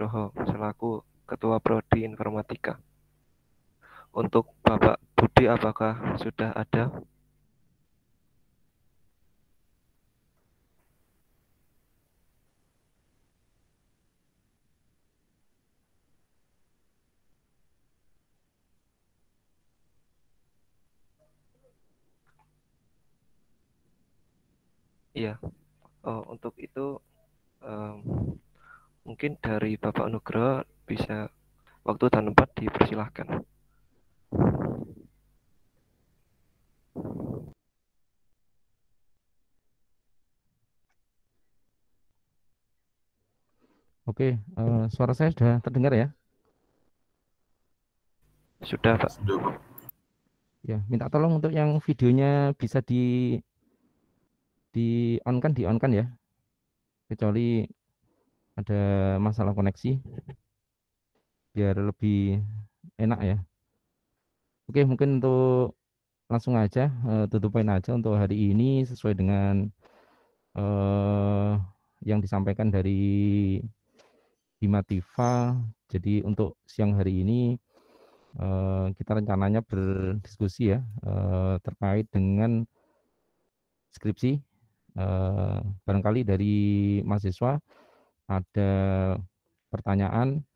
Nugroho selaku Ketua Prodi Informatika. Untuk Bapak Budi apakah sudah ada? Iya, oh, untuk itu um, mungkin dari Bapak Nugroho bisa waktu dan tempat dipersilahkan. Oke, uh, suara saya sudah terdengar ya? Sudah, Pak. Sudah, Ya, minta tolong untuk yang videonya bisa di di on kan di on kan ya. Kecuali ada masalah koneksi biar lebih enak ya Oke mungkin untuk langsung aja uh, eh, tutupin aja untuk hari ini sesuai dengan uh, yang disampaikan dari Himativa jadi untuk siang hari ini uh, kita rencananya berdiskusi ya uh, terkait dengan skripsi uh, barangkali dari mahasiswa ada pertanyaan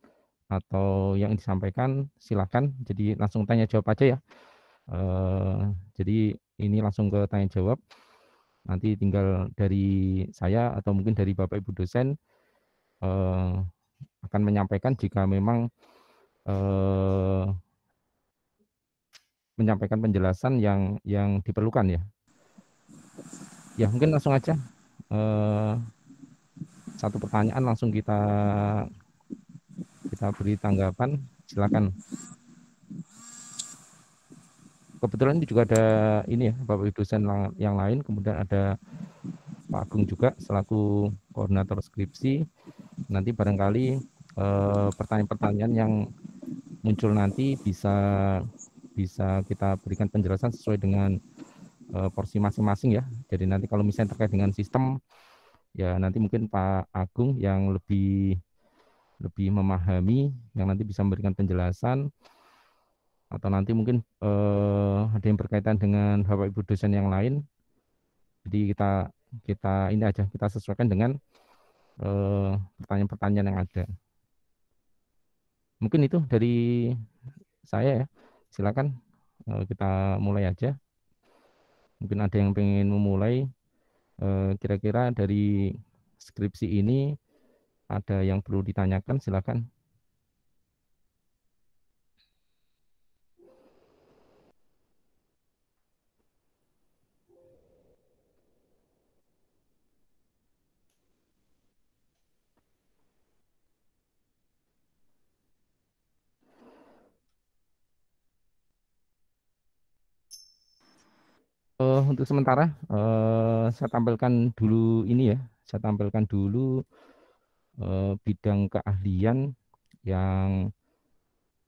atau yang disampaikan silakan jadi langsung tanya jawab aja ya e, jadi ini langsung ke tanya jawab nanti tinggal dari saya atau mungkin dari bapak ibu dosen e, akan menyampaikan jika memang e, menyampaikan penjelasan yang yang diperlukan ya ya mungkin langsung aja e, satu pertanyaan langsung kita kita beri tanggapan. Silakan. Kebetulan ini juga ada ini ya Bapak dosen yang lain, kemudian ada Pak Agung juga selaku koordinator skripsi. Nanti barangkali pertanyaan eh, pertanyaan-pertanyaan yang muncul nanti bisa bisa kita berikan penjelasan sesuai dengan eh, porsi masing-masing ya. Jadi nanti kalau misalnya terkait dengan sistem ya nanti mungkin Pak Agung yang lebih lebih memahami yang nanti bisa memberikan penjelasan atau nanti mungkin eh, ada yang berkaitan dengan Bapak Ibu dosen yang lain. Jadi kita kita ini aja kita sesuaikan dengan eh, pertanyaan-pertanyaan eh, yang ada. Mungkin itu dari saya ya. Silakan eh, kita mulai aja. Mungkin ada yang pengen memulai Eh, kira-kira dari skripsi ini ada yang perlu ditanyakan silakan untuk sementara uh, saya tampilkan dulu ini ya. Saya tampilkan dulu uh, bidang keahlian yang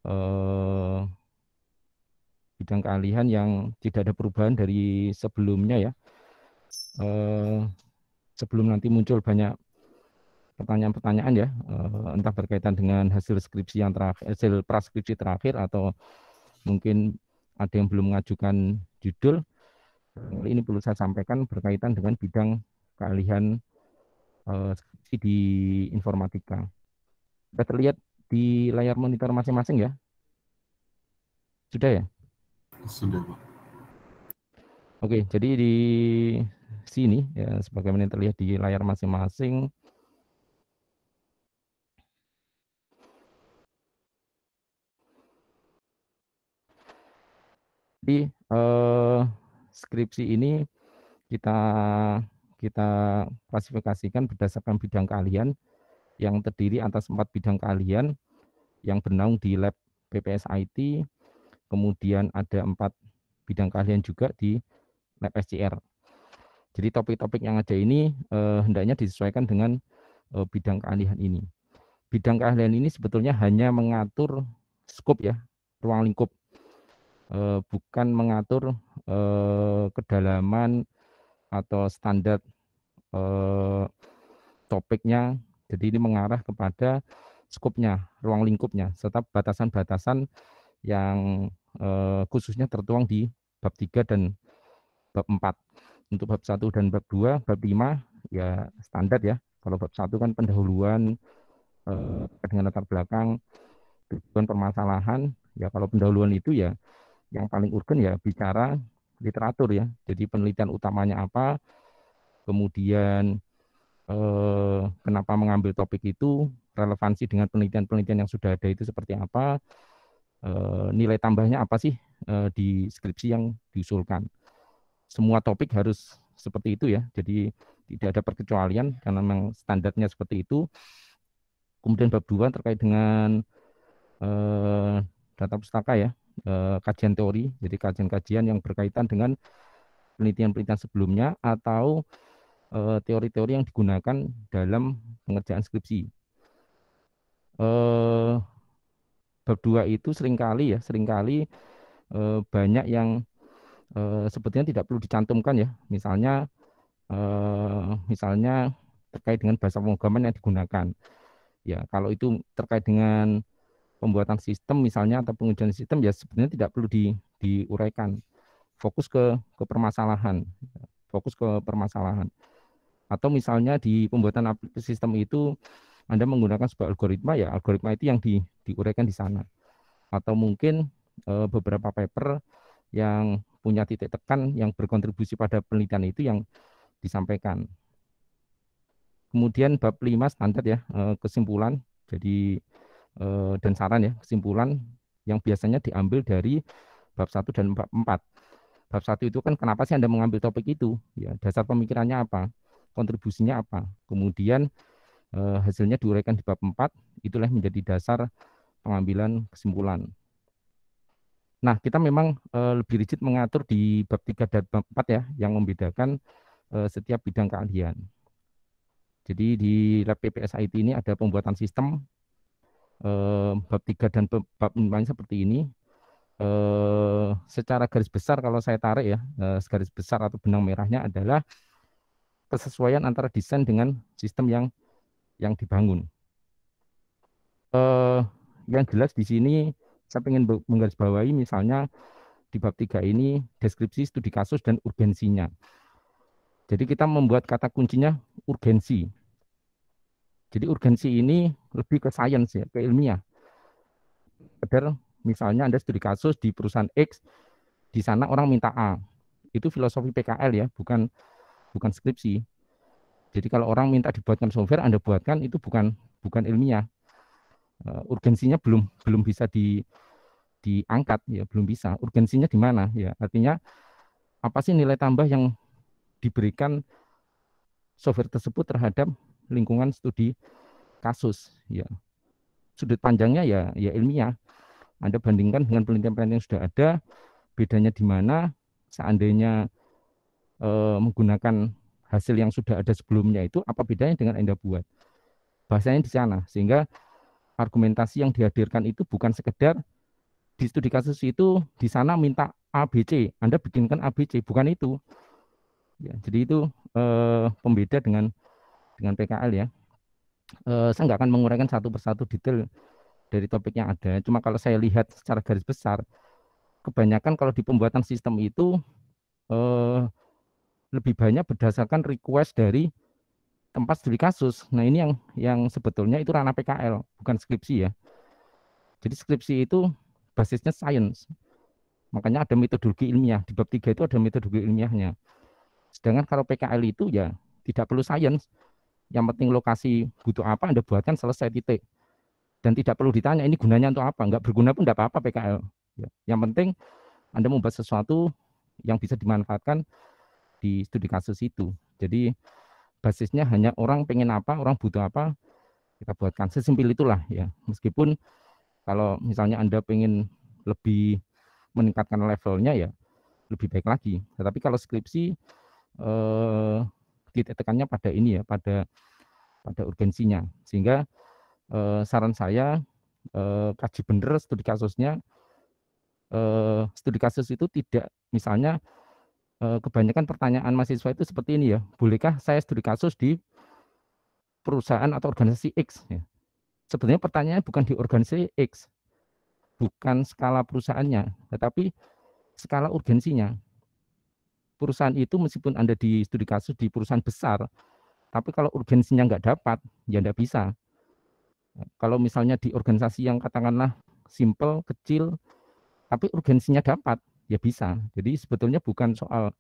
uh, bidang keahlian yang tidak ada perubahan dari sebelumnya ya. Uh, sebelum nanti muncul banyak pertanyaan-pertanyaan ya, uh, entah berkaitan dengan hasil skripsi yang terakhir, hasil praskripsi terakhir atau mungkin ada yang belum mengajukan judul ini perlu saya sampaikan berkaitan dengan bidang keahlian uh, eh, di informatika. Kita terlihat di layar monitor masing-masing ya? Sudah ya? Sudah, Pak. Oke, jadi di sini ya sebagaimana yang terlihat di layar masing-masing -masing, eh, skripsi ini kita kita klasifikasikan berdasarkan bidang keahlian yang terdiri atas empat bidang keahlian yang bernaung di lab PPS IT, kemudian ada empat bidang keahlian juga di lab SCR. Jadi topik-topik yang ada ini eh, hendaknya disesuaikan dengan eh, bidang keahlian ini. Bidang keahlian ini sebetulnya hanya mengatur skop ya, ruang lingkup eh, bukan mengatur eh, kedalaman atau standar eh, topiknya. Jadi ini mengarah kepada skopnya, ruang lingkupnya, serta batasan-batasan yang eh, khususnya tertuang di bab 3 dan bab 4. Untuk bab 1 dan bab 2, bab 5 ya standar ya. Kalau bab 1 kan pendahuluan eh, dengan latar belakang tujuan permasalahan, ya kalau pendahuluan itu ya yang paling urgen ya bicara literatur ya. Jadi penelitian utamanya apa, kemudian eh, kenapa mengambil topik itu, relevansi dengan penelitian-penelitian yang sudah ada itu seperti apa, eh, nilai tambahnya apa sih eh, di skripsi yang diusulkan. Semua topik harus seperti itu ya. Jadi tidak ada perkecualian karena memang standarnya seperti itu. Kemudian bab dua terkait dengan eh, data pustaka ya. Eh, kajian teori, jadi kajian-kajian yang berkaitan dengan penelitian-penelitian sebelumnya atau eh, teori-teori yang digunakan dalam pengerjaan skripsi. Berdua eh, bab dua itu seringkali ya, seringkali banyak yang sebetulnya sepertinya tidak perlu dicantumkan ya. Misalnya misalnya terkait dengan bahasa pemrograman yang digunakan. Ya, kalau itu terkait dengan pembuatan sistem misalnya atau pengujian sistem ya sebenarnya tidak perlu di, diuraikan. Fokus ke ke permasalahan. Fokus ke permasalahan. Atau misalnya di pembuatan sistem itu anda menggunakan sebuah algoritma ya algoritma itu yang di, diuraikan di sana. Atau mungkin e, beberapa paper yang punya titik tekan yang berkontribusi pada penelitian itu yang disampaikan. Kemudian bab 5 standar ya e, kesimpulan. Jadi Eh, dan saran ya kesimpulan yang biasanya diambil dari bab 1 dan bab 4. Bab 1 itu kan kenapa sih Anda mengambil topik itu? Ya, dasar pemikirannya apa? Kontribusinya apa? Kemudian eh, hasilnya diuraikan di bab 4, itulah menjadi dasar pengambilan kesimpulan. Nah, kita memang eh, lebih rigid mengatur di bab 3 dan bab 4 ya, yang membedakan setiap bidang keahlian. Jadi di lab PPSIT ini ada pembuatan sistem, bab 3 dan bab 5 seperti ini eh, secara garis besar kalau saya tarik ya eh, garis besar atau benang merahnya adalah kesesuaian antara desain dengan sistem yang yang dibangun. Eh, yang jelas di sini saya ingin menggarisbawahi misalnya di bab 3 ini deskripsi studi kasus dan urgensinya. Jadi kita membuat kata kuncinya urgensi. Jadi urgensi ini lebih ke sains ya, ke ilmiah. Kedar misalnya Anda studi kasus di perusahaan X, di sana orang minta A. Itu filosofi PKL ya, bukan bukan skripsi. Jadi kalau orang minta dibuatkan software, Anda buatkan itu bukan bukan ilmiah. Eh, urgensinya belum belum bisa di diangkat ya, belum bisa. Urgensinya di mana ya? Artinya apa sih nilai tambah yang diberikan software tersebut terhadap lingkungan studi kasus ya sudut panjangnya ya ya ilmiah anda bandingkan dengan penelitian-penelitian yang sudah ada bedanya di mana seandainya e, menggunakan hasil yang sudah ada sebelumnya itu apa bedanya dengan anda buat bahasanya di sana sehingga argumentasi yang dihadirkan itu bukan sekedar di studi kasus itu di sana minta ABC anda bikinkan ABC bukan itu ya, jadi itu e, pembeda dengan dengan PKL ya. E, saya nggak akan menguraikan satu persatu detail dari topik yang ada. Cuma kalau saya lihat secara garis besar, kebanyakan kalau di pembuatan sistem itu e, lebih banyak berdasarkan request dari tempat studi kasus. Nah ini yang yang sebetulnya itu ranah PKL, bukan skripsi ya. Jadi skripsi itu basisnya science. Makanya ada metodologi ilmiah. Di bab 3 itu ada metodologi ilmiahnya. Sedangkan kalau PKL itu ya tidak perlu science, yang penting lokasi butuh apa Anda buatkan selesai titik. Dan tidak perlu ditanya ini gunanya untuk apa. Enggak berguna pun enggak apa-apa PKL. Ya. Yang penting Anda membuat sesuatu yang bisa dimanfaatkan di studi kasus itu. Jadi basisnya hanya orang pengen apa, orang butuh apa, kita buatkan. Sesimpel itulah ya. Meskipun kalau misalnya Anda pengen lebih meningkatkan levelnya ya lebih baik lagi. Tetapi kalau skripsi eh, ditekannya pada ini ya, pada pada urgensinya. Sehingga eh, saran saya eh, kaji bener studi kasusnya. Eh, studi kasus itu tidak misalnya eh, kebanyakan pertanyaan mahasiswa itu seperti ini ya. Bolehkah saya studi kasus di perusahaan atau organisasi X? Ya. Sebenarnya pertanyaan bukan di organisasi X, bukan skala perusahaannya, tetapi skala urgensinya perusahaan itu meskipun Anda di studi kasus di perusahaan besar, tapi kalau urgensinya nggak dapat, ya nggak bisa. Kalau misalnya di organisasi yang katakanlah simple, kecil, tapi urgensinya dapat, ya bisa. Jadi sebetulnya bukan soal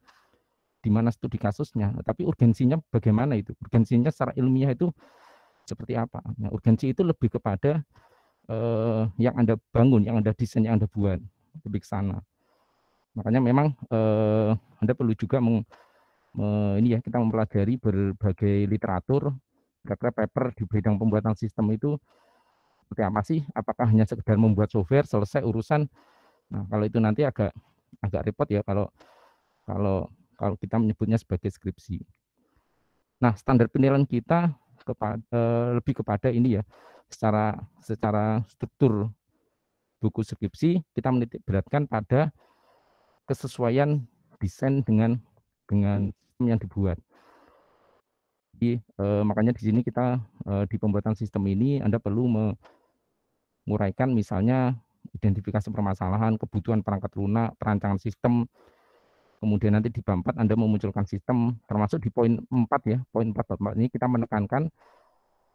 di mana studi kasusnya, tapi urgensinya bagaimana itu. Urgensinya secara ilmiah itu seperti apa. Nah, urgensi itu lebih kepada eh, yang Anda bangun, yang Anda desain, yang Anda buat, lebih ke sana. Makanya memang eh, Anda perlu juga meng, ini ya kita mempelajari berbagai literatur, kira paper di bidang pembuatan sistem itu seperti apa sih? Apakah hanya sekedar membuat software selesai urusan? Nah, kalau itu nanti agak agak repot ya kalau kalau kalau kita menyebutnya sebagai skripsi. Nah, standar penilaian kita kepada, eh, lebih kepada ini ya, secara secara struktur buku skripsi kita menitik beratkan pada kesesuaian desain dengan dengan sistem yang dibuat. Jadi eh, makanya di sini kita eh, di pembuatan sistem ini Anda perlu menguraikan misalnya identifikasi permasalahan, kebutuhan perangkat lunak, perancangan sistem, kemudian nanti di bab 4 Anda memunculkan sistem termasuk di poin 4 ya, poin 4 bab ini kita menekankan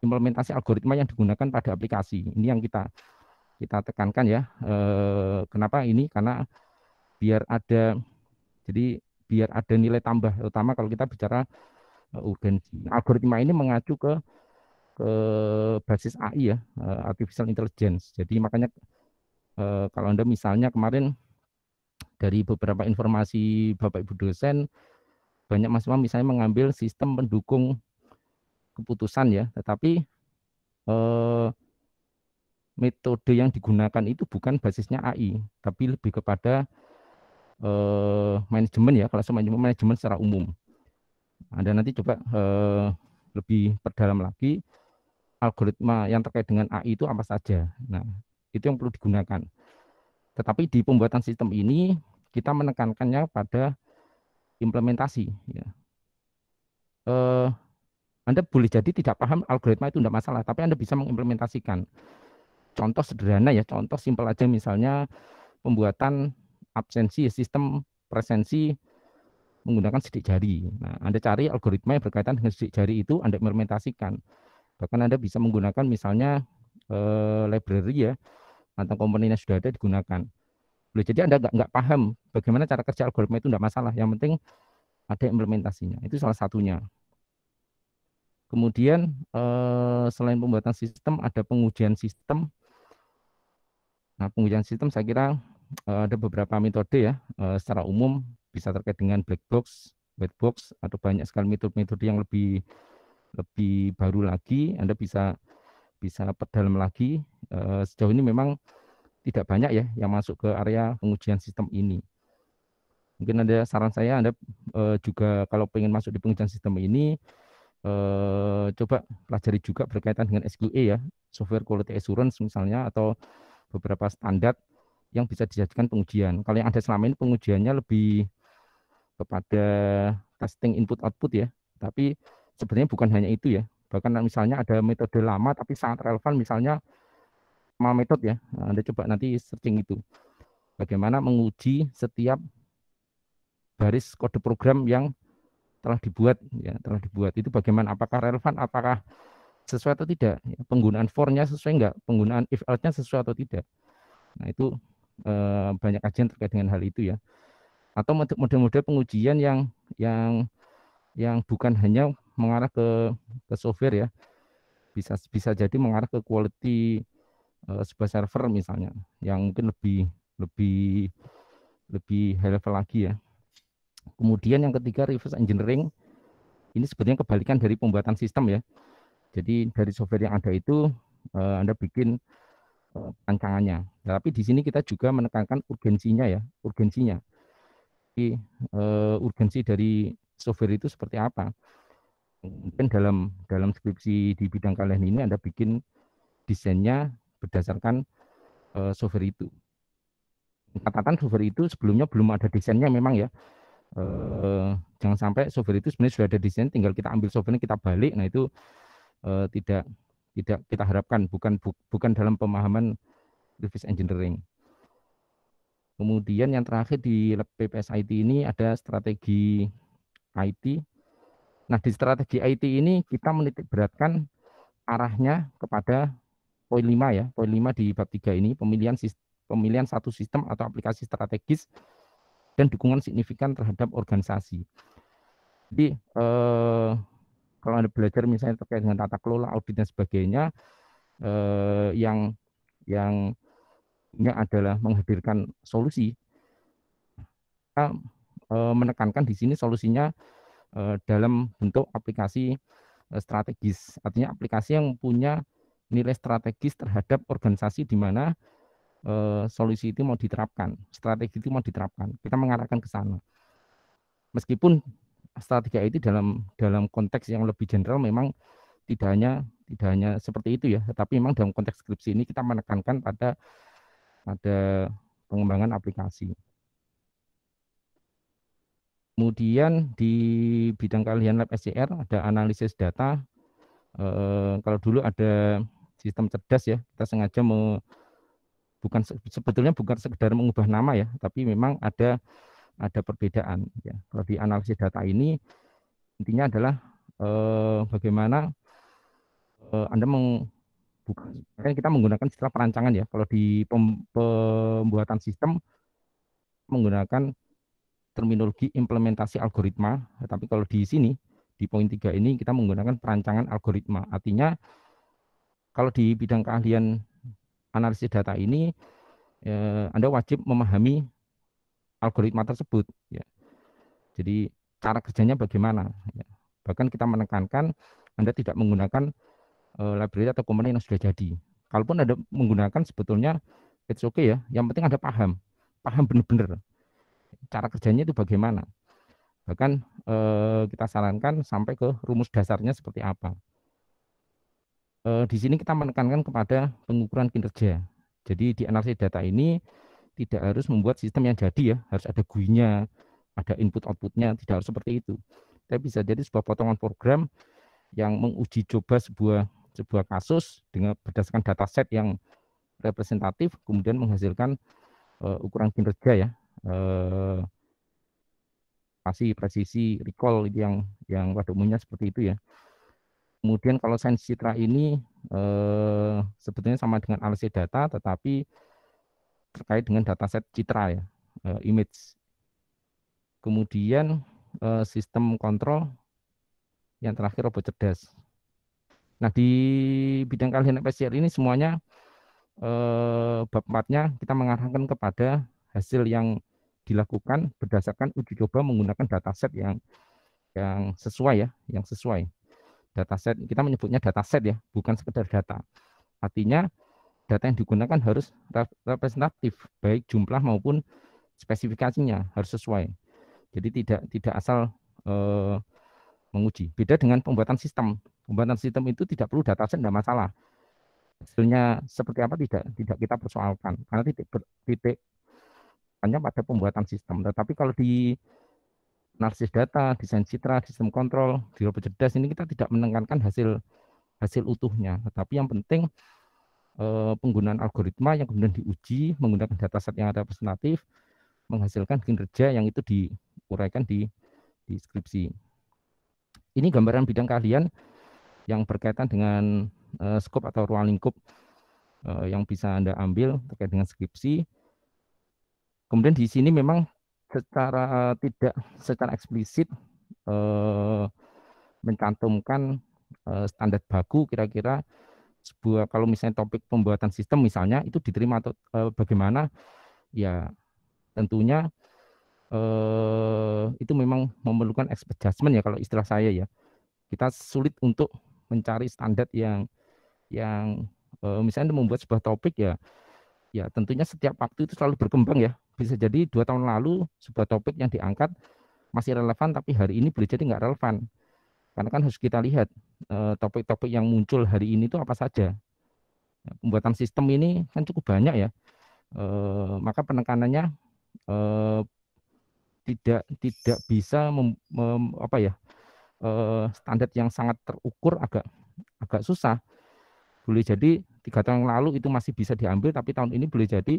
implementasi algoritma yang digunakan pada aplikasi. Ini yang kita kita tekankan ya. Eh, kenapa ini? Karena biar ada jadi biar ada nilai tambah terutama kalau kita bicara eh, urgensi. Nah, algoritma ini mengacu ke ke basis AI ya, eh, artificial intelligence. Jadi makanya eh, kalau Anda misalnya kemarin dari beberapa informasi Bapak Ibu dosen banyak mahasiswa misalnya mengambil sistem pendukung keputusan ya, tetapi metode yang digunakan itu bukan basisnya AI, tapi lebih kepada eh, manajemen ya, kelas manajemen manajemen secara umum. Anda nanti coba eh, lebih perdalam lagi algoritma yang terkait dengan AI itu apa saja. Nah, itu yang perlu digunakan. Tetapi di pembuatan sistem ini kita menekankannya pada implementasi. Ya. Eh, anda boleh jadi tidak paham algoritma itu tidak masalah, tapi Anda bisa mengimplementasikan. Contoh sederhana ya, contoh simpel aja misalnya pembuatan absensi sistem presensi menggunakan sidik jari. Nah, Anda cari algoritma yang berkaitan dengan sidik jari itu Anda implementasikan. Bahkan Anda bisa menggunakan misalnya eh, library ya atau komponen yang sudah ada digunakan. Boleh jadi Anda nggak, paham bagaimana cara kerja algoritma itu tidak masalah. Yang penting ada implementasinya. Itu salah satunya. Kemudian eh, selain pembuatan sistem ada pengujian sistem. Nah, pengujian sistem saya kira Eh, ada beberapa metode ya eh, secara umum bisa terkait dengan black box, white box atau banyak sekali metode-metode yang lebih lebih baru lagi Anda bisa bisa perdalam lagi eh, sejauh ini memang tidak banyak ya yang masuk ke area pengujian sistem ini mungkin ada saran saya Anda juga kalau pengen masuk di pengujian sistem ini coba pelajari juga berkaitan dengan SQE ya software quality assurance misalnya atau beberapa standar yang bisa dijadikan pengujian. Kalau yang ada selama ini pengujiannya lebih kepada testing input output ya. Tapi sebenarnya bukan hanya itu ya. Bahkan misalnya ada metode lama tapi sangat relevan misalnya mal metode ya. Nah, Anda coba nanti searching itu. Bagaimana menguji setiap baris kode program yang telah dibuat ya, telah dibuat. Itu bagaimana apakah relevan apakah sesuai atau tidak, ya, penggunaan for-nya sesuai enggak, penggunaan if else-nya sesuai atau tidak. Nah, itu Eh, banyak kajian terkait dengan hal itu ya. Atau model-model pengujian yang yang yang bukan hanya mengarah ke ke software ya. Bisa bisa jadi mengarah ke quality uh, sebuah server misalnya yang mungkin lebih lebih lebih high level lagi ya. Kemudian yang ketiga reverse engineering ini sebenarnya kebalikan dari pembuatan sistem ya. Jadi dari software yang ada itu uh, Anda bikin Tangkangannya. tapi di sini kita juga menekankan urgensinya ya, urgensinya. Jadi, uh, urgensi dari software itu seperti apa? Mungkin dalam dalam skripsi di bidang kalian ini Anda bikin desainnya berdasarkan uh, software itu. Katakan software itu sebelumnya belum ada desainnya memang ya. Uh, jangan sampai software itu sebenarnya sudah ada desain, tinggal kita ambil softwarenya kita balik. Nah itu uh, tidak tidak kita harapkan bukan bu, bukan dalam pemahaman reverse engineering. Kemudian yang terakhir di PPS IT ini ada strategi IT. Nah, di strategi IT ini kita menitik beratkan arahnya kepada poin 5 ya. Poin 5 di bab 3 ini pemilihan pemilihan satu sistem atau aplikasi strategis dan dukungan signifikan terhadap organisasi. Jadi eh, kalau Anda belajar misalnya terkait dengan tata kelola, audit dan sebagainya, eh, yang yang ini adalah menghadirkan solusi. Kita eh, menekankan di sini solusinya eh, dalam bentuk aplikasi eh, strategis, artinya aplikasi yang punya nilai strategis terhadap organisasi di mana eh, solusi itu mau diterapkan, strategi itu mau diterapkan. Kita mengarahkan ke sana. Meskipun strategi IT dalam dalam konteks yang lebih general memang tidak hanya tidak hanya seperti itu ya, tetapi memang dalam konteks skripsi ini kita menekankan pada pada pengembangan aplikasi. Kemudian di bidang kalian lab SCR ada analisis data. E, kalau dulu ada sistem cerdas ya, kita sengaja me, bukan sebetulnya bukan sekedar mengubah nama ya, tapi memang ada ada perbedaan. Ya. Kalau di analisis data ini intinya adalah eh, bagaimana eh, Anda membuka, kan kita menggunakan istilah perancangan ya. Kalau di pem, pembuatan sistem menggunakan terminologi implementasi algoritma, tapi kalau di sini di poin tiga ini kita menggunakan perancangan algoritma. Artinya kalau di bidang keahlian analisis data ini eh, Anda wajib memahami algoritma tersebut. Ya. Jadi cara kerjanya bagaimana? Ya. Bahkan kita menekankan Anda tidak menggunakan uh, library atau komponen yang sudah jadi. Kalaupun Anda menggunakan sebetulnya it's okay ya. Yang penting Anda paham, paham benar-benar cara kerjanya itu bagaimana. Bahkan uh, kita sarankan sampai ke rumus dasarnya seperti apa. Uh, di sini kita menekankan kepada pengukuran kinerja. Jadi di analisis data ini tidak harus membuat sistem yang jadi ya, harus ada GUI-nya, ada input outputnya, tidak harus seperti itu. Tapi bisa jadi sebuah potongan program yang menguji coba sebuah sebuah kasus dengan berdasarkan data set yang representatif, kemudian menghasilkan uh, ukuran kinerja ya, uh, presisi recall itu yang yang pada umumnya seperti itu ya. Kemudian kalau sains citra ini uh, sebetulnya sama dengan analisis data, tetapi terkait dengan dataset citra ya, eh, image. Kemudian eh, sistem kontrol yang terakhir robot cerdas. Nah di bidang kalian PCR ini semuanya eh, bab empatnya kita mengarahkan kepada hasil yang dilakukan berdasarkan uji coba menggunakan dataset yang yang sesuai ya, yang sesuai. data set. kita menyebutnya data set ya, bukan sekedar data. Artinya data yang digunakan harus representatif baik jumlah maupun spesifikasinya harus sesuai. Jadi tidak tidak asal eh, menguji. Beda dengan pembuatan sistem. Pembuatan sistem itu tidak perlu set tidak masalah. Hasilnya seperti apa tidak tidak kita persoalkan karena titik titik hanya pada pembuatan sistem. Tetapi kalau di analisis data, desain citra, sistem kontrol, di robot cerdas ini kita tidak menekankan hasil hasil utuhnya, tetapi yang penting Eh, penggunaan algoritma yang kemudian diuji menggunakan data set yang ada representatif menghasilkan kinerja yang itu diuraikan di, deskripsi Ini gambaran bidang keahlian yang berkaitan dengan uh, eh, skop atau ruang lingkup uh, yang bisa Anda ambil terkait dengan skripsi. Kemudian di sini memang secara tidak secara eksplisit uh, mencantumkan uh, standar baku kira-kira sebuah kalau misalnya topik pembuatan sistem misalnya itu diterima atau e, bagaimana ya tentunya e, itu memang memerlukan expert judgment ya kalau istilah saya ya kita sulit untuk mencari standar yang yang e, misalnya membuat sebuah topik ya ya tentunya setiap waktu itu selalu berkembang ya bisa jadi dua tahun lalu sebuah topik yang diangkat masih relevan tapi hari ini boleh jadi nggak relevan karena kan harus kita lihat eh, topik-topik yang muncul hari ini itu apa saja. Ya, pembuatan sistem ini kan cukup banyak ya. Eh, maka penekanannya eh, tidak tidak bisa mem, mem, apa ya standar yang sangat terukur agak agak susah. Boleh jadi tiga tahun lalu itu masih bisa diambil, tapi tahun ini boleh jadi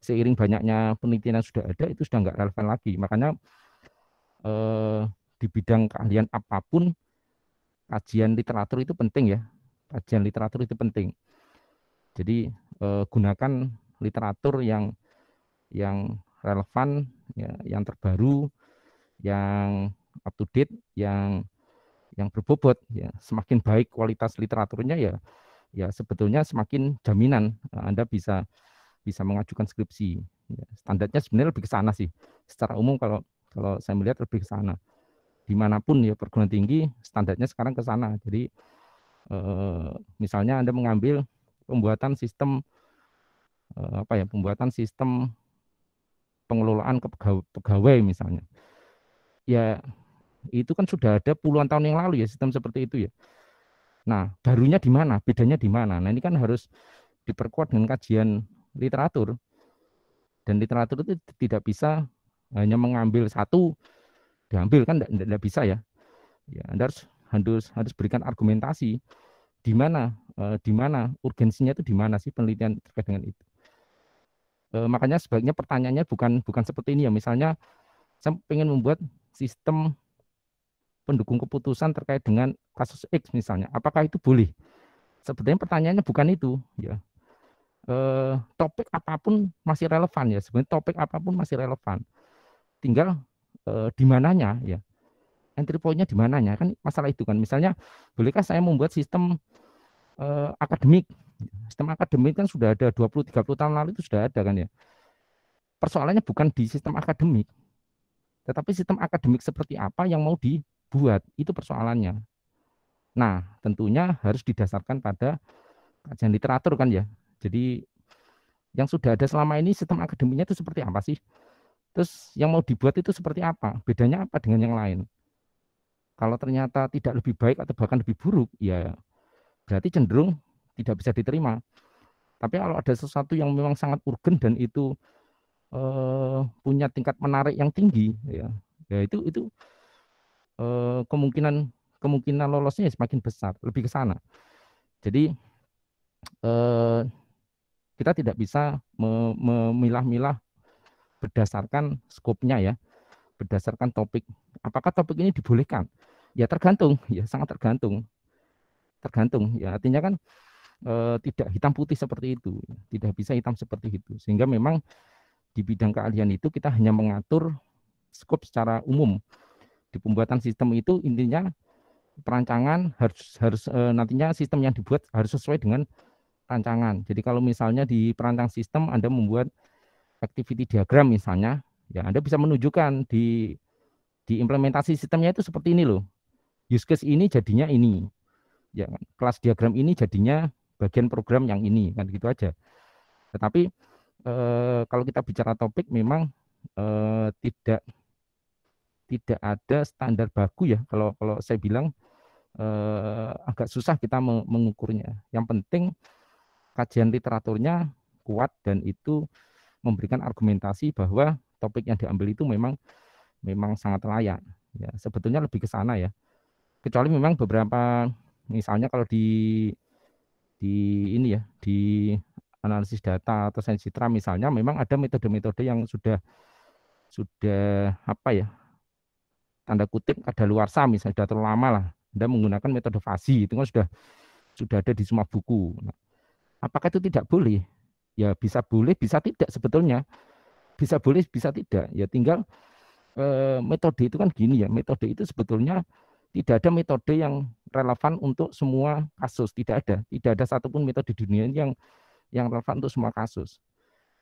seiring banyaknya penelitian yang sudah ada itu sudah nggak relevan lagi. Makanya eh, di bidang keahlian apapun kajian literatur itu penting ya. Kajian literatur itu penting. Jadi eh, gunakan literatur yang yang relevan, ya, yang terbaru, yang up to date, yang yang berbobot. Ya. Semakin baik kualitas literaturnya ya, ya sebetulnya semakin jaminan eh, Anda bisa bisa mengajukan skripsi. Ya, standarnya sebenarnya lebih ke sana sih. Secara umum kalau kalau saya melihat lebih ke sana dimanapun ya perguruan tinggi standarnya sekarang ke sana. Jadi eh, misalnya Anda mengambil pembuatan sistem eh, apa ya pembuatan sistem pengelolaan kepegawai pegawai misalnya. Ya itu kan sudah ada puluhan tahun yang lalu ya sistem seperti itu ya. Nah, barunya di mana? Bedanya di mana? Nah, ini kan harus diperkuat dengan kajian literatur. Dan literatur itu tidak bisa hanya mengambil satu diambil kan tidak bisa ya. Ya, Anda harus harus harus berikan argumentasi di mana eh, di mana urgensinya itu di mana sih penelitian terkait dengan itu. Eh, makanya sebaiknya pertanyaannya bukan bukan seperti ini ya. Misalnya saya ingin membuat sistem pendukung keputusan terkait dengan kasus X misalnya. Apakah itu boleh? Sebenarnya pertanyaannya bukan itu ya. Eh, topik apapun masih relevan ya. Sebenarnya topik apapun masih relevan. Tinggal e, di mananya ya entry pointnya di mananya kan masalah itu kan misalnya bolehkah saya membuat sistem e, akademik sistem akademik kan sudah ada 20-30 tahun lalu itu sudah ada kan ya persoalannya bukan di sistem akademik tetapi sistem akademik seperti apa yang mau dibuat itu persoalannya nah tentunya harus didasarkan pada kajian literatur kan ya jadi yang sudah ada selama ini sistem akademiknya itu seperti apa sih Terus yang mau dibuat itu seperti apa? Bedanya apa dengan yang lain? Kalau ternyata tidak lebih baik atau bahkan lebih buruk, ya berarti cenderung tidak bisa diterima. Tapi kalau ada sesuatu yang memang sangat urgen dan itu eh, punya tingkat menarik yang tinggi, ya, ya itu itu eh, kemungkinan kemungkinan lolosnya ya semakin besar, lebih ke sana. Jadi eh, kita tidak bisa memilah-milah berdasarkan skopnya ya, berdasarkan topik. Apakah topik ini dibolehkan? Ya tergantung, ya sangat tergantung. Tergantung, ya artinya kan e, tidak hitam putih seperti itu, tidak bisa hitam seperti itu. Sehingga memang di bidang keahlian itu kita hanya mengatur skop secara umum. Di pembuatan sistem itu intinya perancangan harus harus e, nantinya sistem yang dibuat harus sesuai dengan rancangan. Jadi kalau misalnya di perancang sistem Anda membuat activity diagram misalnya, ya Anda bisa menunjukkan di di implementasi sistemnya itu seperti ini loh. Use case ini jadinya ini. Ya, kelas diagram ini jadinya bagian program yang ini kan gitu aja. Tetapi eh, kalau kita bicara topik memang eh, tidak tidak ada standar baku ya kalau kalau saya bilang eh, agak susah kita mengukurnya. Yang penting kajian literaturnya kuat dan itu memberikan argumentasi bahwa topik yang diambil itu memang memang sangat layak. Ya, sebetulnya lebih ke sana ya. Kecuali memang beberapa misalnya kalau di di ini ya, di analisis data atau sensitra misalnya memang ada metode-metode yang sudah sudah apa ya tanda kutip ada luar sah misalnya sudah terlalu lama lah Anda menggunakan metode fasi itu kan sudah sudah ada di semua buku nah, apakah itu tidak boleh ya bisa boleh bisa tidak sebetulnya bisa boleh bisa tidak ya tinggal e, metode itu kan gini ya metode itu sebetulnya tidak ada metode yang relevan untuk semua kasus tidak ada tidak ada satupun metode dunia yang yang relevan untuk semua kasus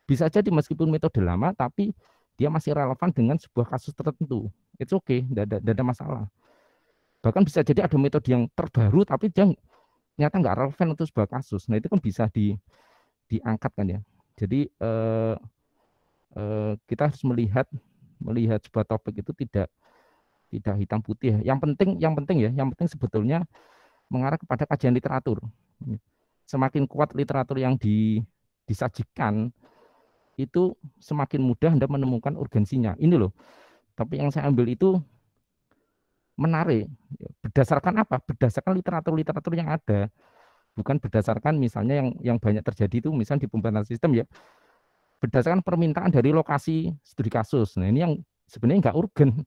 bisa jadi meskipun metode lama tapi dia masih relevan dengan sebuah kasus tertentu it's okay tidak ada, tidak ada masalah bahkan bisa jadi ada metode yang terbaru tapi dia nyata nggak relevan untuk sebuah kasus nah itu kan bisa di diangkat kan ya. Jadi eh, eh, kita harus melihat melihat sebuah topik itu tidak tidak hitam putih. Ya. Yang penting yang penting ya, yang penting sebetulnya mengarah kepada kajian literatur. Semakin kuat literatur yang di, disajikan itu semakin mudah Anda menemukan urgensinya. Ini loh. Tapi yang saya ambil itu menarik. Berdasarkan apa? Berdasarkan literatur-literatur yang ada bukan berdasarkan misalnya yang yang banyak terjadi itu misalnya di pemberantasan sistem ya berdasarkan permintaan dari lokasi studi kasus. Nah ini yang sebenarnya nggak urgen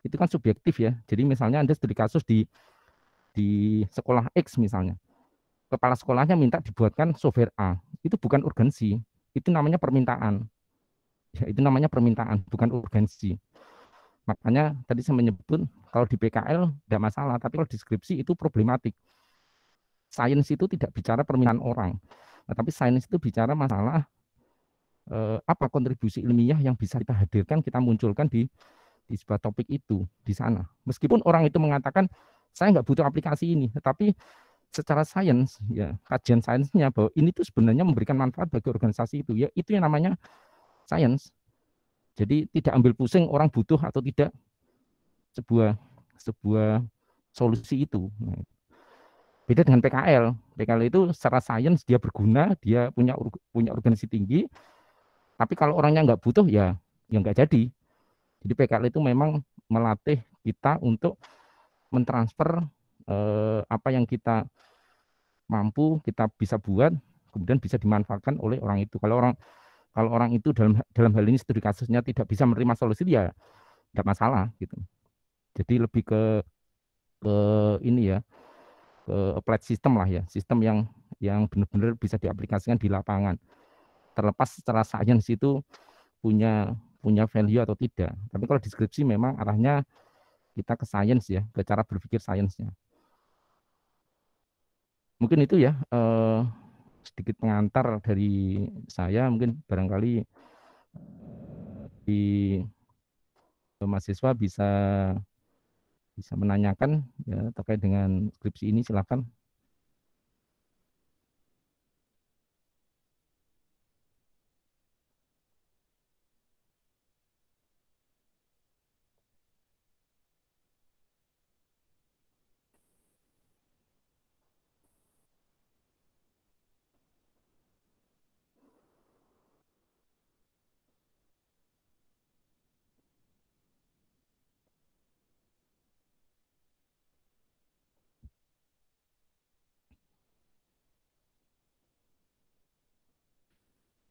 itu kan subjektif ya. Jadi misalnya anda studi kasus di di sekolah X misalnya, kepala sekolahnya minta dibuatkan software A, itu bukan urgensi, itu namanya permintaan. Ya, itu namanya permintaan, bukan urgensi. Makanya tadi saya menyebut kalau di PKL tidak masalah, tapi kalau deskripsi itu problematik. Sains itu tidak bicara permintaan orang, tetapi nah, tapi sains itu bicara masalah eh, apa kontribusi ilmiah yang bisa kita hadirkan, kita munculkan di di sebuah topik itu di sana. Meskipun orang itu mengatakan saya nggak butuh aplikasi ini, tetapi secara sains ya kajian sainsnya bahwa ini tuh sebenarnya memberikan manfaat bagi organisasi itu ya itu yang namanya sains. Jadi tidak ambil pusing orang butuh atau tidak sebuah sebuah solusi itu. Nah, Beda dengan PKL. PKL itu secara sains dia berguna, dia punya punya urgensi tinggi. Tapi kalau orangnya nggak butuh ya ya nggak jadi. Jadi PKL itu memang melatih kita untuk mentransfer eh, apa yang kita mampu, kita bisa buat, kemudian bisa dimanfaatkan oleh orang itu. Kalau orang kalau orang itu dalam dalam hal ini studi kasusnya tidak bisa menerima solusi dia, ya tidak masalah gitu. Jadi lebih ke ke ini ya Eh, applied system lah ya, sistem yang yang benar-benar bisa diaplikasikan di lapangan. Terlepas secara sains itu punya punya value atau tidak. Tapi kalau deskripsi memang arahnya kita ke sains ya, ke cara berpikir sainsnya. Mungkin itu ya eh, sedikit pengantar dari saya. Mungkin barangkali eh, di eh, mahasiswa bisa bisa menanyakan ya, terkait dengan skripsi ini silakan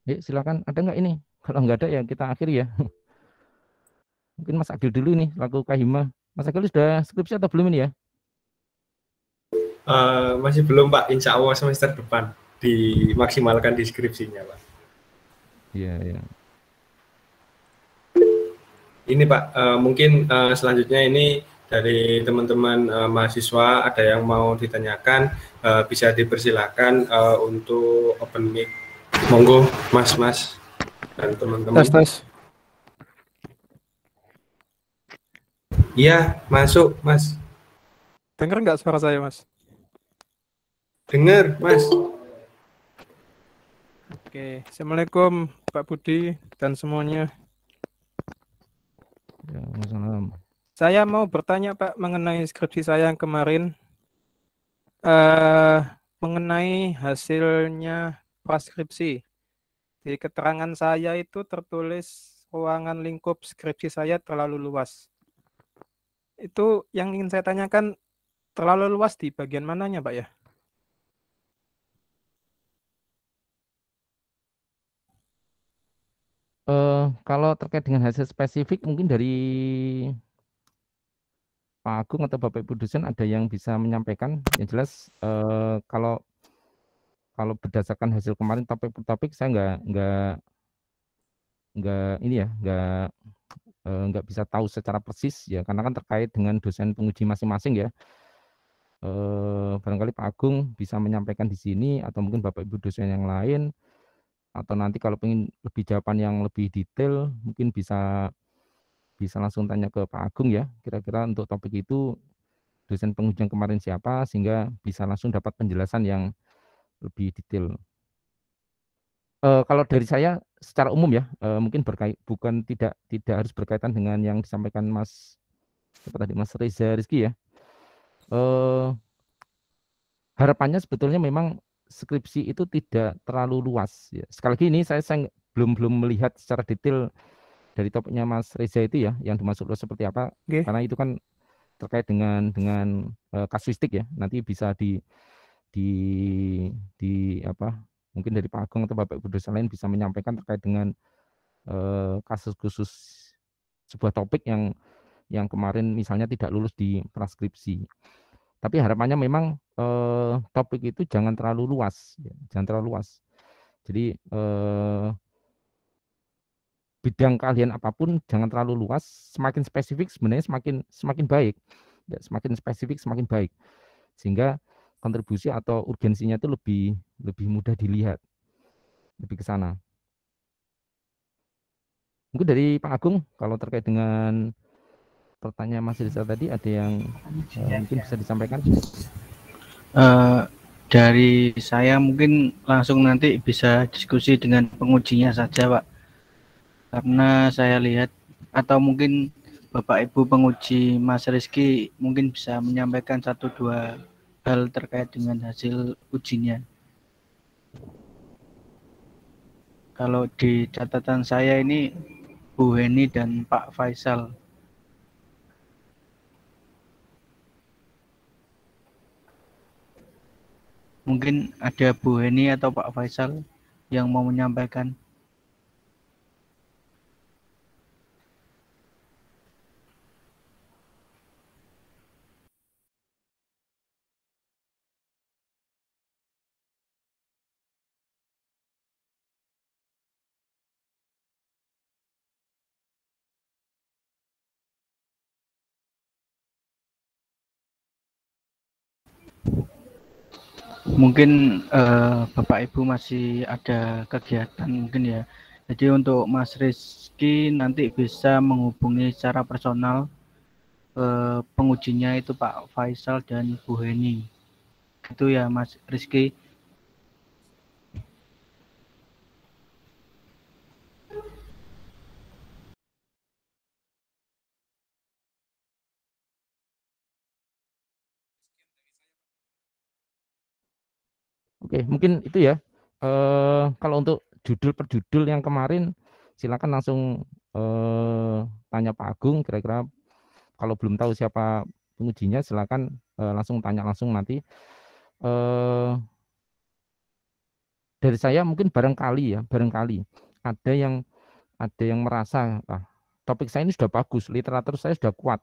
Yuk, silakan ada nggak ini? Kalau nggak ada ya kita akhiri ya. Mungkin Mas Agil dulu nih, laku Kahima. Mas Agil sudah skripsi atau belum ini ya? Uh, masih belum Pak, insya Allah semester depan dimaksimalkan deskripsinya Pak. Iya, iya. Ini Pak, uh, mungkin uh, selanjutnya ini dari teman-teman uh, mahasiswa ada yang mau ditanyakan uh, bisa dipersilakan uh, untuk open mic Monggo, Mas, Mas dan teman-teman. Tes, tes. Iya, masuk, Mas. Dengar nggak suara saya, Mas? Dengar, Mas. Oke, Assalamualaikum Pak Budi dan semuanya. Ya, Waalaikumsalam. Saya mau bertanya Pak mengenai skripsi saya yang kemarin. Uh, mengenai hasilnya praskripsi. Di keterangan saya itu tertulis ruangan lingkup skripsi saya terlalu luas. Itu yang ingin saya tanyakan, terlalu luas di bagian mananya, Pak ya? Uh, kalau terkait dengan hasil spesifik mungkin dari Pak Agung atau Bapak Ibu dosen ada yang bisa menyampaikan. Yang jelas uh, kalau kalau berdasarkan hasil kemarin topik per topik saya nggak nggak nggak ini ya nggak eh, nggak bisa tahu secara persis ya karena kan terkait dengan dosen penguji masing-masing ya eh, barangkali Pak Agung bisa menyampaikan di sini atau mungkin Bapak Ibu dosen yang lain atau nanti kalau ingin lebih jawaban yang lebih detail mungkin bisa bisa langsung tanya ke Pak Agung ya kira-kira untuk topik itu dosen pengujian kemarin siapa sehingga bisa langsung dapat penjelasan yang lebih detail. E, kalau dari saya secara umum ya, e, mungkin berkait bukan tidak tidak harus berkaitan dengan yang disampaikan Mas apa tadi Mas Reza Rizky ya. E, harapannya sebetulnya memang skripsi itu tidak terlalu luas. Ya. Sekali lagi ini saya, saya belum belum melihat secara detail dari topiknya Mas Reza itu ya, yang dimaksud seperti apa? Okay. Karena itu kan terkait dengan dengan uh, kasuistik ya. Nanti bisa di di di apa mungkin dari Pak Agung atau Bapak Ibu dosen lain bisa menyampaikan terkait dengan eh, kasus khusus sebuah topik yang yang kemarin misalnya tidak lulus di transkripsi Tapi harapannya memang eh, topik itu jangan terlalu luas, ya, jangan terlalu luas. Jadi eh, bidang kalian apapun jangan terlalu luas, semakin spesifik sebenarnya semakin semakin baik. Ya, semakin spesifik semakin baik. Sehingga kontribusi atau urgensinya itu lebih lebih mudah dilihat lebih ke sana mungkin dari Pak Agung kalau terkait dengan pertanyaan Mas rizal tadi ada yang uh, mungkin bisa disampaikan uh, dari saya mungkin langsung nanti bisa diskusi dengan pengujinya saja Pak karena saya lihat atau mungkin Bapak Ibu penguji Mas Rizky mungkin bisa menyampaikan satu dua hal terkait dengan hasil ujinya. Kalau di catatan saya ini Bu Heni dan Pak Faisal. Mungkin ada Bu Heni atau Pak Faisal yang mau menyampaikan. Mungkin uh, Bapak Ibu masih ada kegiatan mungkin ya. Jadi untuk Mas Rizky nanti bisa menghubungi secara personal uh, pengujinya itu Pak Faisal dan Bu Heni. Itu ya Mas Rizky. Oke, mungkin itu ya. Eh, kalau untuk judul per judul yang kemarin, silakan langsung eh, tanya Pak Agung. Kira-kira kalau belum tahu siapa pengujinya, silakan eh, langsung tanya langsung nanti. Eh, dari saya mungkin barangkali ya, barangkali ada yang ada yang merasa ah, topik saya ini sudah bagus, literatur saya sudah kuat.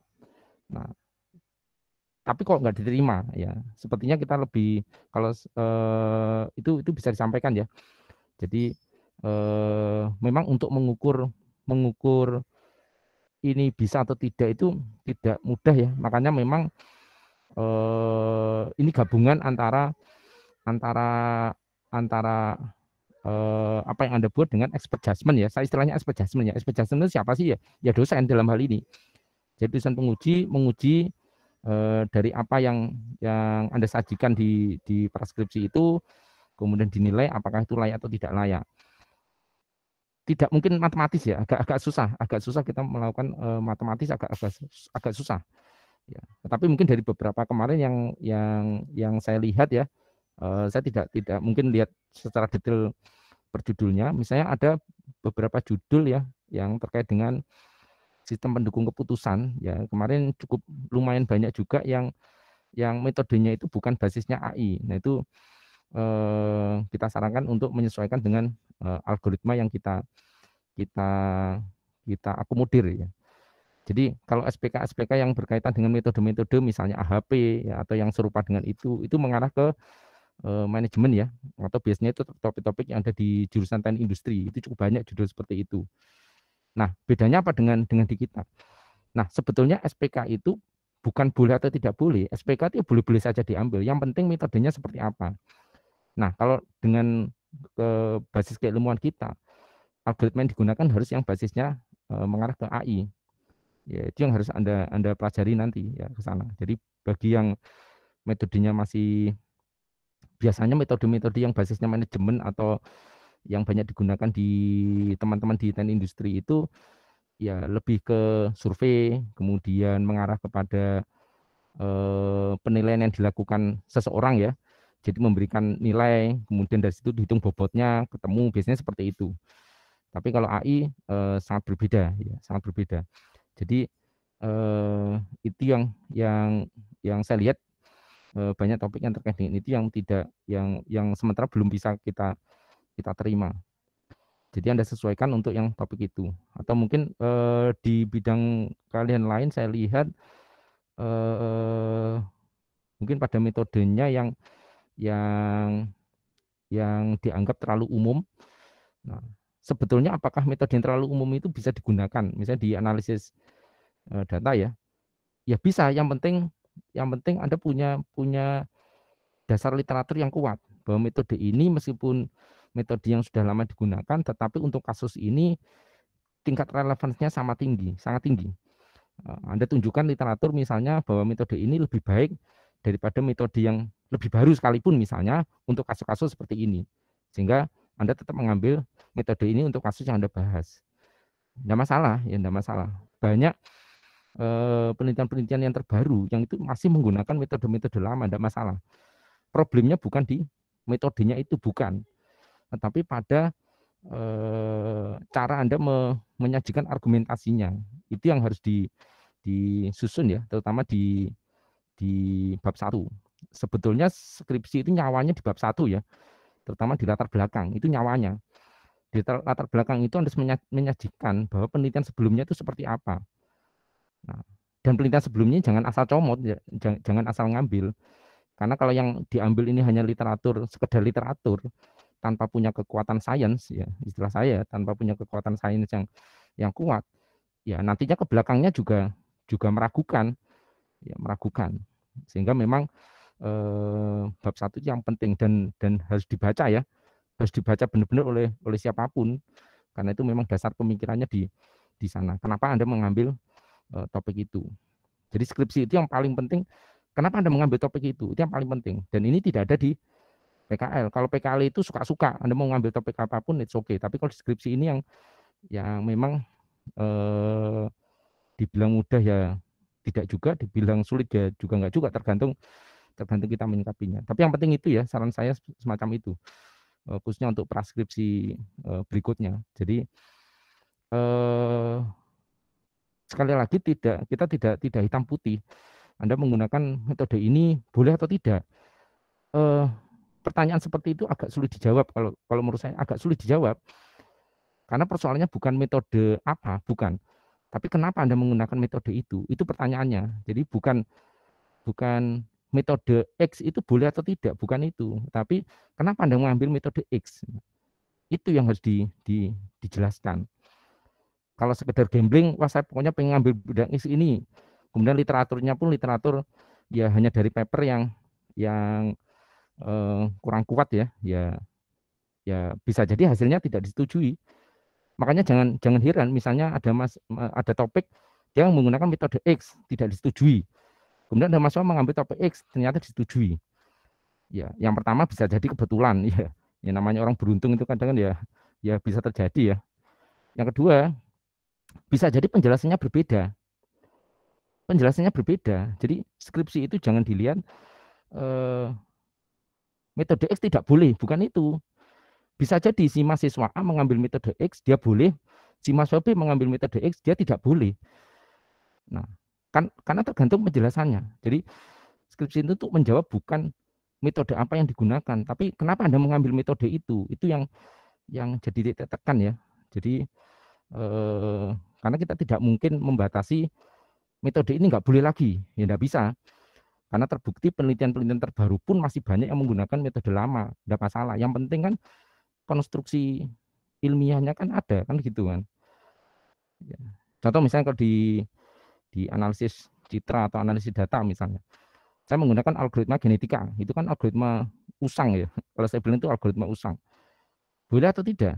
Nah, tapi kok nggak diterima ya sepertinya kita lebih kalau uh, itu itu bisa disampaikan ya jadi uh, memang untuk mengukur mengukur ini bisa atau tidak itu tidak mudah ya makanya memang uh, ini gabungan antara antara antara uh, apa yang anda buat dengan expert judgment ya saya istilahnya expert judgment ya expert judgment siapa sih ya ya dosen dalam hal ini jadi dosen penguji menguji Eh, dari apa yang yang Anda sajikan di di preskripsi itu kemudian dinilai apakah itu layak atau tidak layak. Tidak mungkin matematis ya, agak agak susah, agak susah kita melakukan eh, matematis agak agak agak susah. Ya, tetapi mungkin dari beberapa kemarin yang yang yang saya lihat ya, eh, saya tidak tidak mungkin lihat secara detail perjudulnya Misalnya ada beberapa judul ya yang terkait dengan sistem pendukung keputusan ya kemarin cukup lumayan banyak juga yang yang metodenya itu bukan basisnya AI. Nah itu eh, kita sarankan untuk menyesuaikan dengan eh, algoritma yang kita kita kita akomodir ya. Jadi kalau SPK-SPK yang berkaitan dengan metode-metode misalnya AHP ya, atau yang serupa dengan itu itu mengarah ke eh, manajemen ya atau biasanya itu topik-topik yang ada di jurusan teknik industri itu cukup banyak judul seperti itu. Nah, bedanya apa dengan dengan di kitab? Nah, sebetulnya SPK itu bukan boleh atau tidak boleh. SPK itu ya boleh-boleh saja diambil. Yang penting metodenya seperti apa. Nah, kalau dengan ke basis keilmuan kita, algoritma yang digunakan harus yang basisnya eh, mengarah ke AI. Ya, itu yang harus Anda Anda pelajari nanti ya ke sana. Jadi bagi yang metodenya masih biasanya metode-metode yang basisnya manajemen atau yang banyak digunakan di teman-teman di ten industri itu ya lebih ke survei, kemudian mengarah kepada eh, penilaian yang dilakukan seseorang ya. Jadi memberikan nilai, kemudian dari situ dihitung bobotnya, ketemu biasanya seperti itu. Tapi kalau AI eh, sangat berbeda, ya, sangat berbeda. Jadi eh, itu yang yang yang saya lihat eh, banyak topik yang terkait dengan itu yang tidak yang yang sementara belum bisa kita kita terima. Jadi Anda sesuaikan untuk yang topik itu. Atau mungkin eh, di bidang kalian lain saya lihat eh, mungkin pada metodenya yang yang yang dianggap terlalu umum. Nah, sebetulnya apakah metode yang terlalu umum itu bisa digunakan? Misalnya di analisis eh, data ya. Ya bisa, yang penting yang penting Anda punya punya dasar literatur yang kuat bahwa metode ini meskipun metode yang sudah lama digunakan, tetapi untuk kasus ini tingkat relevansinya sama tinggi, sangat tinggi. Eh, Anda tunjukkan literatur misalnya bahwa metode ini lebih baik daripada metode yang lebih baru sekalipun misalnya untuk kasus-kasus seperti ini. Sehingga Anda tetap mengambil metode ini untuk kasus yang Anda bahas. Tidak masalah, ya tidak masalah. Banyak eh, penelitian-penelitian yang terbaru yang itu masih menggunakan metode-metode lama, tidak masalah. Problemnya bukan di metodenya itu bukan, tetapi pada e, cara Anda me, menyajikan argumentasinya. Itu yang harus di, disusun ya, terutama di di bab satu. Sebetulnya skripsi itu nyawanya di bab satu ya, terutama di latar belakang itu nyawanya. Di latar belakang itu Anda menyajikan bahwa penelitian sebelumnya itu seperti apa. Nah, dan penelitian sebelumnya jangan asal comot, ya, jangan asal ngambil. Karena kalau yang diambil ini hanya literatur, sekedar literatur, tanpa punya kekuatan sains ya istilah saya tanpa punya kekuatan sains yang yang kuat ya nantinya ke belakangnya juga juga meragukan ya meragukan sehingga memang eh, bab satu yang penting dan dan harus dibaca ya harus dibaca benar-benar oleh oleh siapapun karena itu memang dasar pemikirannya di di sana kenapa anda mengambil eh, topik itu jadi skripsi itu yang paling penting kenapa anda mengambil topik itu itu yang paling penting dan ini tidak ada di PKL. Kalau PKL itu suka-suka, Anda mau ngambil topik apapun itu oke. Okay. Tapi kalau deskripsi ini yang yang memang eh, dibilang mudah ya tidak juga, dibilang sulit ya juga nggak juga, tergantung tergantung kita menyikapinya. Tapi yang penting itu ya saran saya semacam itu, eh, khususnya untuk praskripsi eh, berikutnya. Jadi eh, sekali lagi tidak kita tidak tidak hitam putih. Anda menggunakan metode ini boleh atau tidak. Eh, pertanyaan seperti itu agak sulit dijawab kalau kalau menurut saya agak sulit dijawab karena persoalannya bukan metode apa bukan tapi kenapa anda menggunakan metode itu itu pertanyaannya jadi bukan bukan metode X itu boleh atau tidak bukan itu tapi kenapa anda mengambil metode X itu yang harus di, di, dijelaskan kalau sekedar gambling wah saya pokoknya pengen ngambil bidang X ini kemudian literaturnya pun literatur ya hanya dari paper yang yang Eh, kurang kuat ya, ya ya bisa jadi hasilnya tidak disetujui. Makanya jangan jangan heran misalnya ada mas ada topik yang menggunakan metode X tidak disetujui. Kemudian ada mahasiswa mengambil topik X ternyata disetujui. Ya, yang pertama bisa jadi kebetulan ya. Ya namanya orang beruntung itu kadang kadang ya ya bisa terjadi ya. Yang kedua, bisa jadi penjelasannya berbeda. Penjelasannya berbeda. Jadi skripsi itu jangan dilihat eh, Metode X tidak boleh, bukan itu. Bisa jadi si mahasiswa A mengambil metode X, dia boleh. Si mahasiswa B mengambil metode X, dia tidak boleh. Nah, kan karena tergantung penjelasannya. Jadi skripsi itu untuk menjawab bukan metode apa yang digunakan, tapi kenapa Anda mengambil metode itu? Itu yang yang jadi tekan ya. Jadi eh, karena kita tidak mungkin membatasi metode ini nggak boleh lagi, ya nggak bisa. Karena terbukti penelitian-penelitian terbaru pun masih banyak yang menggunakan metode lama, tidak masalah. Yang penting kan konstruksi ilmiahnya kan ada kan gitu kan. Ya. Contoh misalnya kalau di di analisis citra atau analisis data misalnya, saya menggunakan algoritma genetika. Itu kan algoritma usang ya. Kalau saya bilang itu algoritma usang. Boleh atau tidak?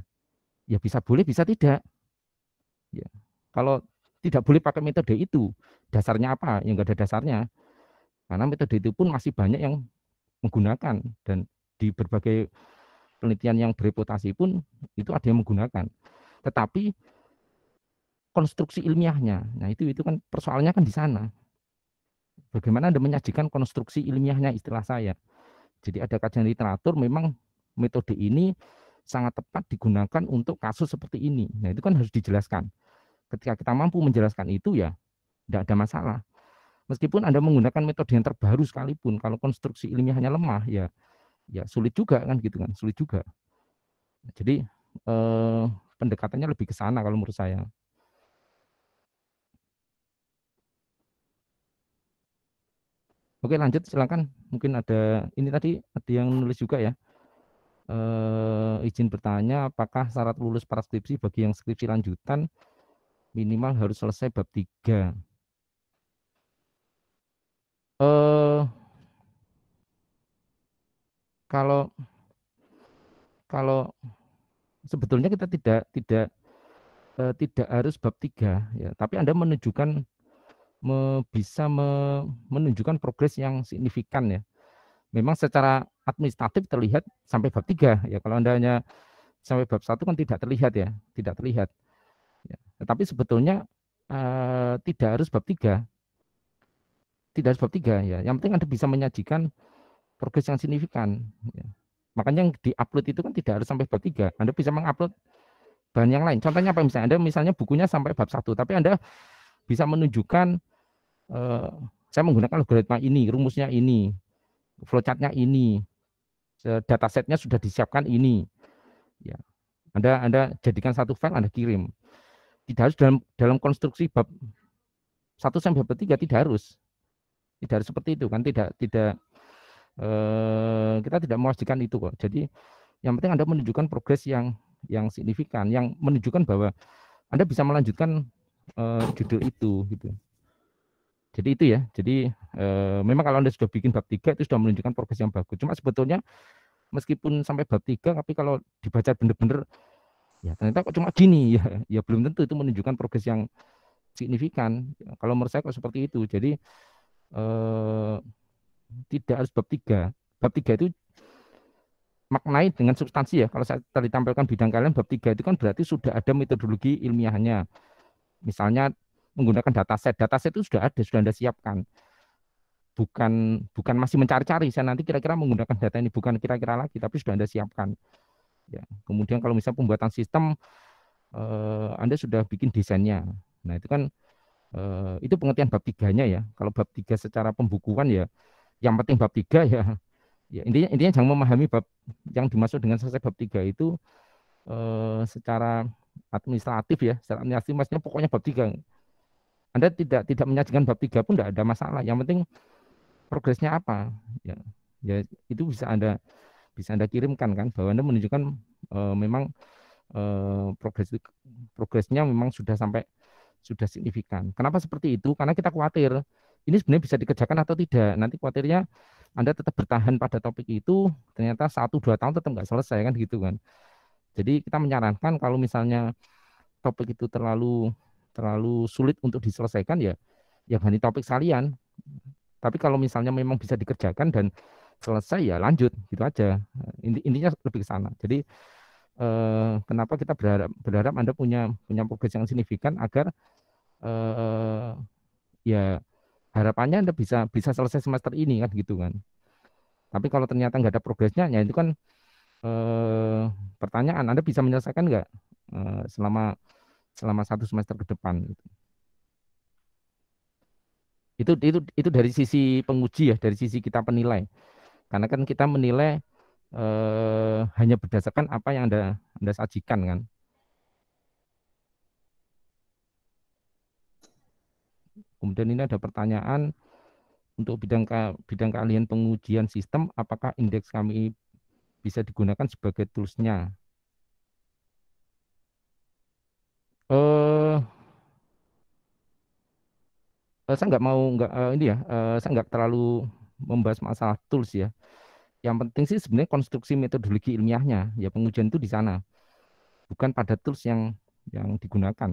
Ya bisa boleh, bisa tidak. Ya. Kalau tidak boleh pakai metode itu, dasarnya apa? Yang enggak ada dasarnya, karena metode itu pun masih banyak yang menggunakan dan di berbagai penelitian yang bereputasi pun itu ada yang menggunakan. Tetapi konstruksi ilmiahnya, nah itu itu kan persoalannya kan di sana. Bagaimana Anda menyajikan konstruksi ilmiahnya istilah saya. Jadi ada kajian literatur memang metode ini sangat tepat digunakan untuk kasus seperti ini. Nah itu kan harus dijelaskan. Ketika kita mampu menjelaskan itu ya tidak ada masalah. Meskipun Anda menggunakan metode yang terbaru sekalipun, kalau konstruksi ilmiahnya lemah ya ya sulit juga kan gitu kan, sulit juga. Jadi eh, pendekatannya lebih ke sana kalau menurut saya. Oke lanjut silakan mungkin ada ini tadi ada yang nulis juga ya e, izin bertanya apakah syarat lulus para skripsi bagi yang skripsi lanjutan minimal harus selesai bab tiga? Uh, kalau kalau sebetulnya kita tidak tidak, uh, tidak harus bab tiga ya, tapi Anda menunjukkan me bisa me menunjukkan progres yang signifikan ya. Memang secara administratif terlihat sampai bab tiga ya, kalau Anda hanya sampai bab satu kan tidak terlihat ya, tidak terlihat. Ya, tetapi sebetulnya, uh, tidak harus bab tiga tidak harus bab tiga ya. Yang penting Anda bisa menyajikan progres yang signifikan. Ya. Makanya yang di-upload itu kan tidak harus sampai bab tiga. Anda bisa mengupload bahan yang lain. Contohnya apa misalnya Anda misalnya bukunya sampai bab satu, tapi Anda bisa menunjukkan eh, saya menggunakan logaritma ini, rumusnya ini, flowchartnya ini, datasetnya sudah disiapkan ini. Ya. Anda Anda jadikan satu file Anda kirim. Tidak harus dalam dalam konstruksi bab satu sampai bab tiga tidak harus tidak harus seperti itu kan tidak tidak eh, kita tidak memastikan itu kok jadi yang penting anda menunjukkan progres yang yang signifikan yang menunjukkan bahwa anda bisa melanjutkan eh, judul itu gitu jadi itu ya jadi eh, memang kalau anda sudah bikin bab tiga itu sudah menunjukkan progres yang bagus cuma sebetulnya meskipun sampai bab tiga tapi kalau dibaca bener-bener ya ternyata kok cuma gini ya ya belum tentu itu menunjukkan progres yang signifikan kalau menurut saya kok seperti itu jadi Eh, tidak harus bab tiga. Bab tiga itu maknai dengan substansi ya. Kalau saya tadi tampilkan bidang kalian bab tiga itu kan berarti sudah ada metodologi ilmiahnya. Misalnya menggunakan dataset. Dataset itu sudah ada, sudah Anda siapkan. Bukan bukan masih mencari-cari. Saya nanti kira-kira menggunakan data ini bukan kira-kira lagi, tapi sudah Anda siapkan. Ya. Kemudian kalau misalnya pembuatan sistem eh, Anda sudah bikin desainnya. Nah, itu kan Eh, itu pengertian bab tiganya ya. Kalau bab tiga secara pembukuan ya, yang penting bab tiga ya. Ya intinya intinya jangan memahami bab yang dimaksud dengan selesai bab tiga itu eh, secara administratif ya, secara administratif maksudnya pokoknya bab tiga. Anda tidak tidak menyajikan bab tiga pun tidak ada masalah. Yang penting progresnya apa ya ya itu bisa anda bisa anda kirimkan kan bahwa anda menunjukkan e, memang e, progres progresnya memang sudah sampai sudah signifikan. Kenapa seperti itu? Karena kita khawatir ini sebenarnya bisa dikerjakan atau tidak. Nanti khawatirnya Anda tetap bertahan pada topik itu, ternyata satu dua tahun tetap nggak selesai kan gitu kan. Jadi kita menyarankan kalau misalnya topik itu terlalu terlalu sulit untuk diselesaikan ya ya ganti topik salian. Tapi kalau misalnya memang bisa dikerjakan dan selesai ya lanjut gitu aja. Intinya lebih ke sana. Jadi Eh, kenapa kita berharap berharap Anda punya punya progres yang signifikan agar eh, ya harapannya Anda bisa bisa selesai semester ini kan gitu kan. Tapi kalau ternyata nggak ada progresnya, ya itu kan eh, pertanyaan Anda bisa menyelesaikan nggak eh, selama selama satu semester ke depan. Gitu. Itu itu itu dari sisi penguji ya, dari sisi kita penilai. Karena kan kita menilai eh, hanya berdasarkan apa yang Anda, Anda sajikan kan. Kemudian ini ada pertanyaan untuk bidang bidang keahlian pengujian sistem apakah indeks kami bisa digunakan sebagai toolsnya eh, eh saya nggak mau nggak eh, ini ya eh, saya nggak terlalu membahas masalah tools ya yang penting sih sebenarnya konstruksi metodologi ilmiahnya ya pengujian itu di sana bukan pada tools yang yang digunakan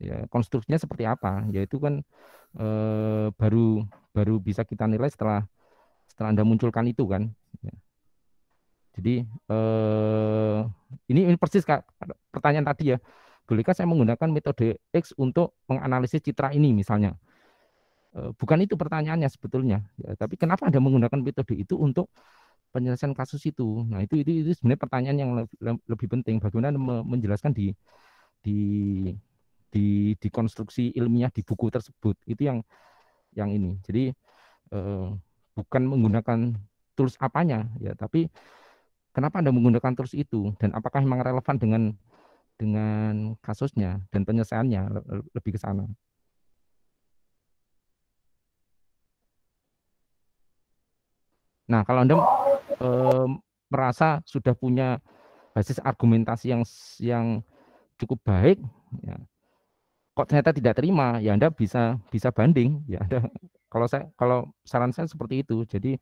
ya konstruksinya seperti apa yaitu kan e, baru baru bisa kita nilai setelah setelah anda munculkan itu kan ya. jadi e, ini, ini persis kak, pertanyaan tadi ya bolehkah saya menggunakan metode X untuk menganalisis citra ini misalnya Eh, bukan itu pertanyaannya sebetulnya ya, tapi kenapa anda menggunakan metode itu untuk penyelesaian kasus itu nah itu itu, itu sebenarnya pertanyaan yang lebih, penting bagaimana menjelaskan di di di di konstruksi ilmiah di buku tersebut itu yang yang ini jadi eh, bukan menggunakan tools apanya ya tapi kenapa anda menggunakan tools itu dan apakah memang relevan dengan dengan kasusnya dan penyelesaiannya lebih ke sana Nah, kalau Anda e, merasa sudah punya basis argumentasi yang yang cukup baik, ya, kok ternyata tidak terima, ya Anda bisa bisa banding, ya Anda kalau saya kalau saran saya seperti itu. Jadi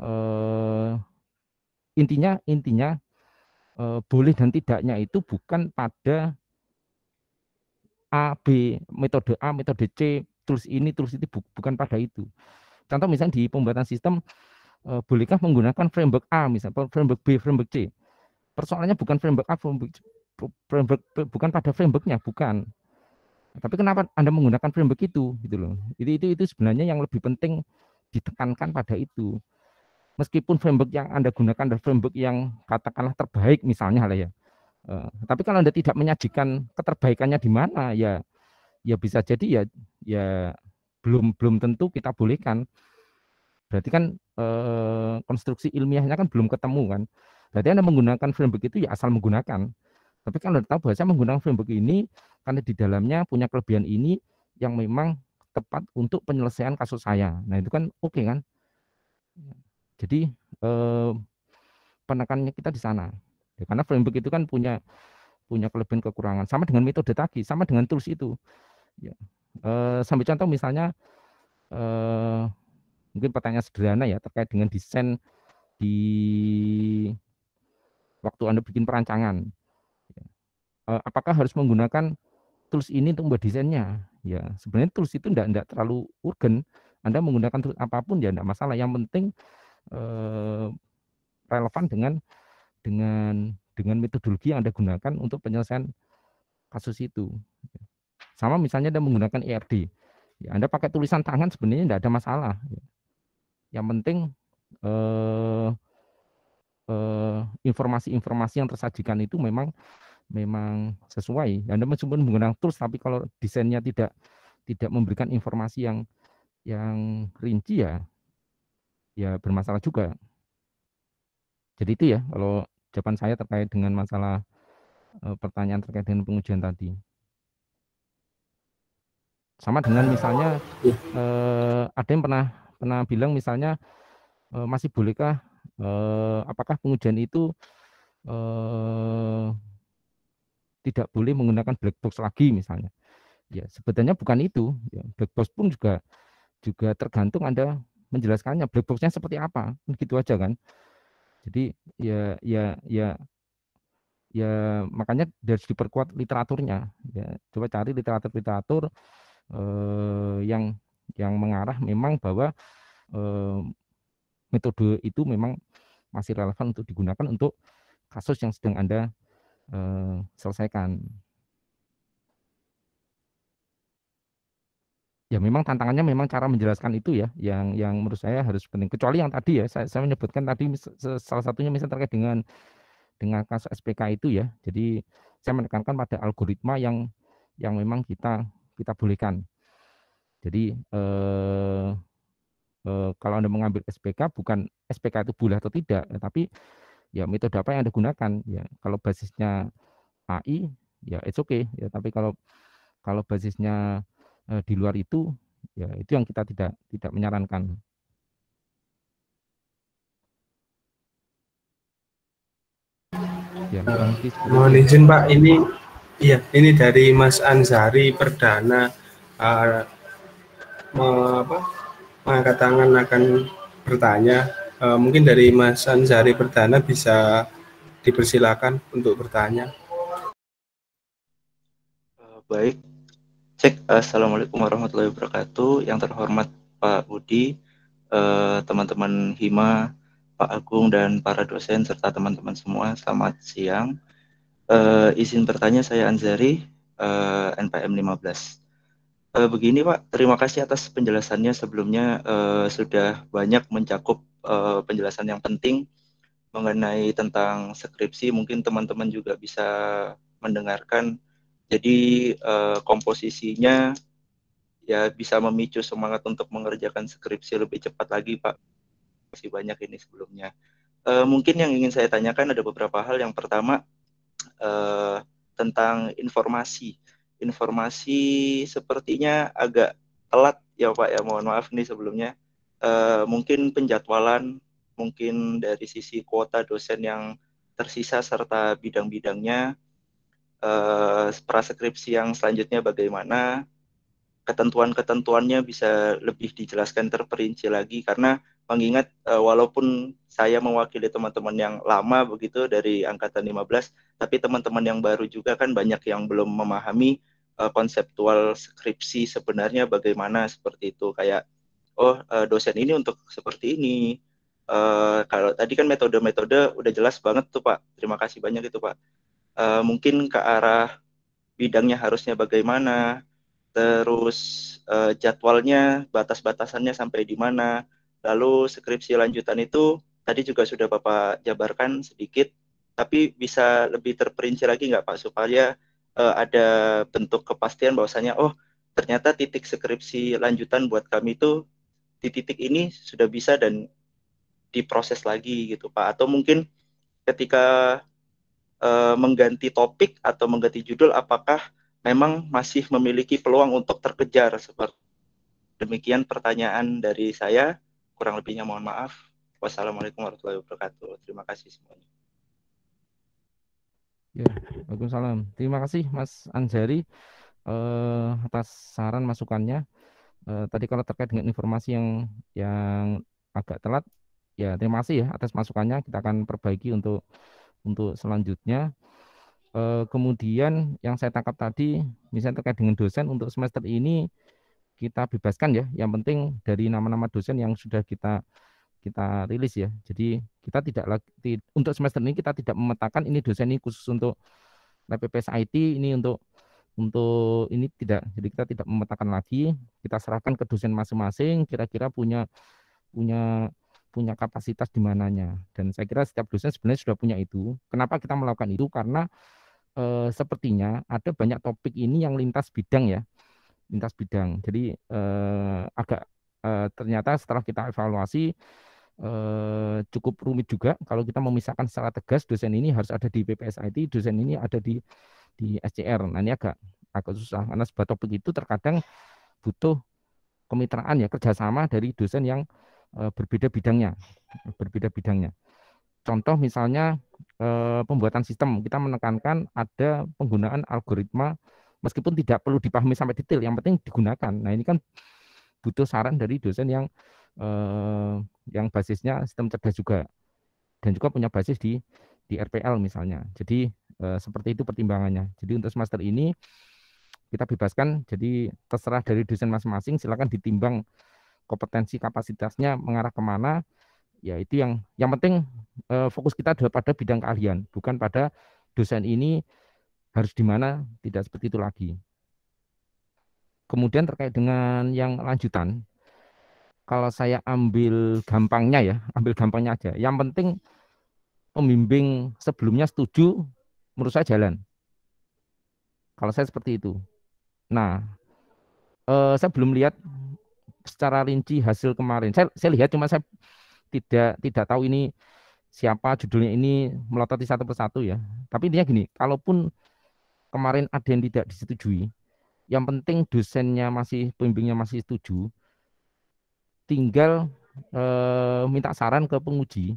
e, intinya intinya e, boleh dan tidaknya itu bukan pada A, B, metode A, metode C, terus ini, terus itu bukan pada itu. Contoh misalnya di pembuatan sistem uh, bolehkah menggunakan framework A misalnya framework B framework C persoalannya bukan framework A framework, C, framework bukan pada frameworknya bukan tapi kenapa anda menggunakan framework itu gitu loh itu itu itu sebenarnya yang lebih penting ditekankan pada itu meskipun framework yang anda gunakan adalah framework yang katakanlah terbaik misalnya lah ya Uh, tapi kalau Anda tidak menyajikan keterbaikannya di mana ya ya bisa jadi ya ya belum belum tentu kita bolehkan berarti kan eh, konstruksi ilmiahnya kan belum ketemu kan berarti anda menggunakan framework itu ya asal menggunakan tapi kan anda tahu saya menggunakan framework ini karena di dalamnya punya kelebihan ini yang memang tepat untuk penyelesaian kasus saya nah itu kan oke okay, kan jadi eh, penekannya kita di sana ya, karena framework itu kan punya punya kelebihan kekurangan sama dengan metode tadi sama dengan tools itu ya. eh, sampai contoh misalnya eh, Mungkin pertanyaan sederhana ya terkait dengan desain di waktu Anda bikin perancangan. Ya. Eh, apakah harus menggunakan tools ini untuk membuat desainnya? Ya, sebenarnya tools itu tidak enggak terlalu urgen. Anda menggunakan tools apapun ya tidak masalah. Yang penting eh, relevan dengan dengan dengan metodologi yang Anda gunakan untuk penyelesaian kasus itu. Sama misalnya Anda menggunakan ERD. Ya, Anda pakai tulisan tangan sebenarnya tidak ada masalah. Ya yang penting eh, eh, informasi-informasi yang tersajikan itu memang memang sesuai. Ya, Anda cuma menggunakan tools, tapi kalau desainnya tidak tidak memberikan informasi yang yang rinci ya, ya bermasalah juga. Jadi itu ya kalau jawaban saya terkait dengan masalah eh, pertanyaan terkait dengan pengujian tadi. Sama dengan misalnya ya. eh, ada yang pernah pernah bilang misalnya eh, masih bolehkah eh, apakah pengujian itu eh, tidak boleh menggunakan black box lagi misalnya. Ya, sebetulnya bukan itu. Ya, black box pun juga juga tergantung Anda menjelaskannya black boxnya seperti apa. Gitu aja kan. Jadi ya ya ya ya makanya harus diperkuat literaturnya. Ya, coba cari literatur-literatur eh, yang yang mengarah memang bahwa eh, metode itu memang masih relevan untuk digunakan untuk kasus yang sedang Anda eh, selesaikan. Ya memang tantangannya memang cara menjelaskan itu ya yang yang menurut saya harus penting. Kecuali yang tadi ya saya, saya menyebutkan tadi salah satunya misalnya terkait dengan dengan kasus SPK itu ya. Jadi saya menekankan pada algoritma yang yang memang kita kita bolehkan jadi eh, eh, kalau Anda mengambil SPK bukan SPK itu boleh atau tidak, ya, tapi ya metode apa yang Anda gunakan. Ya, kalau basisnya AI ya it's okay ya, tapi kalau kalau basisnya eh, di luar itu ya itu yang kita tidak tidak menyarankan. Ya, mohon izin Pak, ini ya ini dari Mas Anzari Perdana uh, apa, mengangkat tangan akan bertanya. uh, mungkin dari Mas Anzari Perdana bisa dipersilakan untuk bertanya. E, baik, cek e, Assalamualaikum warahmatullahi wabarakatuh. Yang terhormat Pak Budi, teman-teman uh, Hima, Pak Agung dan para dosen serta teman-teman semua, selamat siang. Uh, izin bertanya saya Anzari, uh, NPM 15 uh, begini Pak, terima kasih atas penjelasannya sebelumnya uh, sudah banyak mencakup uh, penjelasan yang penting mengenai tentang skripsi. Mungkin teman-teman juga bisa mendengarkan. Jadi uh, komposisinya ya bisa memicu semangat untuk mengerjakan skripsi lebih cepat lagi Pak. Masih banyak ini sebelumnya. Uh, mungkin yang ingin saya tanyakan ada beberapa hal. Yang pertama uh, tentang informasi informasi sepertinya agak telat ya Pak ya mohon maaf nih sebelumnya uh, mungkin penjadwalan mungkin dari sisi kuota dosen yang tersisa serta bidang-bidangnya uh, eh, praskripsi yang selanjutnya bagaimana ketentuan-ketentuannya bisa lebih dijelaskan terperinci lagi karena mengingat uh, walaupun saya mewakili teman-teman yang lama begitu dari angkatan 15 tapi teman-teman yang baru juga kan banyak yang belum memahami uh, konseptual skripsi sebenarnya bagaimana seperti itu kayak oh uh, dosen ini untuk seperti ini uh, kalau tadi kan metode-metode udah jelas banget tuh Pak terima kasih banyak itu Pak uh, mungkin ke arah bidangnya harusnya bagaimana terus uh, jadwalnya batas-batasannya sampai di mana Lalu skripsi lanjutan itu tadi juga sudah Bapak jabarkan sedikit, tapi bisa lebih terperinci lagi nggak Pak supaya uh, ada bentuk kepastian bahwasanya oh ternyata titik skripsi lanjutan buat kami itu di titik ini sudah bisa dan diproses lagi gitu Pak atau mungkin ketika uh, mengganti topik atau mengganti judul apakah memang masih memiliki peluang untuk terkejar seperti demikian pertanyaan dari saya Kurang lebihnya mohon maaf. Wassalamualaikum warahmatullahi wabarakatuh. Terima kasih semuanya. Ya, Waalaikumsalam. Terima kasih Mas Anjari eh, atas saran masukannya. Eh, tadi kalau terkait dengan informasi yang yang agak telat, ya terima kasih ya atas masukannya. Kita akan perbaiki untuk untuk selanjutnya. Eh, kemudian yang saya tangkap tadi, misalnya terkait dengan dosen untuk semester ini kita bebaskan ya. Yang penting dari nama-nama dosen yang sudah kita kita rilis ya. Jadi kita tidak lagi untuk semester ini kita tidak memetakan ini dosen ini khusus untuk LPPS IT ini untuk untuk ini tidak. Jadi kita tidak memetakan lagi. Kita serahkan ke dosen masing-masing kira-kira punya punya punya kapasitas di mananya. Dan saya kira setiap dosen sebenarnya sudah punya itu. Kenapa kita melakukan itu? Karena e, sepertinya ada banyak topik ini yang lintas bidang ya lintas bidang. Jadi eh, agak eh, ternyata setelah kita evaluasi eh, cukup rumit juga kalau kita memisahkan secara tegas dosen ini harus ada di PPS dosen ini ada di di SCR. Nah ini agak agak susah karena sebuah topik itu terkadang butuh kemitraan ya kerjasama dari dosen yang eh, berbeda bidangnya, berbeda bidangnya. Contoh misalnya eh, pembuatan sistem kita menekankan ada penggunaan algoritma meskipun tidak perlu dipahami sampai detail yang penting digunakan nah ini kan butuh saran dari dosen yang eh, yang basisnya sistem cerdas juga dan juga punya basis di di RPL misalnya jadi eh, seperti itu pertimbangannya jadi untuk semester ini kita bebaskan jadi terserah dari dosen masing-masing silakan ditimbang kompetensi kapasitasnya mengarah kemana ya itu yang yang penting eh, fokus kita adalah pada bidang keahlian bukan pada dosen ini harus di mana tidak seperti itu lagi. Kemudian terkait dengan yang lanjutan, kalau saya ambil gampangnya ya, ambil gampangnya aja. Yang penting pembimbing sebelumnya setuju, menurut saya jalan. Kalau saya seperti itu. Nah, eh, saya belum lihat secara rinci hasil kemarin. Saya, saya lihat cuma saya tidak tidak tahu ini siapa judulnya ini melototi satu persatu ya. Tapi intinya gini, kalaupun kemarin ada yang tidak disetujui, yang penting dosennya masih pembimbingnya masih setuju, tinggal eh, minta saran ke penguji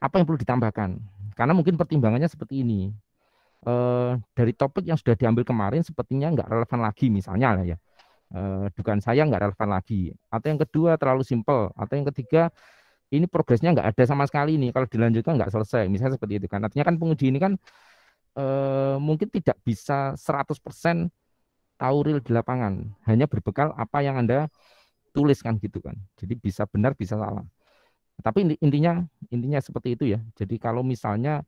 apa yang perlu ditambahkan. Karena mungkin pertimbangannya seperti ini. Eh, dari topik yang sudah diambil kemarin sepertinya nggak relevan lagi misalnya lah ya. Eh, dugaan saya nggak relevan lagi. Atau yang kedua terlalu simpel. Atau yang ketiga ini progresnya nggak ada sama sekali ini. Kalau dilanjutkan nggak selesai. Misalnya seperti itu kan. Artinya kan penguji ini kan eh, mungkin tidak bisa 100% tahu real di lapangan, hanya berbekal apa yang Anda tuliskan gitu kan. Jadi bisa benar bisa salah. Tapi intinya intinya seperti itu ya. Jadi kalau misalnya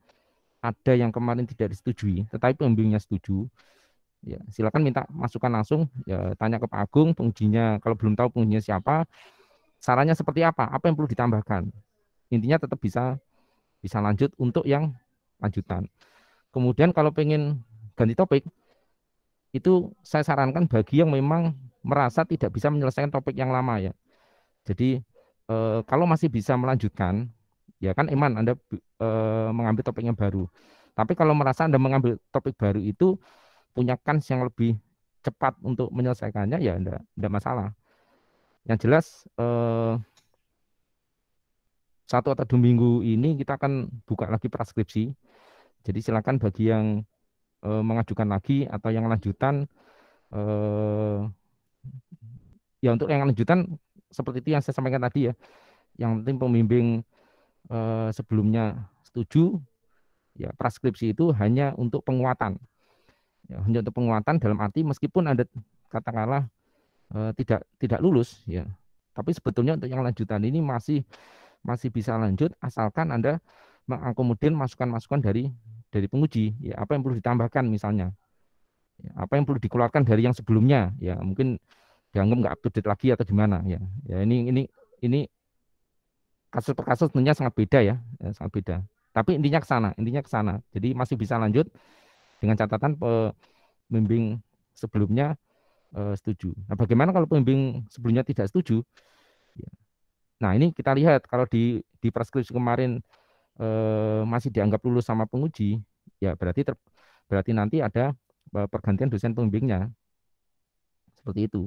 ada yang kemarin tidak disetujui, tetapi pembimbingnya setuju, ya silakan minta masukan langsung, ya, tanya ke Pak Agung, pengujinya kalau belum tahu pengujinya siapa, sarannya seperti apa, apa yang perlu ditambahkan. Intinya tetap bisa bisa lanjut untuk yang lanjutan. Kemudian kalau pengen ganti topik, itu saya sarankan bagi yang memang merasa tidak bisa menyelesaikan topik yang lama ya. Jadi eh, kalau masih bisa melanjutkan, ya kan iman Anda eh, mengambil topik yang baru. Tapi kalau merasa Anda mengambil topik baru itu punya kans yang lebih cepat untuk menyelesaikannya ya enggak, enggak masalah. Yang jelas eh, satu atau dua minggu ini kita akan buka lagi praskripsi jadi silakan bagi yang e, mengajukan lagi atau yang lanjutan e, ya untuk yang lanjutan seperti itu yang saya sampaikan tadi ya. Yang penting pembimbing e, sebelumnya setuju ya preskripsi itu hanya untuk penguatan. Ya, hanya untuk penguatan dalam arti meskipun ada katakanlah e, tidak tidak lulus ya. Tapi sebetulnya untuk yang lanjutan ini masih masih bisa lanjut asalkan Anda mengakomodir masukan-masukan dari dari penguji ya apa yang perlu ditambahkan misalnya ya, apa yang perlu dikeluarkan dari yang sebelumnya ya mungkin dianggap nggak update lagi atau gimana ya ya ini ini ini kasus per kasus tentunya sangat beda ya, ya sangat beda tapi intinya ke sana intinya ke sana jadi masih bisa lanjut dengan catatan pembimbing sebelumnya eh, setuju nah bagaimana kalau pembimbing sebelumnya tidak setuju ya. nah ini kita lihat kalau di di preskripsi kemarin eh, masih dianggap lulus sama penguji, ya berarti ter, berarti nanti ada eh, pergantian dosen pembimbingnya. Seperti itu.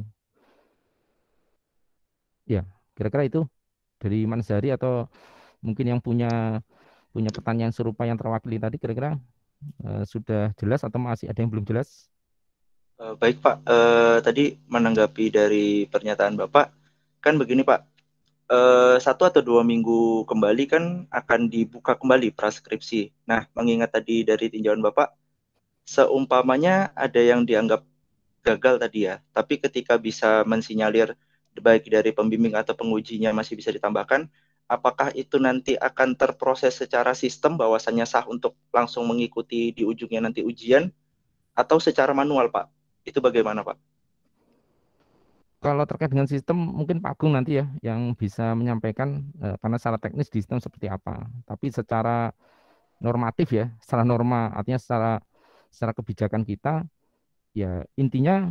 Ya, kira-kira itu dari Manzari atau mungkin yang punya punya pertanyaan serupa yang terwakili tadi kira-kira eh, sudah jelas atau masih ada yang belum jelas? Eh, baik Pak, eh, tadi menanggapi dari pernyataan Bapak, kan begini Pak, Eh, satu atau dua minggu kembali kan akan dibuka kembali praskripsi. Nah, mengingat tadi dari tinjauan Bapak, seumpamanya ada yang dianggap gagal tadi ya, tapi ketika bisa mensinyalir baik dari pembimbing atau pengujinya masih bisa ditambahkan, apakah itu nanti akan terproses secara sistem bahwasannya sah untuk langsung mengikuti di ujungnya nanti ujian atau secara manual Pak? Itu bagaimana Pak? kalau terkait dengan sistem mungkin Pak Agung nanti ya yang bisa menyampaikan eh, karena secara teknis di sistem seperti apa. Tapi secara normatif ya, secara norma artinya secara secara kebijakan kita ya intinya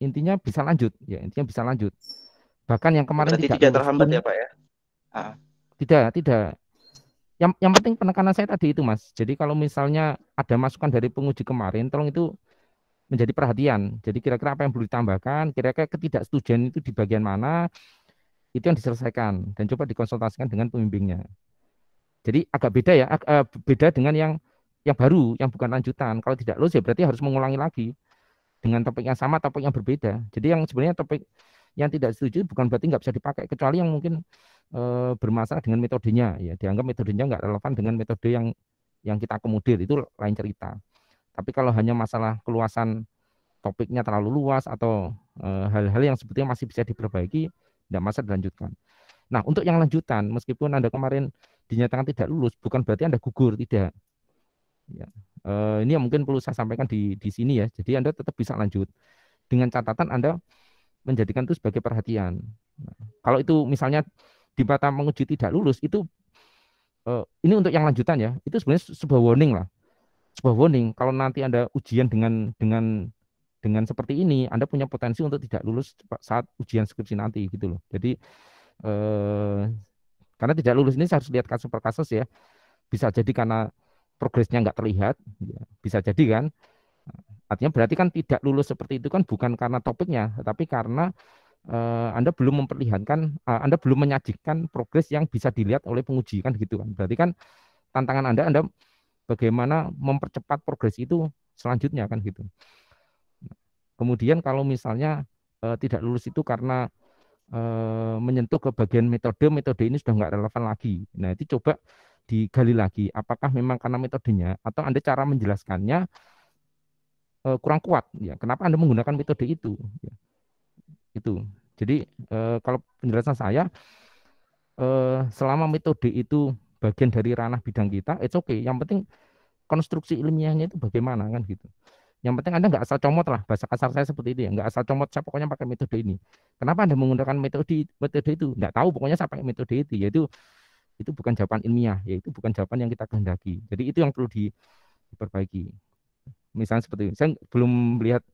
intinya bisa lanjut ya intinya bisa lanjut. Bahkan yang kemarin Berarti tidak, tidak terhambat ya Pak ya. Ah. Tidak, tidak. Yang yang penting penekanan saya tadi itu Mas. Jadi kalau misalnya ada masukan dari penguji kemarin tolong itu menjadi perhatian. Jadi kira-kira apa yang perlu ditambahkan, kira-kira ketidaksetujuan itu di bagian mana, itu yang diselesaikan dan coba dikonsultasikan dengan pembimbingnya. Jadi agak beda ya, ag eh, beda dengan yang yang baru, yang bukan lanjutan. Kalau tidak lulus ya berarti harus mengulangi lagi dengan topik yang sama, topik yang berbeda. Jadi yang sebenarnya topik yang tidak setuju bukan berarti nggak bisa dipakai kecuali yang mungkin e, bermasalah dengan metodenya ya dianggap metodenya nggak relevan dengan metode yang yang kita akomodir itu lain cerita. Tapi kalau hanya masalah keluasan topiknya terlalu luas atau eh, hal-hal e, yang sebetulnya masih bisa diperbaiki, tidak masa dilanjutkan. Nah, untuk yang lanjutan, meskipun Anda kemarin dinyatakan tidak lulus, bukan berarti Anda gugur, tidak. Ya. E, ini yang mungkin perlu saya sampaikan di, di sini ya. Jadi Anda tetap bisa lanjut. Dengan catatan Anda menjadikan itu sebagai perhatian. Nah, kalau itu misalnya di mata menguji tidak lulus, itu e, ini untuk yang lanjutan ya, itu sebenarnya sebuah warning lah sebuah warning kalau nanti Anda ujian dengan dengan dengan seperti ini Anda punya potensi untuk tidak lulus saat ujian skripsi nanti gitu loh. Jadi eh, karena tidak lulus ini saya harus lihat kasus per kasus ya. Bisa jadi karena progresnya nggak terlihat, ya. bisa jadi kan. Artinya berarti kan tidak lulus seperti itu kan bukan karena topiknya, tapi karena eh, Anda belum memperlihatkan, eh, Anda belum menyajikan progres yang bisa dilihat oleh penguji kan gitu kan. Berarti kan tantangan Anda Anda bagaimana mempercepat progres itu selanjutnya kan gitu. Kemudian kalau misalnya e, tidak lulus itu karena e, menyentuh ke bagian metode, metode ini sudah nggak relevan lagi. Nah itu coba digali lagi, apakah memang karena metodenya atau anda cara menjelaskannya e, kurang kuat. Ya, kenapa anda menggunakan metode itu? Ya, itu. Jadi e, kalau penjelasan saya selama metode itu bagian dari ranah bidang kita, it's okay. Yang penting konstruksi ilmiahnya itu bagaimana kan gitu. Yang penting Anda nggak asal comot lah, bahasa kasar saya seperti itu ya, nggak asal comot, saya pokoknya pakai metode ini. Kenapa Anda menggunakan metode metode itu? Nggak tahu, pokoknya saya pakai metode itu, yaitu itu bukan jawaban ilmiah, yaitu bukan jawaban yang kita kehendaki. Jadi itu yang perlu diperbaiki. Misalnya seperti ini, saya belum melihat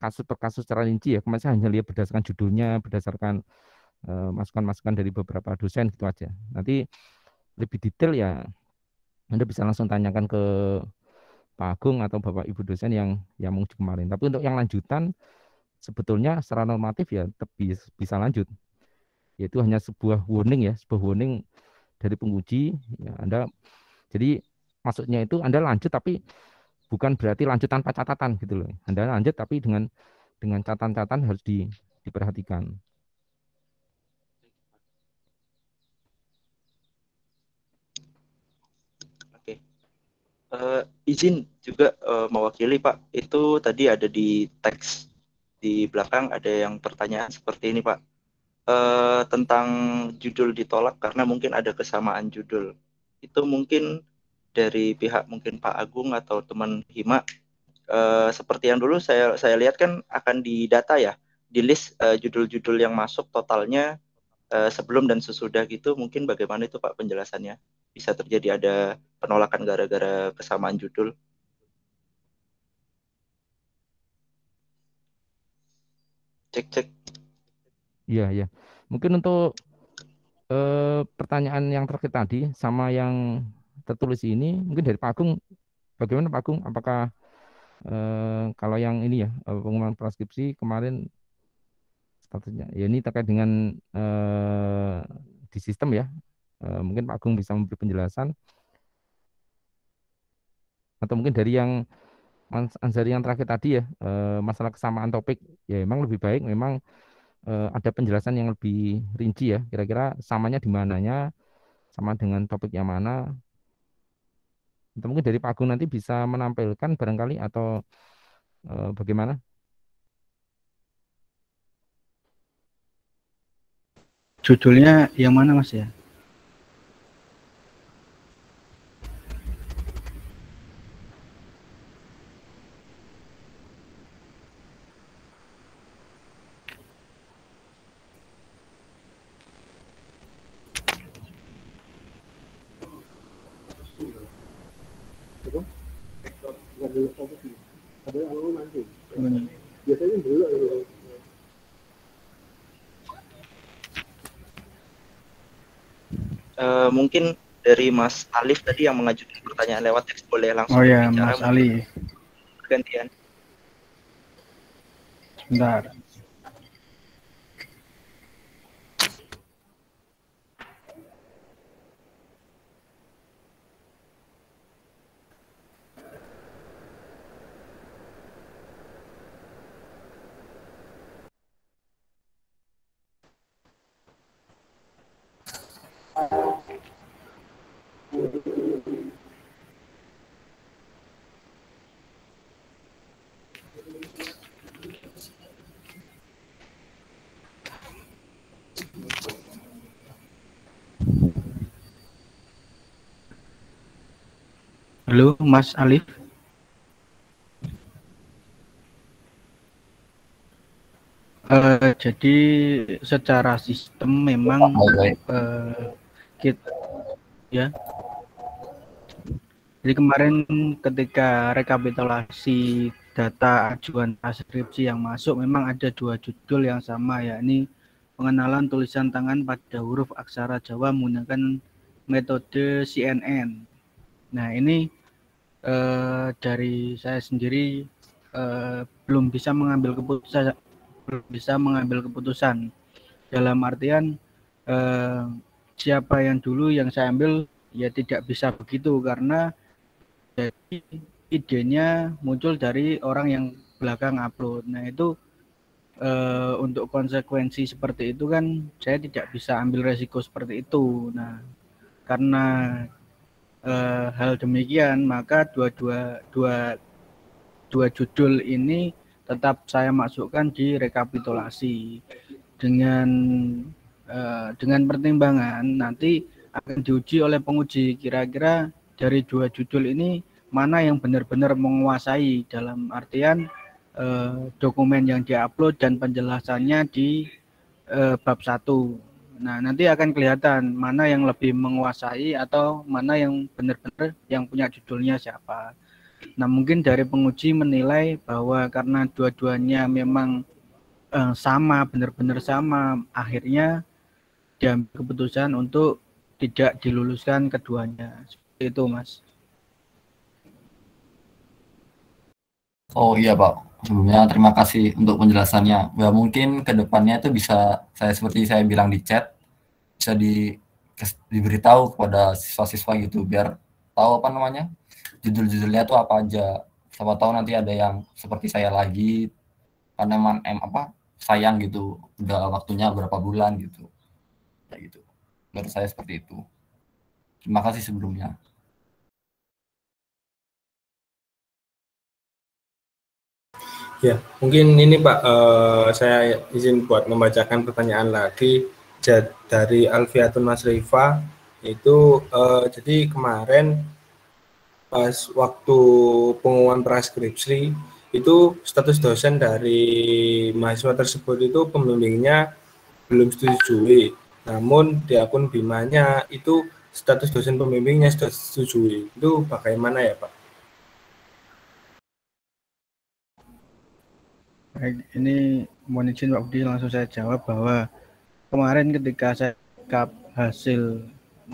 kasus per kasus secara rinci ya, kemarin saya hanya lihat berdasarkan judulnya, berdasarkan eh, masukan -masukan dari beberapa dosen gitu aja. Nanti lebih detail ya Anda bisa langsung tanyakan ke Pak Agung atau Bapak Ibu dosen yang yang muncul kemarin. Tapi untuk yang lanjutan sebetulnya secara normatif ya tapi bisa lanjut. Yaitu hanya sebuah warning ya, sebuah warning dari penguji ya Anda jadi maksudnya itu Anda lanjut tapi bukan berarti lanjut tanpa catatan gitu loh. Anda lanjut tapi dengan dengan catatan-catatan harus di, diperhatikan. Uh, izin juga uh, mewakili Pak, itu tadi ada di teks di belakang ada yang pertanyaan seperti ini Pak uh, tentang judul ditolak karena mungkin ada kesamaan judul itu mungkin dari pihak mungkin Pak Agung atau teman Hima uh, seperti yang dulu saya saya lihat kan akan didata ya di list judul-judul uh, yang masuk totalnya uh, sebelum dan sesudah gitu mungkin bagaimana itu Pak penjelasannya? bisa terjadi ada penolakan gara-gara kesamaan judul? Cek cek. Iya ya. Mungkin untuk eh, pertanyaan yang terakhir tadi sama yang tertulis ini mungkin dari Pak Agung bagaimana Pak Agung apakah eh, kalau yang ini ya eh, pengumuman transkripsi kemarin statusnya ya ini terkait dengan eh, di sistem ya Eh, mungkin Pak Agung bisa memberi penjelasan atau mungkin dari yang dari yang terakhir tadi ya eh, masalah kesamaan topik ya memang lebih baik memang eh, ada penjelasan yang lebih rinci ya kira-kira samanya di mananya sama dengan topik yang mana atau mungkin dari Pak Agung nanti bisa menampilkan barangkali atau bagaimana judulnya yang mana mas ya mungkin dari Mas Alif tadi yang mengajukan pertanyaan lewat teks boleh langsung Oh ya, Mas Ali. Gantian. Sebentar. Halo, Mas Alif. Uh, jadi secara sistem memang uh, eh, kita ya. Jadi kemarin ketika rekapitulasi data ajuan skripsi yang masuk memang ada dua judul yang sama yakni pengenalan tulisan tangan pada huruf aksara Jawa menggunakan metode CNN. Nah, ini uh, dari saya sendiri uh, belum bisa mengambil keputusan belum bisa mengambil keputusan dalam artian uh, siapa yang dulu yang saya ambil ya tidak bisa begitu karena jadi idenya muncul dari orang yang belakang upload. Nah itu Uh, untuk konsekuensi seperti itu kan saya tidak bisa ambil resiko seperti itu. Nah karena uh, hal demikian maka dua-dua dua dua judul ini tetap saya masukkan di rekapitulasi dengan uh, dengan pertimbangan nanti akan diuji oleh penguji kira-kira dari dua judul ini mana yang benar-benar menguasai dalam artian uh, dokumen yang diupload dan penjelasannya di uh, bab satu Nah, nanti akan kelihatan mana yang lebih menguasai atau mana yang benar-benar yang punya judulnya siapa. Nah, mungkin dari penguji menilai bahwa karena dua-duanya memang eh, sama, benar-benar sama, akhirnya diambil keputusan untuk tidak diluluskan keduanya. Seperti itu, Mas. Oh iya Pak, sebelumnya terima kasih untuk penjelasannya. Ya mungkin kedepannya itu bisa saya seperti saya bilang di chat, bisa di diberitahu kepada siswa-siswa gitu biar tahu apa namanya judul-judulnya tuh apa aja siapa tahu nanti ada yang seperti saya lagi karena m em apa sayang gitu udah waktunya berapa bulan gitu kayak gitu menurut saya seperti itu terima kasih sebelumnya ya mungkin ini pak uh, saya izin buat membacakan pertanyaan lagi dari Alfiatun Riva itu uh, jadi kemarin pas waktu pengumuman praskripsi itu status dosen dari mahasiswa tersebut itu pembimbingnya belum setujui namun di akun bimanya itu status dosen pembimbingnya sudah setujui itu bagaimana ya Pak? Baik, ini mohon izin Pak Budi langsung saya jawab bahwa kemarin ketika saya cap hasil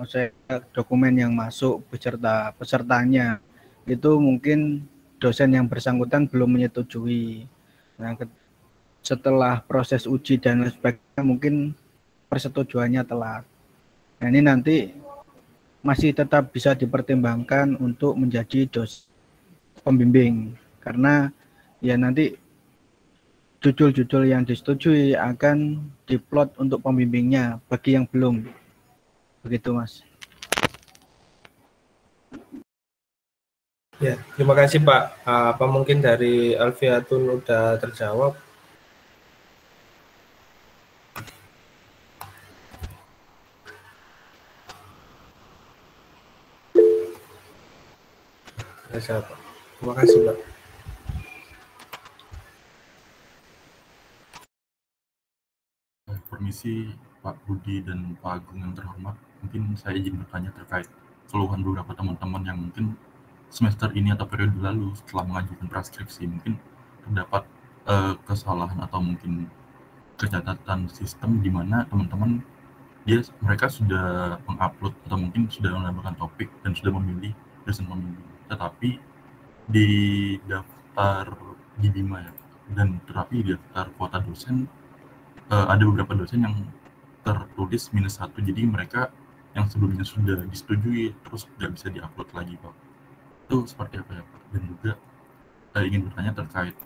saya dokumen yang masuk peserta pesertanya itu mungkin dosen yang bersangkutan belum menyetujui. Nah, setelah proses uji dan lain sebagainya mungkin persetujuannya telat. Nah, ini nanti masih tetap bisa dipertimbangkan untuk menjadi dos pembimbing karena ya nanti judul-judul yang disetujui akan diplot untuk pembimbingnya bagi yang belum. Begitu, Mas. Ya, terima kasih Pak. Apa mungkin dari Alfiatun udah terjawab? Terjawab. Terima kasih Pak. permisi Pak Budi dan Pak Agung yang terhormat. Mungkin saya izin bertanya terkait keluhan beberapa teman-teman yang mungkin semester ini atau periode lalu setelah mengajukan preskripsi mungkin terdapat uh, kesalahan atau mungkin kecatatan sistem di mana teman-teman dia mereka sudah mengupload atau mungkin sudah menambahkan topik dan sudah memilih dosen pembimbing tetapi di daftar di Bima ya dan terapi di daftar kuota dosen uh, ada beberapa dosen yang tertulis minus satu jadi mereka yang sebelumnya sudah disetujui terus nggak bisa diupload lagi pak itu seperti apa ya pak dan juga uh, ingin bertanya terkait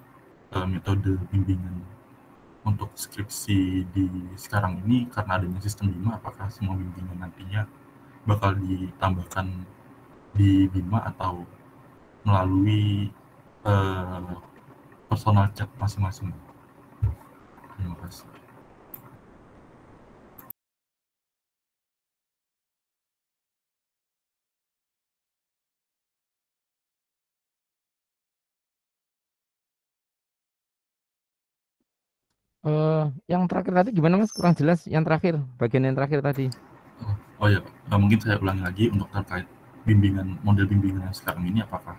uh, metode bimbingan untuk skripsi di sekarang ini karena adanya sistem BIMA apakah semua bimbingan nantinya bakal ditambahkan di BIMA atau melalui uh, personal chat masing-masing terima kasih Uh, yang terakhir tadi gimana mas? Kurang jelas. Yang terakhir, bagian yang terakhir tadi. Oh, oh ya, nah, mungkin saya ulangi lagi untuk terkait bimbingan model bimbingan yang sekarang ini apakah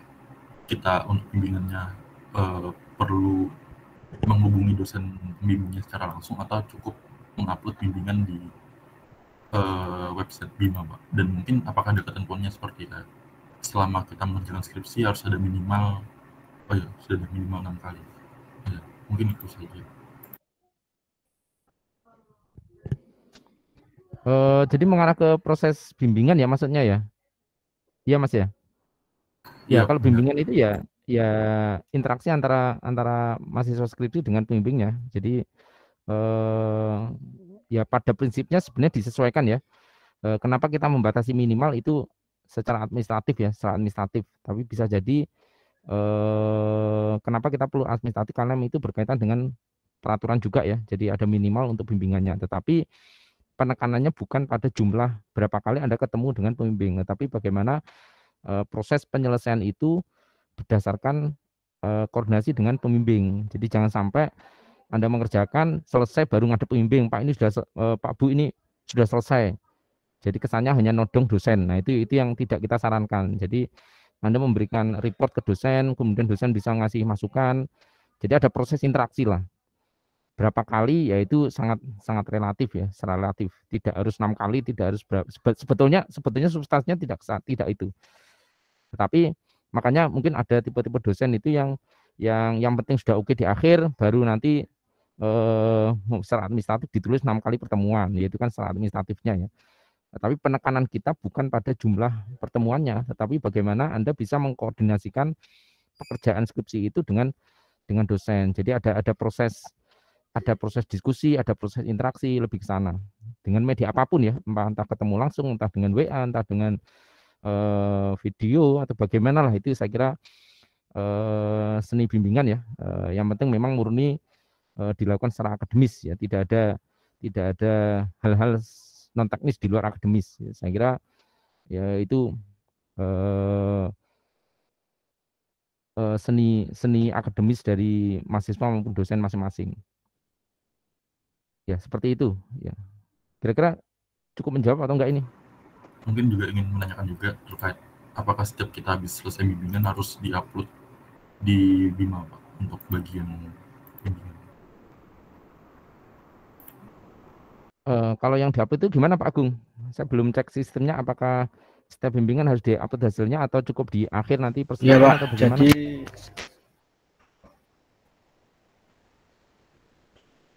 kita untuk bimbingannya uh, perlu menghubungi dosen bimbingnya secara langsung atau cukup mengupload bimbingan di uh, website Bima, Pak? Dan mungkin apakah ada ketentuannya seperti uh, selama kita mengerjakan skripsi harus ada minimal, oh ya, sudah minimal enam kali. Ya, mungkin itu saja. Uh, jadi mengarah ke proses bimbingan ya maksudnya ya? Iya Mas ya? Ya, kalau bimbingan itu ya ya interaksi antara antara mahasiswa skripsi dengan pembimbingnya. Jadi eh, ya pada prinsipnya sebenarnya disesuaikan ya. Eh, kenapa kita membatasi minimal itu secara administratif ya, secara administratif. Tapi bisa jadi eh, kenapa kita perlu administratif karena itu berkaitan dengan peraturan juga ya. Jadi ada minimal untuk bimbingannya. Tetapi penekanannya bukan pada jumlah berapa kali Anda ketemu dengan pembimbing, tapi bagaimana eh, proses penyelesaian itu berdasarkan eh, koordinasi dengan pembimbing. Jadi jangan sampai Anda mengerjakan selesai baru ngadep pembimbing, Pak ini sudah eh, Pak Bu ini sudah selesai. Jadi kesannya hanya nodong dosen. Nah, itu itu yang tidak kita sarankan. Jadi Anda memberikan report ke dosen, kemudian dosen bisa ngasih masukan. Jadi ada proses interaksi lah berapa kali ya itu sangat sangat relatif ya relatif tidak harus enam kali tidak harus berapa sebetulnya sebetulnya substansinya tidak tidak itu tetapi makanya mungkin ada tipe-tipe dosen itu yang yang yang penting sudah oke di akhir baru nanti eh, secara administratif ditulis enam kali pertemuan yaitu kan secara administratifnya ya tapi penekanan kita bukan pada jumlah pertemuannya tetapi bagaimana anda bisa mengkoordinasikan pekerjaan skripsi itu dengan dengan dosen jadi ada ada proses ada proses diskusi, ada proses interaksi lebih ke sana dengan media apapun ya, entah ketemu langsung, entah dengan WA, entah dengan uh, video atau bagaimana lah itu saya kira uh, seni bimbingan ya. Uh, yang penting memang murni uh, dilakukan secara akademis ya, tidak ada tidak ada hal-hal non teknis di luar akademis. Ya, saya kira ya itu uh, uh, seni seni akademis dari mahasiswa maupun dosen masing-masing. Ya, seperti itu. Ya. Kira-kira cukup menjawab atau enggak ini? Mungkin juga ingin menanyakan juga terkait apakah setiap kita habis selesai bimbingan harus diupload di Bima Pak untuk bagian bimbingan? Uh, kalau yang diupload itu gimana Pak Agung? Saya belum cek sistemnya apakah setiap bimbingan harus diupload hasilnya atau cukup di akhir nanti iya, persiapan ya, atau bagaimana? Jadi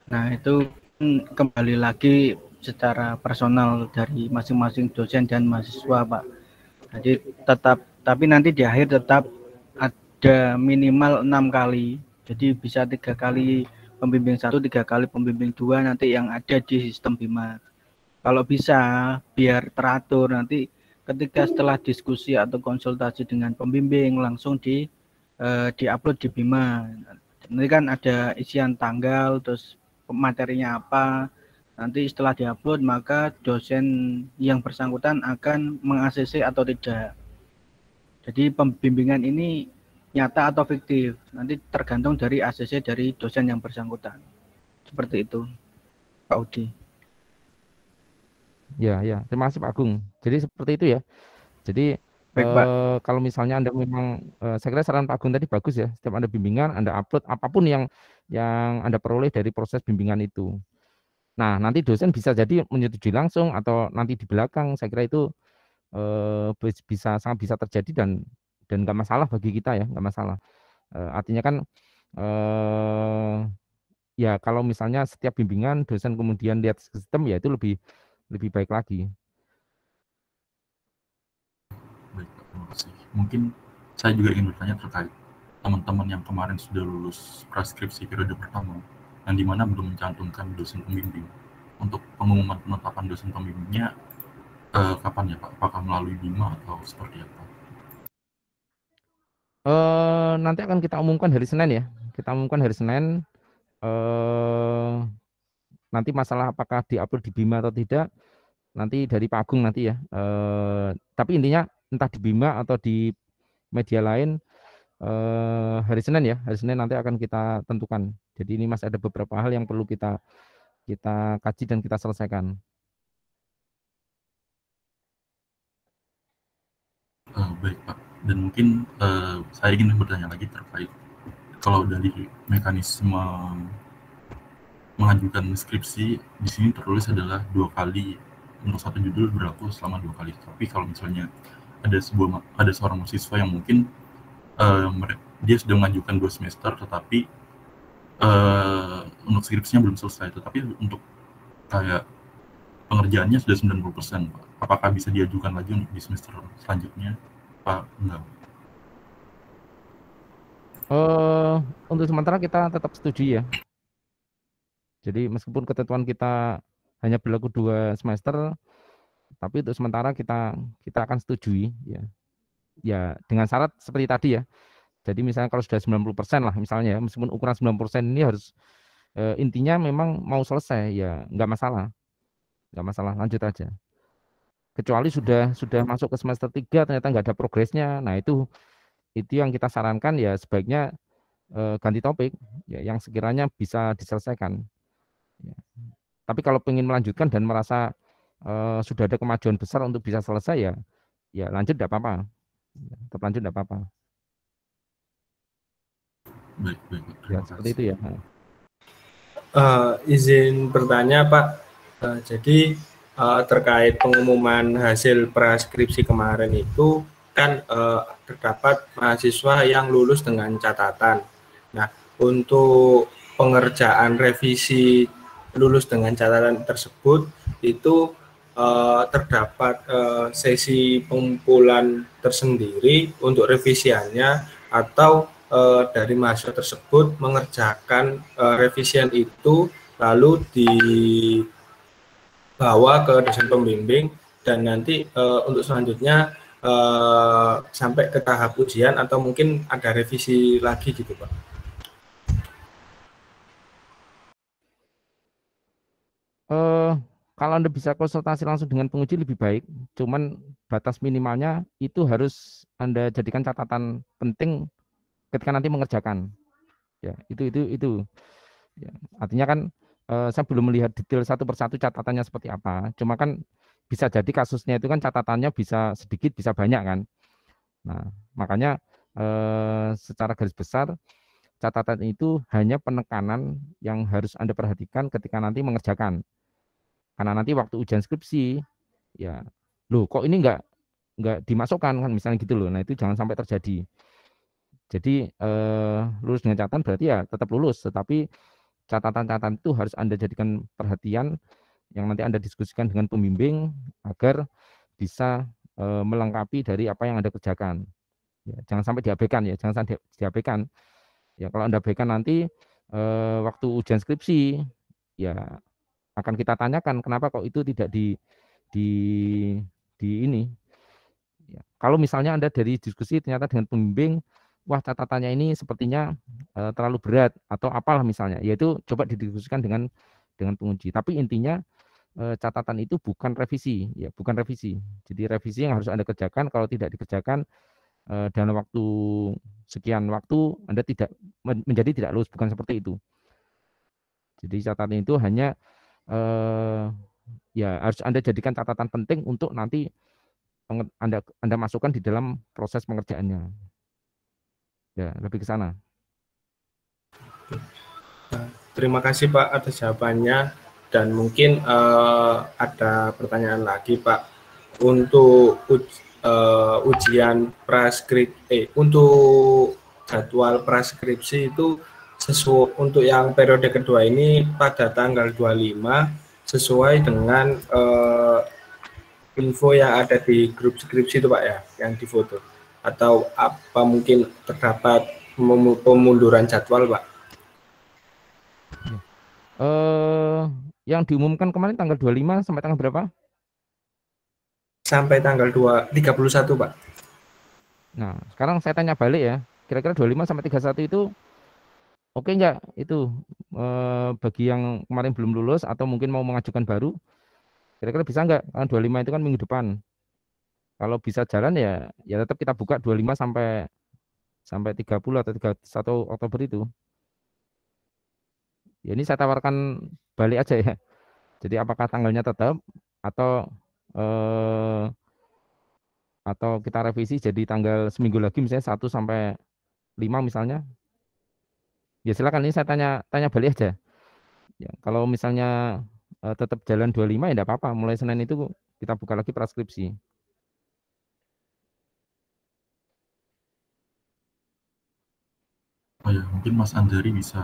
Nah, itu Kan kembali lagi secara personal dari masing-masing dosen dan mahasiswa, Pak. Jadi tetap tapi nanti di akhir tetap ada minimal enam kali. Jadi bisa tiga kali pembimbing satu, tiga kali pembimbing dua nanti yang ada di sistem BIMA. Kalau bisa biar teratur nanti ketika setelah diskusi atau konsultasi dengan pembimbing langsung di di eh, diupload di BIMA. Nanti kan ada isian tanggal terus materinya apa. Nanti setelah diupload maka dosen yang bersangkutan akan mengakses atau tidak. Jadi pembimbingan ini nyata atau fiktif. Nanti tergantung dari ACC dari dosen yang bersangkutan. Seperti itu, Pak Udi. Ya, ya. Terima kasih Pak Agung. Jadi seperti itu ya. Jadi Baik, Uh, kalau misalnya Anda memang uh, saya kira saran Pak Agung tadi bagus ya. Setiap Anda bimbingan, Anda upload apapun yang yang Anda peroleh dari proses bimbingan itu. Nah, nanti dosen bisa jadi menyetujui langsung atau nanti di belakang. Saya kira itu uh, bisa sangat bisa terjadi dan dan nggak masalah bagi kita ya, nggak masalah. Uh, artinya kan uh, ya kalau misalnya setiap bimbingan dosen kemudian lihat sistem ya itu lebih lebih baik lagi. sih. Mungkin saya juga ingin bertanya terkait teman-teman yang kemarin sudah lulus preskripsi periode pertama, yang dimana belum mencantumkan dosen pembimbing. Untuk pengumuman penetapan dosen pembimbingnya, eh, kapan ya Pak? Apakah melalui BIMA atau seperti apa? Uh, nanti akan kita umumkan hari Senin ya. Kita umumkan hari Senin. Uh, nanti masalah apakah diupload di BIMA atau tidak, nanti dari Pak Agung nanti ya. Uh, tapi intinya entah di Bima atau di media lain eh, hari Senin ya hari Senin nanti akan kita tentukan jadi ini masih ada beberapa hal yang perlu kita kita kaji dan kita selesaikan oh, baik pak dan mungkin eh, saya ingin bertanya lagi terkait kalau dari mekanisme mengajukan skripsi di sini tertulis adalah dua kali untuk satu judul berlaku selama dua kali tapi kalau misalnya ada sebuah ada seorang mahasiswa yang mungkin uh, dia sudah mengajukan dua semester tetapi uh, untuk skripsinya belum selesai tetapi untuk kayak pengerjaannya sudah 90 persen Apakah bisa diajukan lagi untuk di semester selanjutnya Pak? Enggak. Uh, untuk sementara kita tetap setuju ya. Jadi meskipun ketentuan kita hanya berlaku dua semester, tapi untuk sementara kita kita akan setujui ya. Ya dengan syarat seperti tadi ya. Jadi misalnya kalau sudah 90% lah misalnya ya, meskipun ukuran 90% ini harus e, intinya memang mau selesai ya nggak masalah. Nggak masalah lanjut aja. Kecuali sudah sudah masuk ke semester 3 ternyata nggak ada progresnya. Nah, itu itu yang kita sarankan ya sebaiknya e, ganti topik ya, yang sekiranya bisa diselesaikan. Ya. Tapi kalau ingin melanjutkan dan merasa eh, sudah ada kemajuan besar untuk bisa selesai ya ya lanjut tidak apa-apa ya, tetap lanjut tidak apa-apa ya seperti itu ya uh, izin bertanya pak uh, jadi uh, terkait pengumuman hasil praskripsi kemarin itu kan uh, terdapat mahasiswa yang lulus dengan catatan nah untuk pengerjaan revisi lulus dengan catatan tersebut itu uh, terdapat uh, sesi pengumpulan tersendiri untuk revisiannya atau uh, dari mahasiswa tersebut mengerjakan uh, revisian itu lalu dibawa ke dosen pembimbing dan nanti uh, untuk selanjutnya uh, sampai ke tahap ujian atau mungkin ada revisi lagi gitu Pak. Uh, kalau Anda bisa konsultasi langsung dengan penguji lebih baik, cuman batas minimalnya itu harus Anda jadikan catatan penting ketika nanti mengerjakan. Ya, itu itu itu. Ya, artinya kan eh, saya belum melihat detail satu persatu catatannya seperti apa. Cuma kan bisa jadi kasusnya itu kan catatannya bisa sedikit, bisa banyak kan. Nah, makanya eh, secara garis besar catatan itu hanya penekanan yang harus Anda perhatikan ketika nanti mengerjakan karena nanti waktu ujian skripsi, ya, lo kok ini enggak nggak dimasukkan kan misalnya gitu loh. Nah itu jangan sampai terjadi. Jadi eh, lulus dengan catatan berarti ya tetap lulus, tetapi catatan-catatan itu harus Anda jadikan perhatian yang nanti Anda diskusikan dengan pembimbing agar bisa eh, melengkapi dari apa yang Anda kerjakan. Ya, jangan sampai diabaikan ya, jangan sampai diabaikan. Ya kalau Anda abaikan nanti eh, waktu ujian skripsi ya akan kita tanyakan kenapa kok itu tidak di di di ini. Ya, kalau misalnya Anda dari diskusi ternyata dengan pembimbing wah catatannya ini sepertinya e, terlalu berat atau apalah misalnya, yaitu coba didiskusikan dengan dengan penguji. Tapi intinya e, catatan itu bukan revisi, ya bukan revisi. Jadi revisi yang harus anda kerjakan kalau tidak dikerjakan e, dalam waktu sekian waktu anda tidak menjadi tidak lulus bukan seperti itu. Jadi catatan itu hanya eh, ya harus Anda jadikan catatan penting untuk nanti Anda Anda masukkan di dalam proses pengerjaannya. Ya, lebih ke sana. Terima kasih Pak atas jawabannya dan mungkin eh, ada pertanyaan lagi Pak untuk uj, eh, ujian praskrip eh untuk jadwal praskripsi itu sesuai untuk yang periode kedua ini pada tanggal 25 sesuai dengan uh, info yang ada di grup skripsi itu Pak ya yang difoto atau apa mungkin terdapat pemunduran jadwal Pak? Uh, yang diumumkan kemarin tanggal 25 sampai tanggal berapa? Sampai tanggal 2 31 Pak. Nah, sekarang saya tanya balik ya. Kira-kira 25 sampai 31 itu Oke enggak itu eh, bagi yang kemarin belum lulus atau mungkin mau mengajukan baru kira-kira bisa enggak? Kan 25 itu kan minggu depan. Kalau bisa jalan ya ya tetap kita buka 25 sampai sampai 30 atau 31 Oktober itu. Ya ini saya tawarkan balik aja ya. Jadi apakah tanggalnya tetap atau eh, atau kita revisi jadi tanggal seminggu lagi misalnya 1 sampai 5 misalnya Ya silakan ini saya tanya tanya balik aja. Ya, kalau misalnya uh, tetap jalan 25 ya enggak apa-apa. Mulai Senin itu kita buka lagi preskripsi. Oh ya, mungkin Mas Andri bisa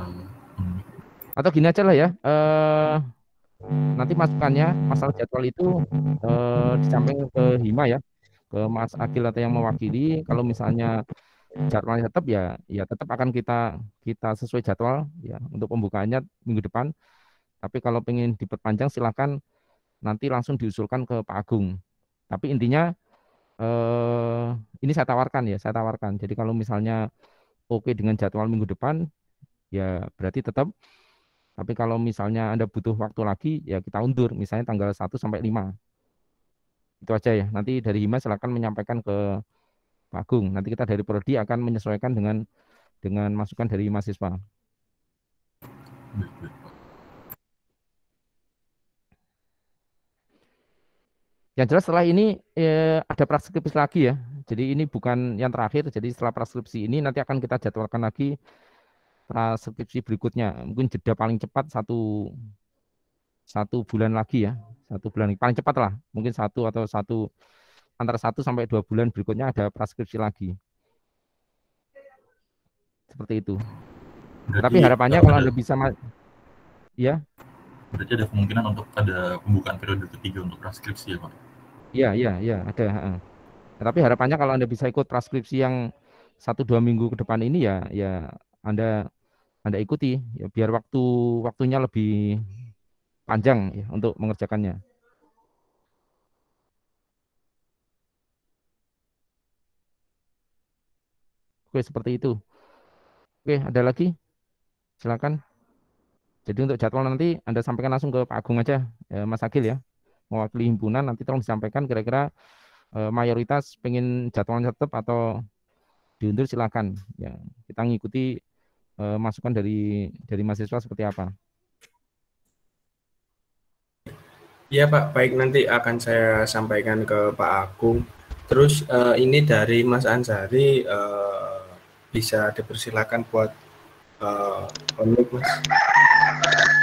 atau gini aja lah ya uh, nanti masukannya masalah jadwal itu eh, disampaikan ke Hima ya ke Mas Akil atau yang mewakili kalau misalnya jadwalnya tetap ya ya tetap akan kita kita sesuai jadwal ya untuk pembukaannya minggu depan. Tapi kalau ingin diperpanjang silakan nanti langsung diusulkan ke Pak Agung. Tapi intinya eh, ini saya tawarkan ya, saya tawarkan. Jadi kalau misalnya oke dengan jadwal minggu depan ya berarti tetap tapi kalau misalnya Anda butuh waktu lagi, ya kita undur, misalnya tanggal 1 sampai 5. Itu aja ya. Nanti dari Hima silakan menyampaikan ke Pak Agung. Nanti kita dari prodi akan menyesuaikan dengan dengan masukan dari mahasiswa. Yang jelas setelah ini eh, ada praskripsi lagi ya. Jadi ini bukan yang terakhir. Jadi setelah praskripsi ini nanti akan kita jadwalkan lagi praskripsi berikutnya. Mungkin jeda paling cepat satu satu bulan lagi ya. Satu bulan paling cepat lah. Mungkin satu atau satu antara 1 sampai 2 bulan berikutnya ada preskripsi lagi. Seperti itu. Berarti Tapi harapannya kalau ada, Anda bisa ya. Berarti ada kemungkinan untuk ada pembukaan periode ketiga untuk preskripsi, ya, Pak. Iya, iya, iya, ada, Tapi harapannya kalau Anda bisa ikut preskripsi yang satu dua minggu ke depan ini ya ya Anda Anda ikuti ya biar waktu waktunya lebih panjang ya untuk mengerjakannya. Oke, seperti itu. Oke, ada lagi? Silakan. Jadi untuk jadwal nanti Anda sampaikan langsung ke Pak Agung aja, eh, Mas Agil ya. Mewakili himpunan, nanti tolong disampaikan kira-kira eh, mayoritas pengen jadwal tetap atau diundur silakan ya kita ngikuti eh, masukan dari dari mahasiswa seperti apa Ya Pak, baik nanti akan saya sampaikan ke Pak Agung. Terus uh, ini dari Mas Ansari uh, bisa dipersilakan buat uh, mas.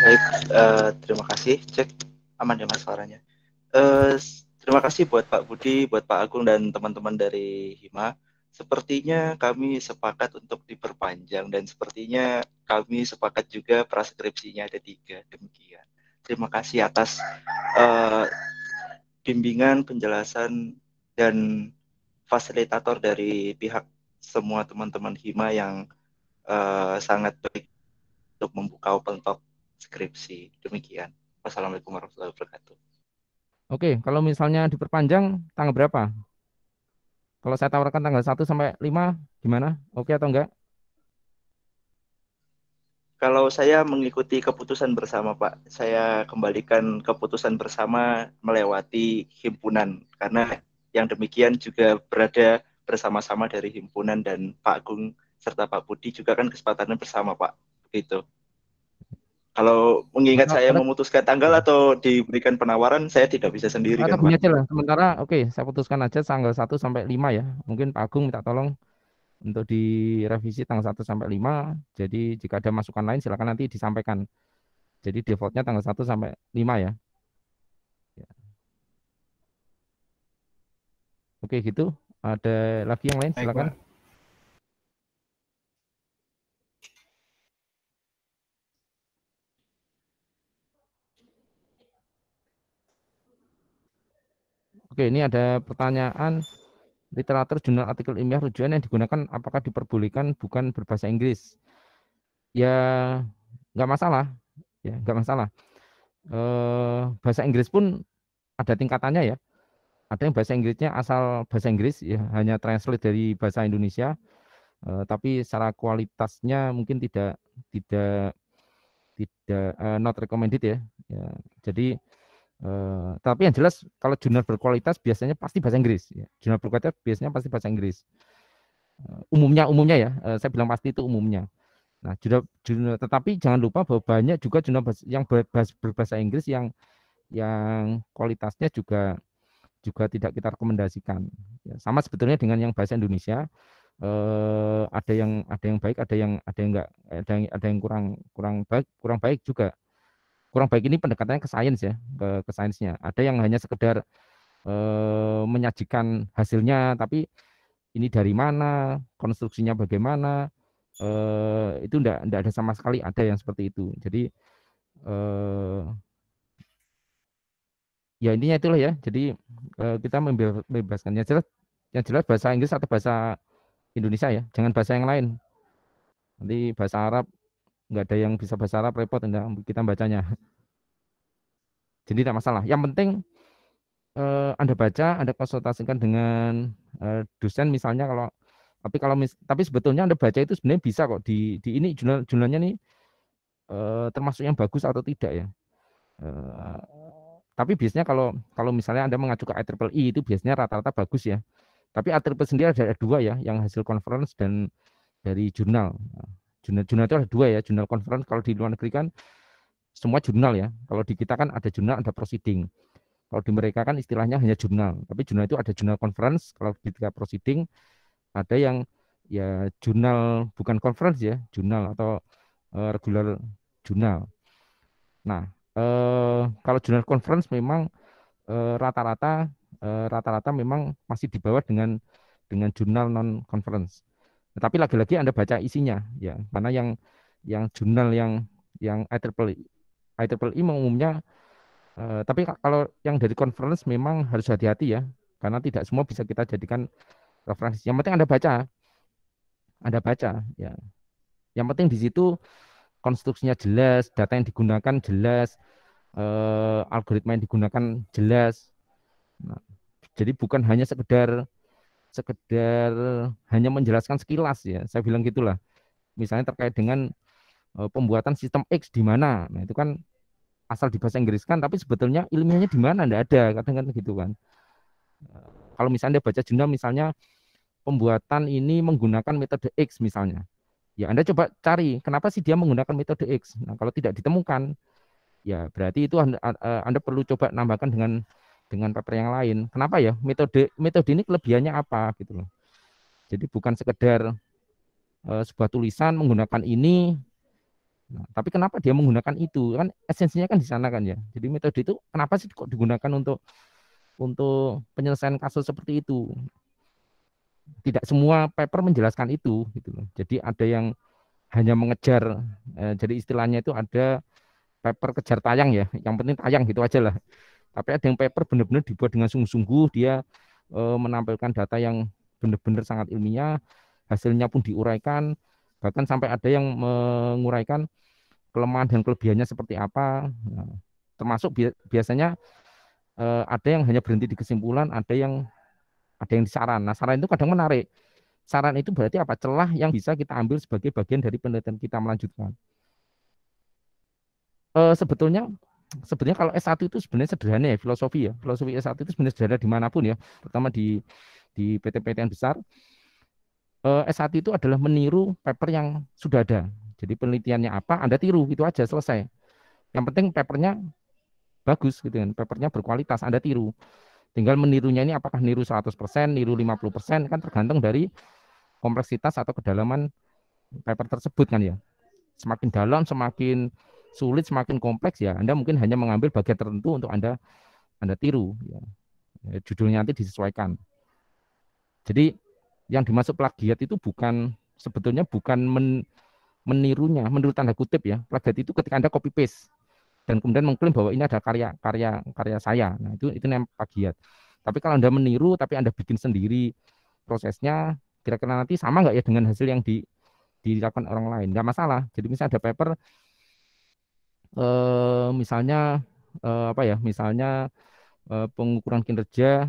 Baik, uh, terima kasih. Cek aman ya mas suaranya. Uh, terima kasih buat Pak Budi, buat Pak Agung dan teman-teman dari Hima. Sepertinya kami sepakat untuk diperpanjang dan sepertinya kami sepakat juga preskripsinya ada tiga demikian. Terima kasih atas uh, bimbingan, penjelasan dan fasilitator dari pihak semua teman-teman Hima yang uh, sangat baik untuk membuka open talk skripsi. Demikian. Wassalamualaikum warahmatullahi wabarakatuh. Oke, kalau misalnya diperpanjang tanggal berapa? Kalau saya tawarkan tanggal 1 sampai 5 gimana? Oke atau enggak? Kalau saya mengikuti keputusan bersama, Pak. Saya kembalikan keputusan bersama melewati himpunan karena yang demikian juga berada bersama-sama dari himpunan dan Pak Agung serta Pak Budi juga kan kesempatannya bersama Pak begitu. Kalau mengingat saya memutuskan tanggal atau diberikan penawaran, saya tidak bisa sendiri. Nah, kan, aja Sementara, oke, okay, saya putuskan aja tanggal 1 sampai 5 ya. Mungkin Pak Agung minta tolong untuk direvisi tanggal 1 sampai 5. Jadi jika ada masukan lain silakan nanti disampaikan. Jadi defaultnya tanggal 1 sampai 5 ya. ya. Oke gitu. Ada lagi yang lain? silakan. Oke, ini ada pertanyaan literatur jurnal artikel ilmiah rujukan yang digunakan apakah diperbolehkan bukan berbahasa Inggris? Ya, nggak masalah, ya nggak masalah. Eh, bahasa Inggris pun ada tingkatannya ya ada yang bahasa Inggrisnya asal bahasa Inggris ya hanya translate dari bahasa Indonesia uh, tapi secara kualitasnya mungkin tidak tidak tidak uh, not recommended ya, ya jadi uh, tapi yang jelas kalau jurnal berkualitas biasanya pasti bahasa Inggris ya. jurnal berkualitas biasanya pasti bahasa Inggris uh, umumnya umumnya ya uh, saya bilang pasti itu umumnya nah jurnal, jurnal tetapi jangan lupa bahwa banyak juga jurnal yang berbahasa, berbahasa Inggris yang yang kualitasnya juga juga tidak kita rekomendasikan. Ya, sama sebetulnya dengan yang bahasa Indonesia eh, ada yang ada yang baik, ada yang ada yang enggak ada yang ada yang kurang kurang baik, kurang baik juga. Kurang baik ini pendekatannya ke sains ya, ke ke sainsnya. Ada yang hanya sekedar eh, menyajikan hasilnya tapi ini dari mana, konstruksinya bagaimana, eh, itu enggak enggak ada sama sekali ada yang seperti itu. Jadi eh ya intinya itulah ya jadi uh, kita membebaskan yang jelas yang jelas bahasa Inggris atau bahasa Indonesia ya jangan bahasa yang lain nanti bahasa Arab nggak ada yang bisa bahasa Arab repot kita bacanya jadi tidak masalah yang penting eh, anda baca anda konsultasikan dengan uh, dosen misalnya kalau tapi kalau mis, tapi sebetulnya anda baca itu sebenarnya bisa kok di di ini jurnal jurnalnya nih eh, termasuk yang bagus atau tidak ya eh, tapi biasanya kalau kalau misalnya Anda mengacu ke IEEE e itu biasanya rata-rata bagus ya. Tapi IEEE e sendiri ada dua ya, yang hasil conference dan dari jurnal. Jurnal, jurnal itu ada dua ya, jurnal conference kalau di luar negeri kan semua jurnal ya. Kalau di kita kan ada jurnal, ada proceeding. Kalau di mereka kan istilahnya hanya jurnal, tapi jurnal itu ada jurnal conference, kalau di kita proceeding ada yang ya jurnal bukan conference ya, jurnal atau eh, regular jurnal. Nah, Eh, kalau jurnal conference memang eh, rata-rata eh, rata-rata memang masih di dengan dengan jurnal non conference. Tetapi lagi-lagi Anda baca isinya ya. Karena yang yang jurnal yang yang IEEE IEEE umumnya tapi kalau yang dari conference memang harus hati-hati ya karena tidak semua bisa kita jadikan referensi. Yang penting Anda baca. Anda baca ya. Yang penting di situ konstruksinya jelas, data yang digunakan jelas, eh, algoritma yang digunakan jelas. Nah, jadi bukan hanya sekedar sekedar hanya menjelaskan sekilas ya. Saya bilang gitulah. Misalnya terkait dengan eh, pembuatan sistem X di mana. Nah, itu kan asal di bahasa Inggris kan, tapi sebetulnya ilmiahnya di mana enggak ada, kadang kan gitu kan. Kalau misalnya baca jurnal misalnya pembuatan ini menggunakan metode X misalnya ya Anda coba cari kenapa sih dia menggunakan metode X. Nah, kalau tidak ditemukan, ya berarti itu Anda, Anda perlu coba nambahkan dengan dengan paper yang lain. Kenapa ya? Metode metode ini kelebihannya apa gitu loh. Jadi bukan sekedar uh, sebuah tulisan menggunakan ini Nah, tapi kenapa dia menggunakan itu? Kan esensinya kan di sana kan ya. Jadi metode itu kenapa sih kok digunakan untuk untuk penyelesaian kasus seperti itu? tidak semua paper menjelaskan itu gitu loh. Jadi ada yang hanya mengejar eh, jadi istilahnya itu ada paper kejar tayang ya. Yang penting tayang gitu aja lah. Tapi ada yang paper benar-benar dibuat dengan sungguh-sungguh dia eh, menampilkan data yang benar-benar sangat ilmiah, hasilnya pun diuraikan bahkan sampai ada yang menguraikan kelemahan dan kelebihannya seperti apa. Nah, termasuk biasanya eh, ada yang hanya berhenti di kesimpulan, ada yang ada yang di saran. Nah, saran itu kadang menarik. Saran itu berarti apa? Celah yang bisa kita ambil sebagai bagian dari penelitian kita melanjutkan. E, sebetulnya sebetulnya kalau S1 itu sebenarnya sederhana ya filosofi ya. Filosofi S1 itu sebenarnya sederhana dimanapun ya, terutama di di pt yang besar. E, eh, S1 itu adalah meniru paper yang sudah ada. Jadi penelitiannya apa, Anda tiru, itu aja selesai. Yang penting papernya bagus gitu kan, papernya berkualitas, Anda tiru. Tinggal menirunya ini apakah niru 100%, niru 50% kan tergantung dari kompleksitas atau kedalaman paper tersebut kan ya. Semakin dalam, semakin sulit, semakin kompleks ya. Anda mungkin hanya mengambil bagian tertentu untuk Anda Anda tiru ya. ya judulnya nanti disesuaikan. Jadi yang dimaksud plagiat itu bukan sebetulnya bukan men, menirunya menurut tanda kutip ya. Plagiat itu ketika Anda copy paste dan kemudian mengklaim bahwa ini adalah karya karya karya saya. Nah, itu itu namanya plagiat. Tapi kalau Anda meniru tapi Anda bikin sendiri prosesnya kira-kira nanti sama nggak ya dengan hasil yang di dilakukan orang lain nggak masalah jadi misalnya ada paper eh, misalnya eh, apa ya misalnya eh, pengukuran kinerja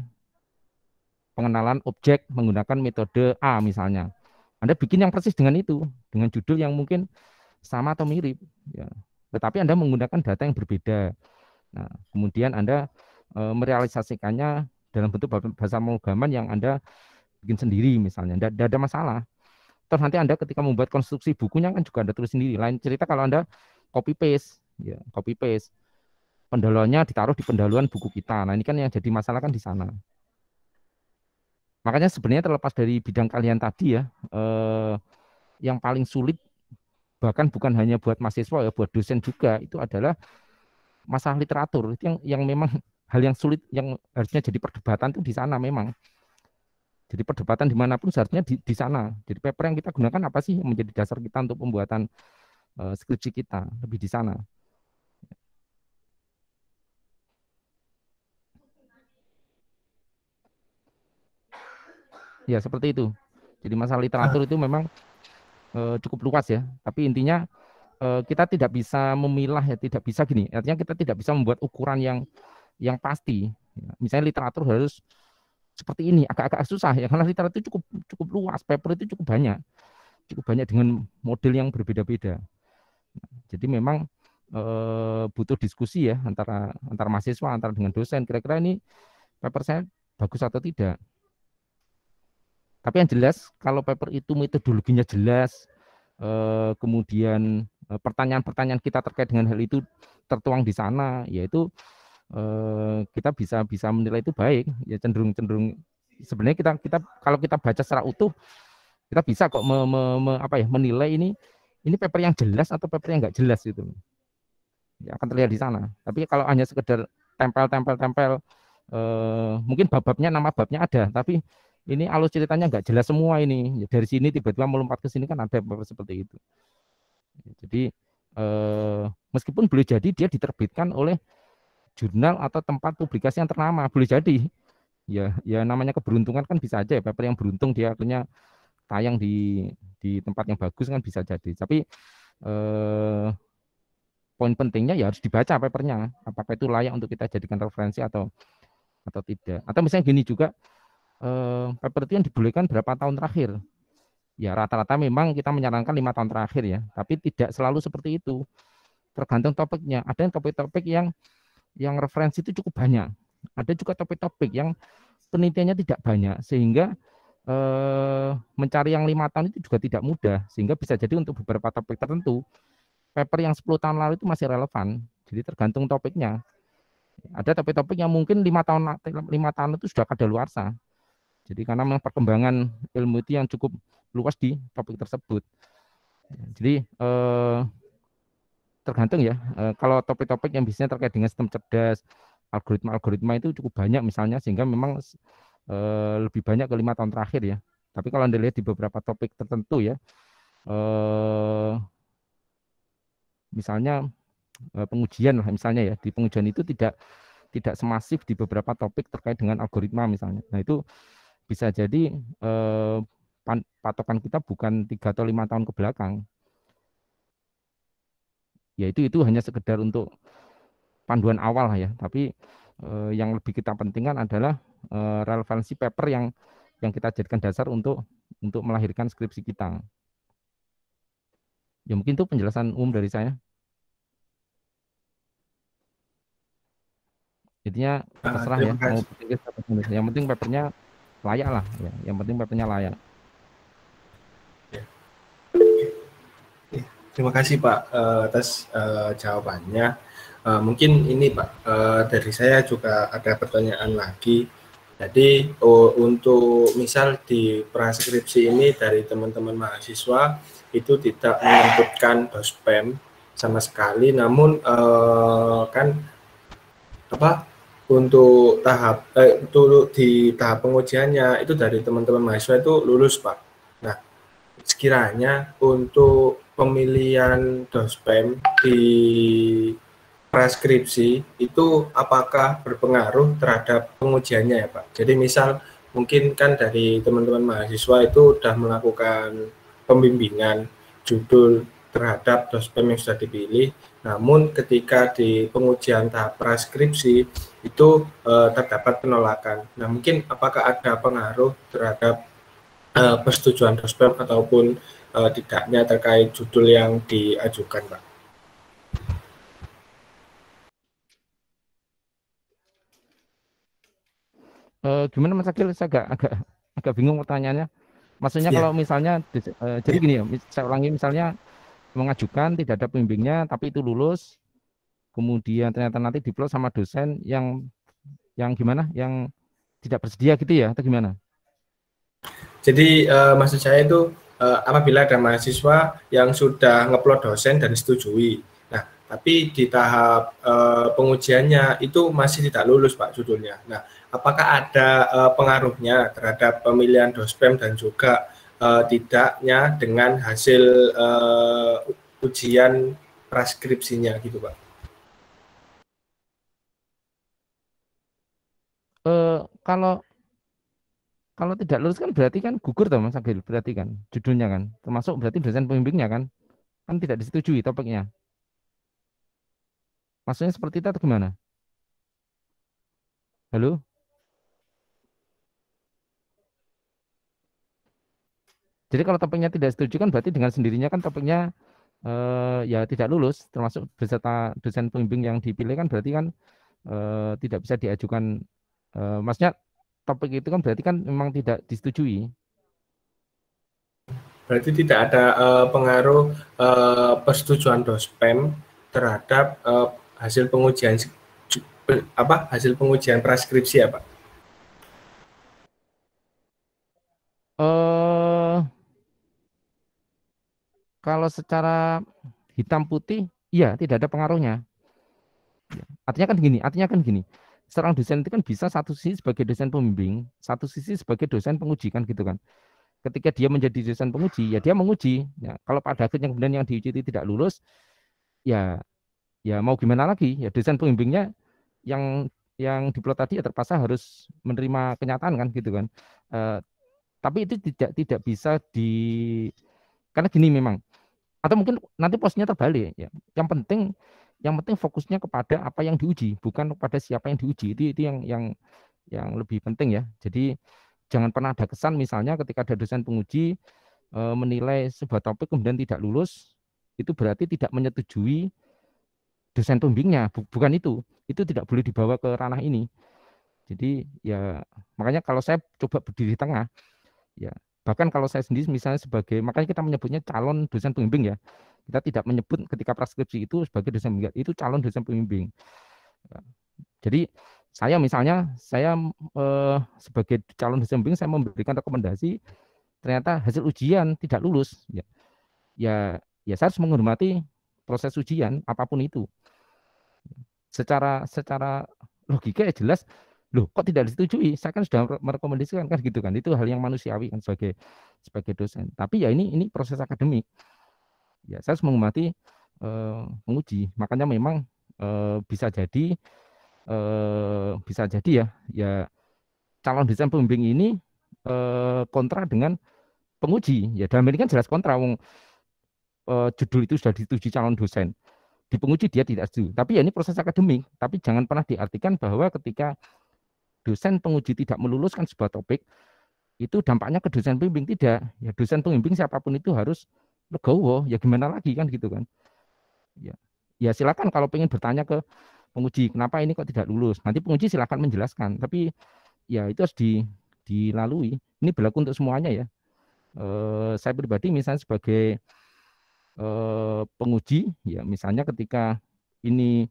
pengenalan objek menggunakan metode A misalnya anda bikin yang persis dengan itu dengan judul yang mungkin sama atau mirip ya tetapi Anda menggunakan data yang berbeda. Nah, kemudian Anda e, merealisasikannya dalam bentuk bahasa pemrograman yang Anda bikin sendiri misalnya. Tidak ada masalah. Terus nanti Anda ketika membuat konstruksi bukunya kan juga Anda tulis sendiri. Lain cerita kalau Anda copy paste, ya, copy paste. Pendahuluannya ditaruh di pendaluan buku kita. Nah, ini kan yang jadi masalah kan di sana. Makanya sebenarnya terlepas dari bidang kalian tadi ya, eh, yang paling sulit bahkan bukan hanya buat mahasiswa ya buat dosen juga itu adalah masalah literatur itu yang yang memang hal yang sulit yang harusnya jadi perdebatan itu di sana memang jadi perdebatan dimanapun seharusnya di, di sana. Jadi paper yang kita gunakan apa sih yang menjadi dasar kita untuk pembuatan uh, skripsi kita lebih di sana. Ya seperti itu. Jadi masalah literatur itu memang eh, cukup luas ya. Tapi intinya eh, kita tidak bisa memilah ya, tidak bisa gini. Artinya kita tidak bisa membuat ukuran yang yang pasti. Ya, misalnya literatur harus seperti ini agak-agak susah ya karena literatur itu cukup cukup luas, paper itu cukup banyak, cukup banyak dengan model yang berbeda-beda. Jadi memang eh, butuh diskusi ya antara antar mahasiswa, antara dengan dosen. Kira-kira ini paper saya bagus atau tidak? Tapi yang jelas kalau paper itu metodologinya jelas, eh, kemudian eh, pertanyaan-pertanyaan kita terkait dengan hal itu tertuang di sana, yaitu eh, kita bisa bisa menilai itu baik, ya cenderung cenderung sebenarnya kita kita kalau kita baca secara utuh kita bisa kok me, me, me, apa ya menilai ini ini paper yang jelas atau paper yang nggak jelas itu ya akan terlihat di sana tapi kalau hanya sekedar tempel tempel tempel eh, mungkin bab-babnya nama babnya ada tapi ini alur ceritanya nggak jelas semua ini dari sini tiba-tiba melompat ke sini kan ada seperti itu jadi eh, meskipun boleh jadi dia diterbitkan oleh jurnal atau tempat publikasi yang ternama boleh jadi ya ya namanya keberuntungan kan bisa aja ya paper yang beruntung dia akhirnya tayang di di tempat yang bagus kan bisa jadi tapi eh, poin pentingnya ya harus dibaca papernya apakah itu layak untuk kita jadikan referensi atau atau tidak atau misalnya gini juga eh, properti yang dibolehkan berapa tahun terakhir. Ya rata-rata memang kita menyarankan lima tahun terakhir ya, tapi tidak selalu seperti itu. Tergantung topiknya. Ada yang topik-topik yang yang referensi itu cukup banyak. Ada juga topik-topik yang penelitiannya tidak banyak sehingga eh, mencari yang lima tahun itu juga tidak mudah sehingga bisa jadi untuk beberapa topik tertentu paper yang 10 tahun lalu itu masih relevan. Jadi tergantung topiknya. Ada topik-topik yang mungkin lima tahun lima tahun itu sudah kadaluarsa. Jadi karena memang perkembangan ilmu itu yang cukup luas di topik tersebut. Ya, jadi eh, tergantung ya. Eh, kalau topik-topik yang biasanya terkait dengan sistem cerdas, algoritma-algoritma itu cukup banyak misalnya sehingga memang eh, lebih banyak ke lima tahun terakhir ya. Tapi kalau Anda lihat di beberapa topik tertentu ya eh, misalnya eh, pengujian lah misalnya ya, di pengujian itu tidak tidak semasif di beberapa topik terkait dengan algoritma misalnya. Nah, itu bisa jadi eh, patokan kita bukan tiga atau lima tahun ke belakang. Yaitu itu hanya sekedar untuk panduan awal ya, tapi eh, yang lebih kita pentingkan adalah eh, relevansi paper yang yang kita jadikan dasar untuk untuk melahirkan skripsi kita. Ya mungkin itu penjelasan umum dari saya. Intinya terserah ya, mau yang penting papernya layak lah ya yang penting pp layak ya, terima kasih Pak eh, atas uh, jawabannya uh, mungkin ini Pak uh, dari saya juga ada pertanyaan lagi jadi oh, untuk misal di praskripsi ini dari teman-teman mahasiswa itu tidak menyebutkan dos dospem sama sekali namun uh, kan apa untuk tahap eh, untuk di tahap pengujiannya itu dari teman-teman mahasiswa itu lulus pak. Nah sekiranya untuk pemilihan dospem di preskripsi itu apakah berpengaruh terhadap pengujiannya ya pak? Jadi misal mungkin kan dari teman-teman mahasiswa itu sudah melakukan pembimbingan judul terhadap dospem yang sudah dipilih, namun ketika di pengujian tahap preskripsi itu uh, terdapat penolakan. Nah, mungkin apakah ada pengaruh terhadap uh, persetujuan Rosberg ataupun uh, tidaknya terkait judul yang diajukan, Pak? Uh, gimana Mas Akil? Saya agak agak agak bingung pertanyaannya. Maksudnya yeah. kalau misalnya uh, jadi gini ya, saya ulangi misalnya mengajukan tidak ada pembimbingnya tapi itu lulus kemudian ternyata nanti diplot sama dosen yang yang gimana yang tidak bersedia gitu ya atau gimana jadi uh, maksud saya itu uh, apabila ada mahasiswa yang sudah ngeplot dosen dan setujui. nah tapi di tahap uh, pengujiannya itu masih tidak lulus pak judulnya nah apakah ada uh, pengaruhnya terhadap pemilihan dospem dan juga uh, tidaknya dengan hasil uh, ujian praskripsinya gitu pak eh, kalau kalau tidak lulus kan berarti kan gugur teman Mas Agil, berarti kan judulnya kan. Termasuk berarti dosen pembimbingnya kan. Kan tidak disetujui topiknya. Maksudnya seperti itu atau gimana? Halo? Jadi kalau topiknya tidak setuju kan berarti dengan sendirinya kan topiknya eh, ya tidak lulus termasuk beserta dosen pembimbing yang dipilih kan berarti kan eh, tidak bisa diajukan Masnya eh, maksudnya topik itu kan berarti kan memang tidak disetujui. Berarti tidak ada uh, pengaruh uh, persetujuan dospem terhadap uh, hasil pengujian apa hasil pengujian preskripsi ya Uh, kalau secara hitam putih, iya tidak ada pengaruhnya. Artinya kan gini, artinya kan gini seorang dosen itu kan bisa satu sisi sebagai dosen pembimbing, satu sisi sebagai dosen penguji kan gitu kan. Ketika dia menjadi dosen penguji, ya dia menguji. Ya, kalau pada akhirnya kemudian yang diuji itu tidak lulus, ya ya mau gimana lagi? Ya dosen pembimbingnya yang yang diplot tadi ya terpaksa harus menerima kenyataan kan gitu kan. Uh, tapi itu tidak tidak bisa di karena gini memang atau mungkin nanti posnya terbalik ya. Yang penting yang penting fokusnya kepada apa yang diuji, bukan kepada siapa yang diuji. Itu itu yang yang yang lebih penting ya. Jadi jangan pernah ada kesan misalnya ketika ada dosen penguji e, menilai sebuah topik kemudian tidak lulus, itu berarti tidak menyetujui dosen pembimbingnya. Bukan itu. Itu tidak boleh dibawa ke ranah ini. Jadi ya makanya kalau saya coba berdiri di tengah, ya bahkan kalau saya sendiri misalnya sebagai makanya kita menyebutnya calon dosen pembimbing ya kita tidak menyebut ketika praskripsi itu sebagai dosen pembimbing, itu calon dosen pembimbing. Ya. Jadi saya misalnya saya eh, sebagai calon dosen pembimbing saya memberikan rekomendasi ternyata hasil ujian tidak lulus ya. Ya ya saya harus menghormati proses ujian apapun itu. Secara secara logika ya jelas loh kok tidak disetujui saya kan sudah merekomendasikan kan gitu kan itu hal yang manusiawi kan sebagai sebagai dosen tapi ya ini ini proses akademik ya saya harus mengamati uh, eh, menguji makanya memang uh, bisa jadi uh, bisa jadi ya ya calon desain pembimbing ini uh, kontra dengan penguji ya dalam ini kan jelas kontra wong uh, judul itu sudah dituju calon dosen di penguji dia tidak setuju tapi ya ini proses akademik tapi jangan pernah diartikan bahwa ketika dosen penguji tidak meluluskan sebuah topik itu dampaknya ke dosen pembimbing tidak ya dosen pembimbing siapapun itu harus legowo ya gimana lagi kan gitu kan ya ya silakan kalau ingin bertanya ke penguji kenapa ini kok tidak lulus nanti penguji silakan menjelaskan tapi ya itu harus di, dilalui ini berlaku untuk semuanya ya e, saya pribadi misalnya sebagai e, penguji ya misalnya ketika ini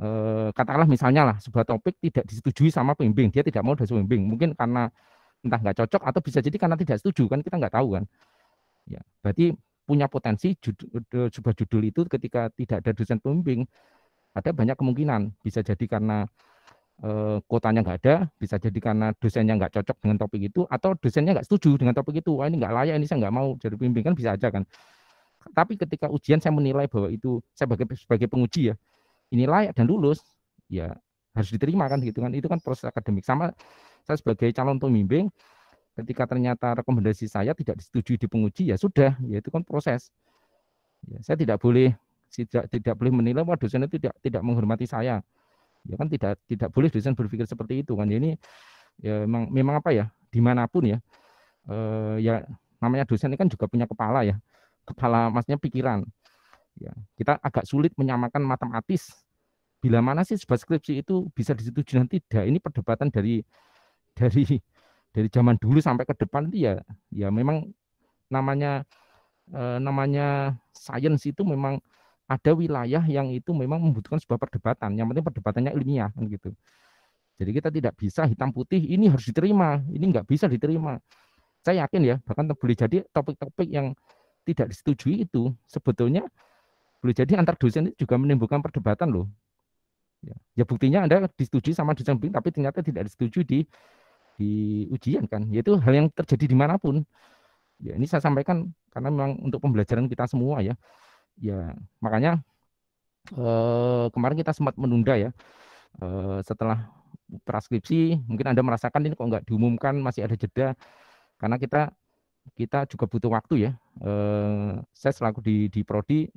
e, katakanlah misalnya lah sebuah topik tidak disetujui sama pembimbing dia tidak mau dari pembimbing mungkin karena entah nggak cocok atau bisa jadi karena tidak setuju kan kita nggak tahu kan Ya, berarti punya potensi judul, e, sebuah judul itu ketika tidak ada dosen pembimbing ada banyak kemungkinan bisa jadi karena e, kotanya nggak ada, bisa jadi karena dosennya nggak cocok dengan topik itu atau dosennya nggak setuju dengan topik itu. Wah ini nggak layak, ini saya nggak mau jadi pembimbing kan bisa aja kan. Tapi ketika ujian saya menilai bahwa itu saya sebagai sebagai penguji ya ini layak dan lulus ya harus diterima kan gitu kan itu kan proses akademik sama saya sebagai calon pembimbing Ketika ternyata rekomendasi saya tidak disetujui di penguji, ya sudah, ya itu kan proses. Ya, saya tidak boleh tidak tidak boleh menilai bahwa dosen itu tidak tidak menghormati saya. Ya kan tidak tidak boleh dosen berpikir seperti itu kan. Ya ini ya memang memang apa ya dimanapun ya eh, ya namanya dosen ini kan juga punya kepala ya kepala masnya pikiran ya kita agak sulit menyamakan matematis bila mana sih sebuah skripsi itu bisa disetujui dan tidak ini perdebatan dari dari dari zaman dulu sampai ke depan itu ya ya memang namanya eh, namanya sains itu memang ada wilayah yang itu memang membutuhkan sebuah perdebatan. Yang penting perdebatannya ilmiah kan gitu. Jadi kita tidak bisa hitam putih ini harus diterima, ini nggak bisa diterima. Saya yakin ya, bahkan boleh jadi topik-topik yang tidak disetujui itu sebetulnya boleh jadi antar dosen itu juga menimbulkan perdebatan loh. Ya, ya buktinya Anda disetujui sama dosen tapi ternyata tidak disetujui di di ujian kan yaitu hal yang terjadi dimanapun ya ini saya sampaikan karena memang untuk pembelajaran kita semua ya ya makanya eh, kemarin kita sempat menunda ya eh, setelah transkripsi, mungkin anda merasakan ini kok nggak diumumkan masih ada jeda karena kita kita juga butuh waktu ya eh, saya selaku di di prodi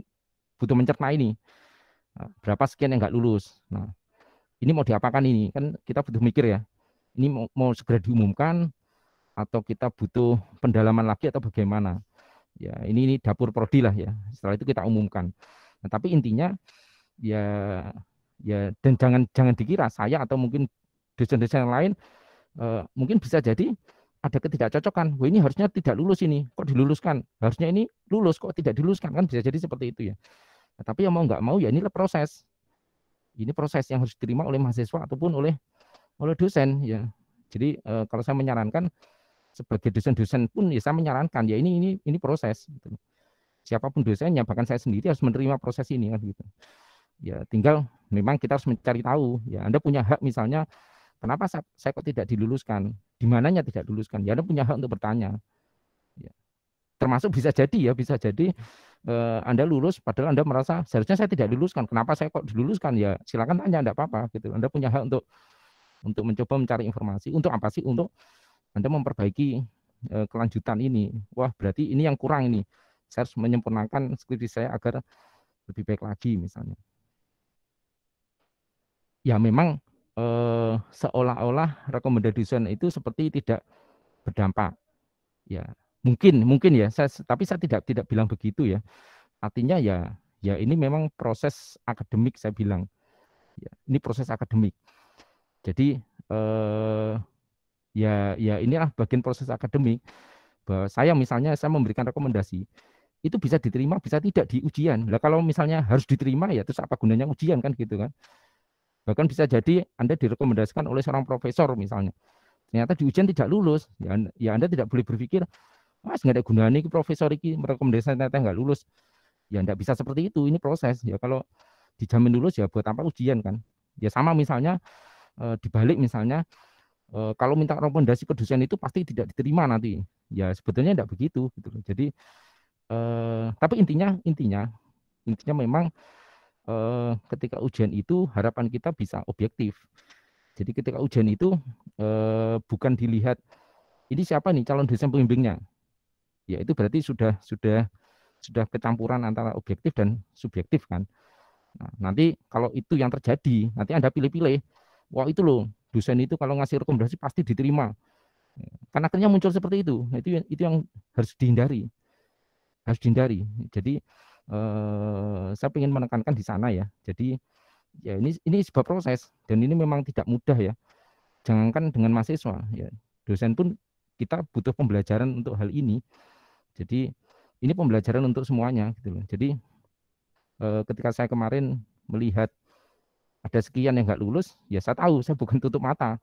butuh mencerna ini nah, berapa sekian yang nggak lulus nah ini mau diapakan ini kan kita butuh mikir ya ini mau, mau segera diumumkan atau kita butuh pendalaman lagi atau bagaimana ya ini ini dapur prodi lah ya setelah itu kita umumkan nah, tapi intinya ya ya dan jangan jangan dikira saya atau mungkin dosen-dosen yang lain uh, mungkin bisa jadi ada ketidakcocokan. Wah ini harusnya tidak lulus ini, kok diluluskan? Harusnya ini lulus, kok tidak diluluskan? Kan bisa jadi seperti itu ya. Nah, tapi yang mau nggak mau ya inilah proses. Ini proses yang harus diterima oleh mahasiswa ataupun oleh oleh dosen ya. Jadi e, kalau saya menyarankan sebagai dosen-dosen pun ya saya menyarankan ya ini ini ini proses. Gitu. Siapapun dosennya bahkan saya sendiri harus menerima proses ini kan gitu. Ya tinggal memang kita harus mencari tahu ya Anda punya hak misalnya kenapa saya, saya kok tidak diluluskan? Di mananya tidak diluluskan? Ya Anda punya hak untuk bertanya. Ya. Termasuk bisa jadi ya bisa jadi e, Anda lulus padahal Anda merasa seharusnya saya tidak diluluskan. Kenapa saya kok diluluskan? Ya silakan tanya Anda apa-apa gitu. Anda punya hak untuk untuk mencoba mencari informasi untuk apa sih untuk anda memperbaiki e, kelanjutan ini wah berarti ini yang kurang ini saya harus menyempurnakan skripsi saya agar lebih baik lagi misalnya ya memang e, seolah-olah rekomendasi dosen itu seperti tidak berdampak ya mungkin mungkin ya saya tapi saya tidak tidak bilang begitu ya artinya ya ya ini memang proses akademik saya bilang ya, ini proses akademik jadi eh, ya ya inilah bagian proses akademik bahwa saya misalnya saya memberikan rekomendasi itu bisa diterima bisa tidak di ujian. Lah kalau misalnya harus diterima ya terus apa gunanya ujian kan gitu kan. Bahkan bisa jadi Anda direkomendasikan oleh seorang profesor misalnya. Ternyata di ujian tidak lulus, ya, ya Anda tidak boleh berpikir, Mas nggak ada gunanya ini profesor ini merekomendasikan ternyata nggak lulus. Ya tidak bisa seperti itu, ini proses. Ya kalau dijamin lulus ya buat apa ujian kan. Ya sama misalnya Eh, dibalik misalnya eh, kalau minta rekomendasi ke dosen itu pasti tidak diterima nanti. Ya sebetulnya tidak begitu gitu loh. Jadi eh, tapi intinya intinya intinya memang ketika ujian itu harapan kita bisa objektif. Jadi ketika ujian itu bukan dilihat ini siapa nih calon dosen pembimbingnya. Ya itu berarti sudah sudah sudah kecampuran antara objektif dan subjektif kan. Nah, nanti kalau itu yang terjadi, nanti Anda pilih-pilih wah itu loh dosen itu kalau ngasih rekomendasi pasti diterima karena akhirnya muncul seperti itu nah, itu itu yang harus dihindari harus dihindari jadi eh, saya ingin menekankan di sana ya jadi ya ini ini sebuah proses dan ini memang tidak mudah ya jangankan dengan mahasiswa ya dosen pun kita butuh pembelajaran untuk hal ini jadi ini pembelajaran untuk semuanya gitu loh jadi eh, ketika saya kemarin melihat ada sekian yang nggak lulus, ya saya tahu, saya bukan tutup mata.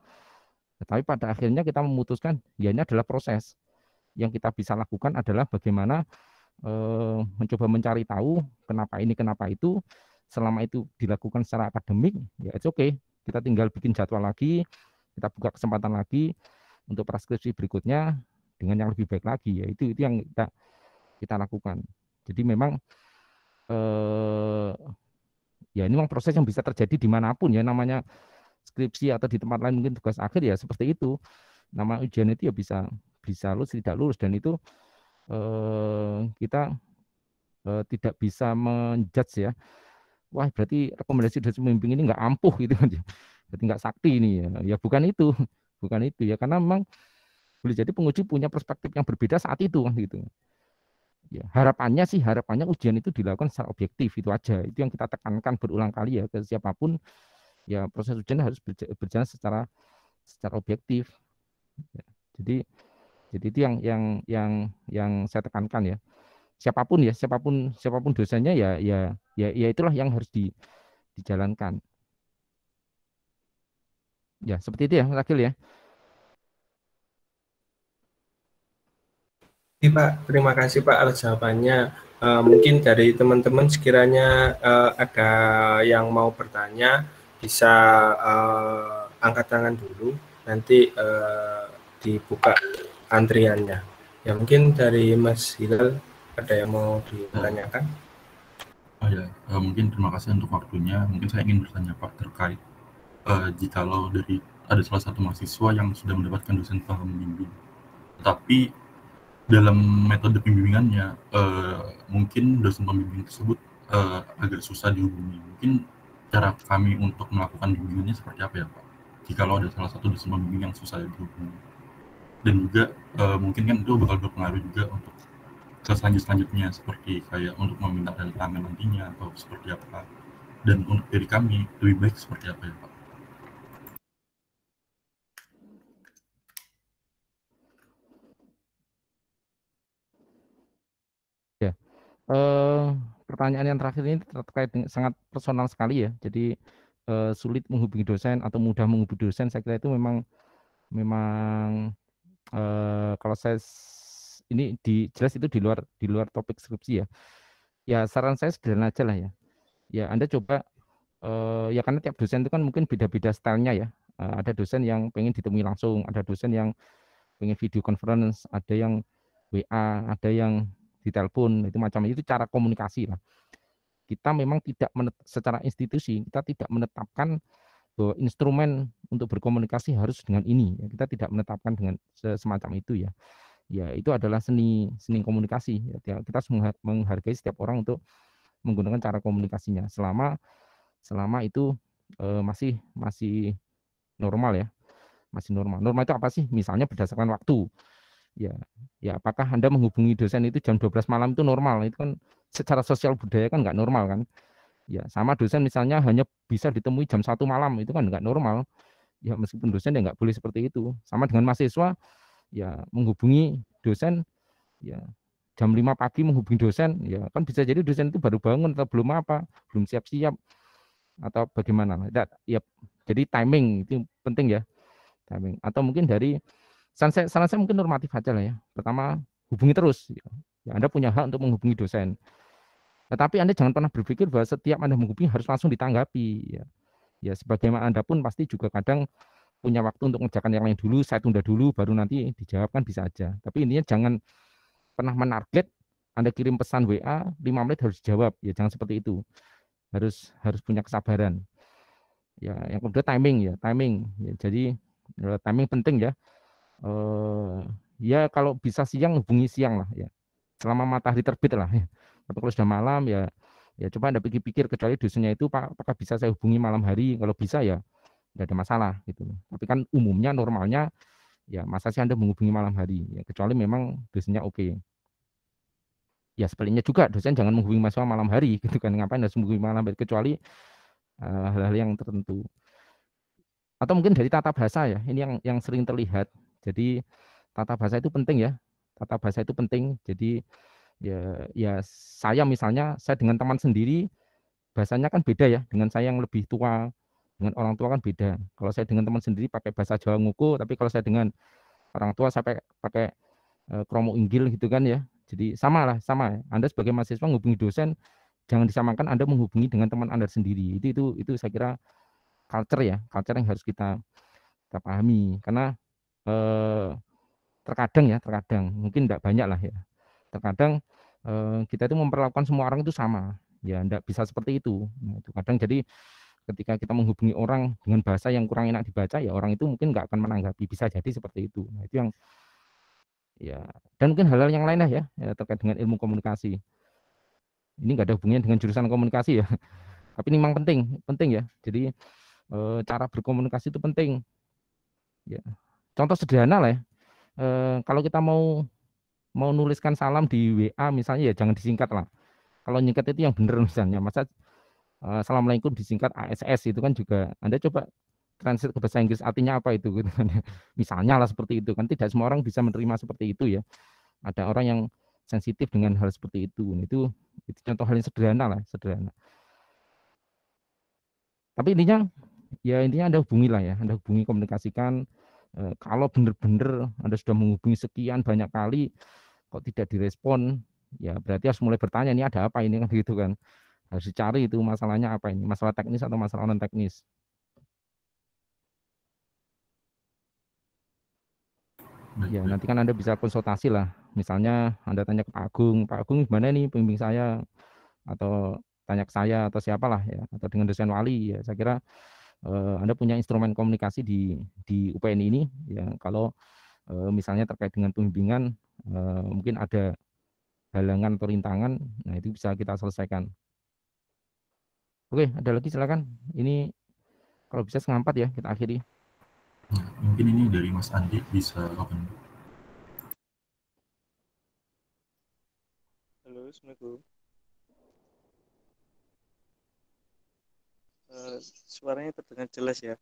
Tetapi pada akhirnya kita memutuskan, ya ini adalah proses. Yang kita bisa lakukan adalah bagaimana e, mencoba mencari tahu kenapa ini, kenapa itu. Selama itu dilakukan secara akademik, ya oke. okay. Kita tinggal bikin jadwal lagi, kita buka kesempatan lagi untuk preskripsi berikutnya dengan yang lebih baik lagi. Ya itu itu yang kita kita lakukan. Jadi memang eh, ya ini memang proses yang bisa terjadi dimanapun ya namanya skripsi atau di tempat lain mungkin tugas akhir ya seperti itu nama ujian itu ya bisa bisa lulus tidak lulus dan itu eh, kita eh, tidak bisa menjudge ya wah berarti rekomendasi dari pembimbing ini nggak ampuh gitu kan ya. berarti nggak sakti ini ya ya bukan itu bukan itu ya karena memang boleh jadi penguji punya perspektif yang berbeda saat itu kan gitu Ya, harapannya sih harapannya ujian itu dilakukan secara objektif itu aja. Itu yang kita tekankan berulang kali ya ke siapapun. Ya proses ujian harus berjalan secara secara objektif. Ya, jadi jadi itu yang yang yang yang saya tekankan ya. Siapapun ya, siapapun siapapun dosanya ya ya ya ya itulah yang harus di, dijalankan. Ya, seperti itu ya, Mas Akil ya. Pak. Terima kasih Pak atas jawabannya. Uh, mungkin dari teman-teman sekiranya uh, ada yang mau bertanya bisa uh, angkat tangan dulu nanti uh, dibuka antriannya. Ya mungkin dari Mas Hilal ada yang mau ditanyakan? Oh ya, uh, mungkin terima kasih untuk waktunya. Mungkin saya ingin bertanya Pak terkait uh, jikalau dari ada salah satu mahasiswa yang sudah mendapatkan dosen pembimbing, tapi dalam metode pembimbingannya uh, mungkin dosen pembimbing tersebut uh, agak susah dihubungi. Mungkin cara kami untuk melakukan bimbingannya seperti apa ya Pak? Jika lo ada salah satu dosen pembimbing yang susah dihubungi. Dan juga uh, mungkin kan itu bakal berpengaruh juga untuk ke selanjutnya seperti kayak untuk meminta tanda nantinya atau seperti apa dan untuk diri kami lebih baik seperti apa ya Pak? Uh, pertanyaan yang terakhir ini terkait dengan, sangat personal sekali ya. Jadi uh, sulit menghubungi dosen atau mudah menghubungi dosen, saya kira itu memang memang uh, kalau saya ini di jelas itu di luar di luar topik skripsi ya. Ya saran saya sederhana aja lah ya. Ya Anda coba uh, ya karena tiap dosen itu kan mungkin beda-beda stylenya ya. Uh, ada dosen yang pengen ditemui langsung, ada dosen yang pengen video conference, ada yang WA, ada yang ditelepon itu macam itu cara komunikasi lah kita memang tidak menet, secara institusi kita tidak menetapkan bahwa instrumen untuk berkomunikasi harus dengan ini ya. kita tidak menetapkan dengan semacam itu ya ya itu adalah seni seni komunikasi ya, kita menghargai setiap orang untuk menggunakan cara komunikasinya selama selama itu eh, masih masih normal ya masih normal normal itu apa sih misalnya berdasarkan waktu ya ya apakah Anda menghubungi dosen itu jam 12 malam itu normal itu kan secara sosial budaya kan nggak normal kan ya sama dosen misalnya hanya bisa ditemui jam satu malam itu kan nggak normal ya meskipun dosen ya nggak boleh seperti itu sama dengan mahasiswa ya menghubungi dosen ya jam 5 pagi menghubungi dosen ya kan bisa jadi dosen itu baru bangun atau belum apa belum siap-siap atau bagaimana nah, ya jadi timing itu penting ya timing atau mungkin dari Saran saya, saran saya mungkin normatif aja lah ya. Pertama, hubungi terus. Ya. ya, anda punya hak untuk menghubungi dosen. Tetapi Anda jangan pernah berpikir bahwa setiap Anda menghubungi harus langsung ditanggapi. Ya, ya sebagaimana Anda pun pasti juga kadang punya waktu untuk mengerjakan yang lain dulu, saya tunda dulu, baru nanti dijawabkan bisa aja. Tapi intinya jangan pernah menarget Anda kirim pesan WA 5 menit harus dijawab. Ya jangan seperti itu. Harus harus punya kesabaran. Ya, yang kedua timing ya, timing. Ya, jadi eh, timing penting ya eh, ya kalau bisa siang hubungi siang lah ya selama matahari terbit lah ya. tapi kalau sudah malam ya ya coba anda pikir-pikir kecuali dosennya itu pak apakah bisa saya hubungi malam hari kalau bisa ya tidak ada masalah gitu tapi kan umumnya normalnya ya masa sih anda menghubungi malam hari ya kecuali memang dosennya oke okay. ya sebaliknya juga dosen jangan menghubungi mahasiswa malam hari gitu kan ngapain harus menghubungi malam hari kecuali eh, hal-hal uh, yang tertentu atau mungkin dari tata bahasa ya ini yang yang sering terlihat jadi tata bahasa itu penting ya. Tata bahasa itu penting. Jadi ya ya saya misalnya saya dengan teman sendiri bahasanya kan beda ya dengan saya yang lebih tua dengan orang tua kan beda. Kalau saya dengan teman sendiri pakai bahasa Jawa nguku, tapi kalau saya dengan orang tua saya pakai, eh, kromo inggil gitu kan ya. Jadi sama lah, sama. Ya. Anda sebagai mahasiswa menghubungi dosen, jangan disamakan Anda menghubungi dengan teman Anda sendiri. Itu itu itu saya kira culture ya, culture yang harus kita kita pahami karena Eh, terkadang ya terkadang mungkin tidak banyak lah ya terkadang eh, kita itu memperlakukan semua orang itu sama ya tidak bisa seperti nah, itu kadang jadi ketika kita menghubungi orang dengan bahasa yang kurang enak dibaca ya orang itu mungkin nggak akan menanggapi bisa jadi seperti itu nah, itu yang ya dan mungkin hal-hal yang lain lah ya, ya, terkait dengan ilmu komunikasi ini nggak ada hubungannya dengan jurusan komunikasi ya tapi ini memang penting penting ya jadi eh, cara berkomunikasi itu penting ya contoh sederhana lah ya. E, kalau kita mau mau nuliskan salam di WA misalnya ya jangan disingkat lah. Kalau nyingkat itu yang benar misalnya. Masa e, Assalamualaikum disingkat ASS itu kan juga Anda coba transit ke bahasa Inggris artinya apa itu gitu kan. Misalnya lah seperti itu kan tidak semua orang bisa menerima seperti itu ya. Ada orang yang sensitif dengan hal seperti itu. Itu itu contoh hal yang sederhana lah, sederhana. Tapi intinya ya intinya Anda hubungi lah ya, Anda hubungi komunikasikan Eh, kalau benar-benar Anda sudah menghubungi sekian banyak kali kok tidak direspon, ya berarti harus mulai bertanya ini ada apa ini kan gitu kan. Harus dicari itu masalahnya apa ini, masalah teknis atau masalah non teknis. Ya, nanti kan Anda bisa konsultasi lah. Misalnya Anda tanya ke Pak Agung, Pak Agung gimana nih pembimbing saya atau tanya ke saya atau siapalah ya atau dengan dosen wali ya saya kira uh, Anda punya instrumen komunikasi di di UPN ini ya kalau uh, misalnya terkait dengan pembimbingan uh, mungkin ada halangan atau rintangan nah itu bisa kita selesaikan Oke ada lagi silakan ini kalau bisa sengampat ya kita akhiri nah, mungkin ini dari Mas Andi bisa open. Halo Assalamualaikum Eh, suaranya terdengar jelas ya.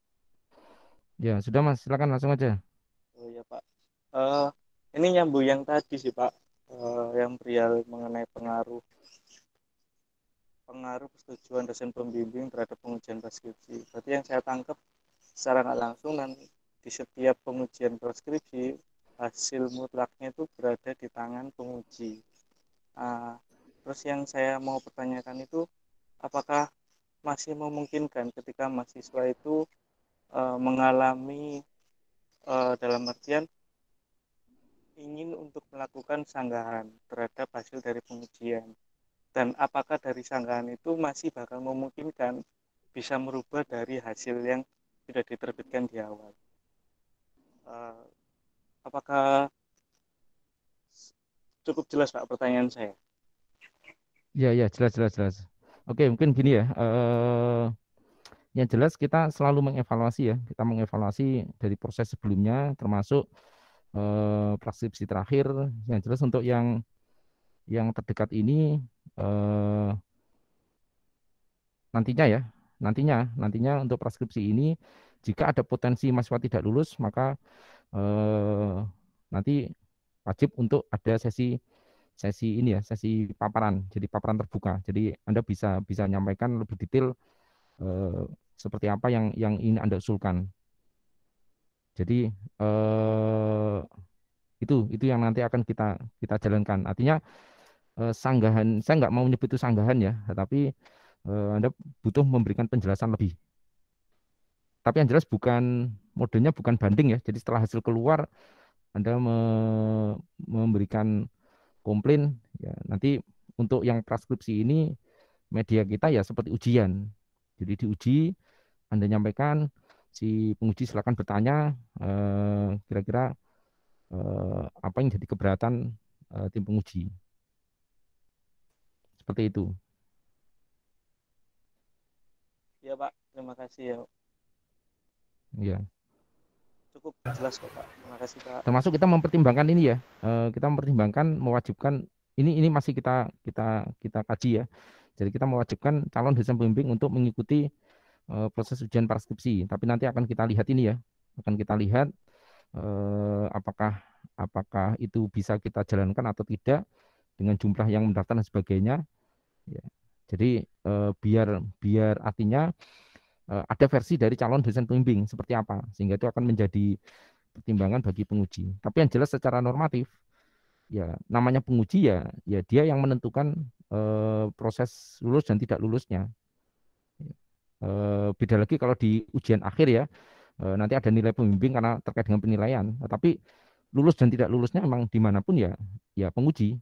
Ya, sudah Mas, silakan langsung aja. Oh ya, Pak. Uh, ini nyambung yang tadi sih, Pak. Uh, yang perihal mengenai pengaruh pengaruh persetujuan dosen pembimbing terhadap pengujian preskripsi. Berarti yang saya tangkap secara nggak langsung dan di setiap pengujian preskripsi hasil mutlaknya itu berada di tangan penguji. Uh, terus yang saya mau pertanyakan itu apakah masih memungkinkan ketika mahasiswa itu uh, mengalami uh, dalam artian ingin untuk melakukan sanggahan terhadap hasil dari pengujian dan apakah dari sanggahan itu masih bakal memungkinkan bisa merubah dari hasil yang sudah diterbitkan di awal. Uh, apakah cukup jelas Pak pertanyaan saya? Ya, ya, jelas, jelas, jelas. Oke, mungkin gini ya. Uh, yang jelas kita selalu mengevaluasi ya. Kita mengevaluasi dari proses sebelumnya, termasuk uh, eh, prasipsi terakhir. Yang jelas untuk yang yang terdekat ini uh, nantinya ya, nantinya nantinya untuk preskripsi ini jika ada potensi mahasiswa tidak lulus maka uh, nanti wajib untuk ada sesi sesi ini ya, sesi paparan. Jadi paparan terbuka. Jadi Anda bisa bisa nyampaikan lebih detail eh, seperti apa yang yang ingin Anda usulkan. Jadi eh, itu itu yang nanti akan kita kita jalankan. Artinya eh, sanggahan, saya nggak mau nyebut itu sanggahan ya, tetapi eh, Anda butuh memberikan penjelasan lebih. Tapi yang jelas bukan modelnya bukan banding ya. Jadi setelah hasil keluar Anda memberikan komplain ya nanti untuk yang transkripsi ini media kita ya seperti ujian jadi diuji anda nyampaikan si penguji silakan bertanya eh, kira-kira eh, eh, apa yang jadi keberatan eh, tim penguji seperti itu ya pak terima kasih ya ya cukup jelas kok Pak. Terima kasih Pak. Termasuk kita mempertimbangkan ini ya. Eh, kita mempertimbangkan mewajibkan ini ini masih kita kita kita kaji ya. Jadi kita mewajibkan calon dosen pembimbing untuk mengikuti eh, proses ujian praskripsi. Tapi nanti akan kita lihat ini ya. Akan kita lihat eh, apakah apakah itu bisa kita jalankan atau tidak dengan jumlah yang mendaftar dan sebagainya. Ya. Jadi biar biar artinya Eh, ada versi dari calon dosen pembimbing seperti apa sehingga itu akan menjadi pertimbangan bagi penguji. Tapi yang jelas secara normatif ya namanya penguji ya ya dia yang menentukan uh, proses lulus dan tidak lulusnya. Uh, beda lagi kalau di ujian akhir ya uh, nanti ada nilai pembimbing karena terkait dengan penilaian. Tapi lulus dan tidak lulusnya memang dimanapun ya ya penguji.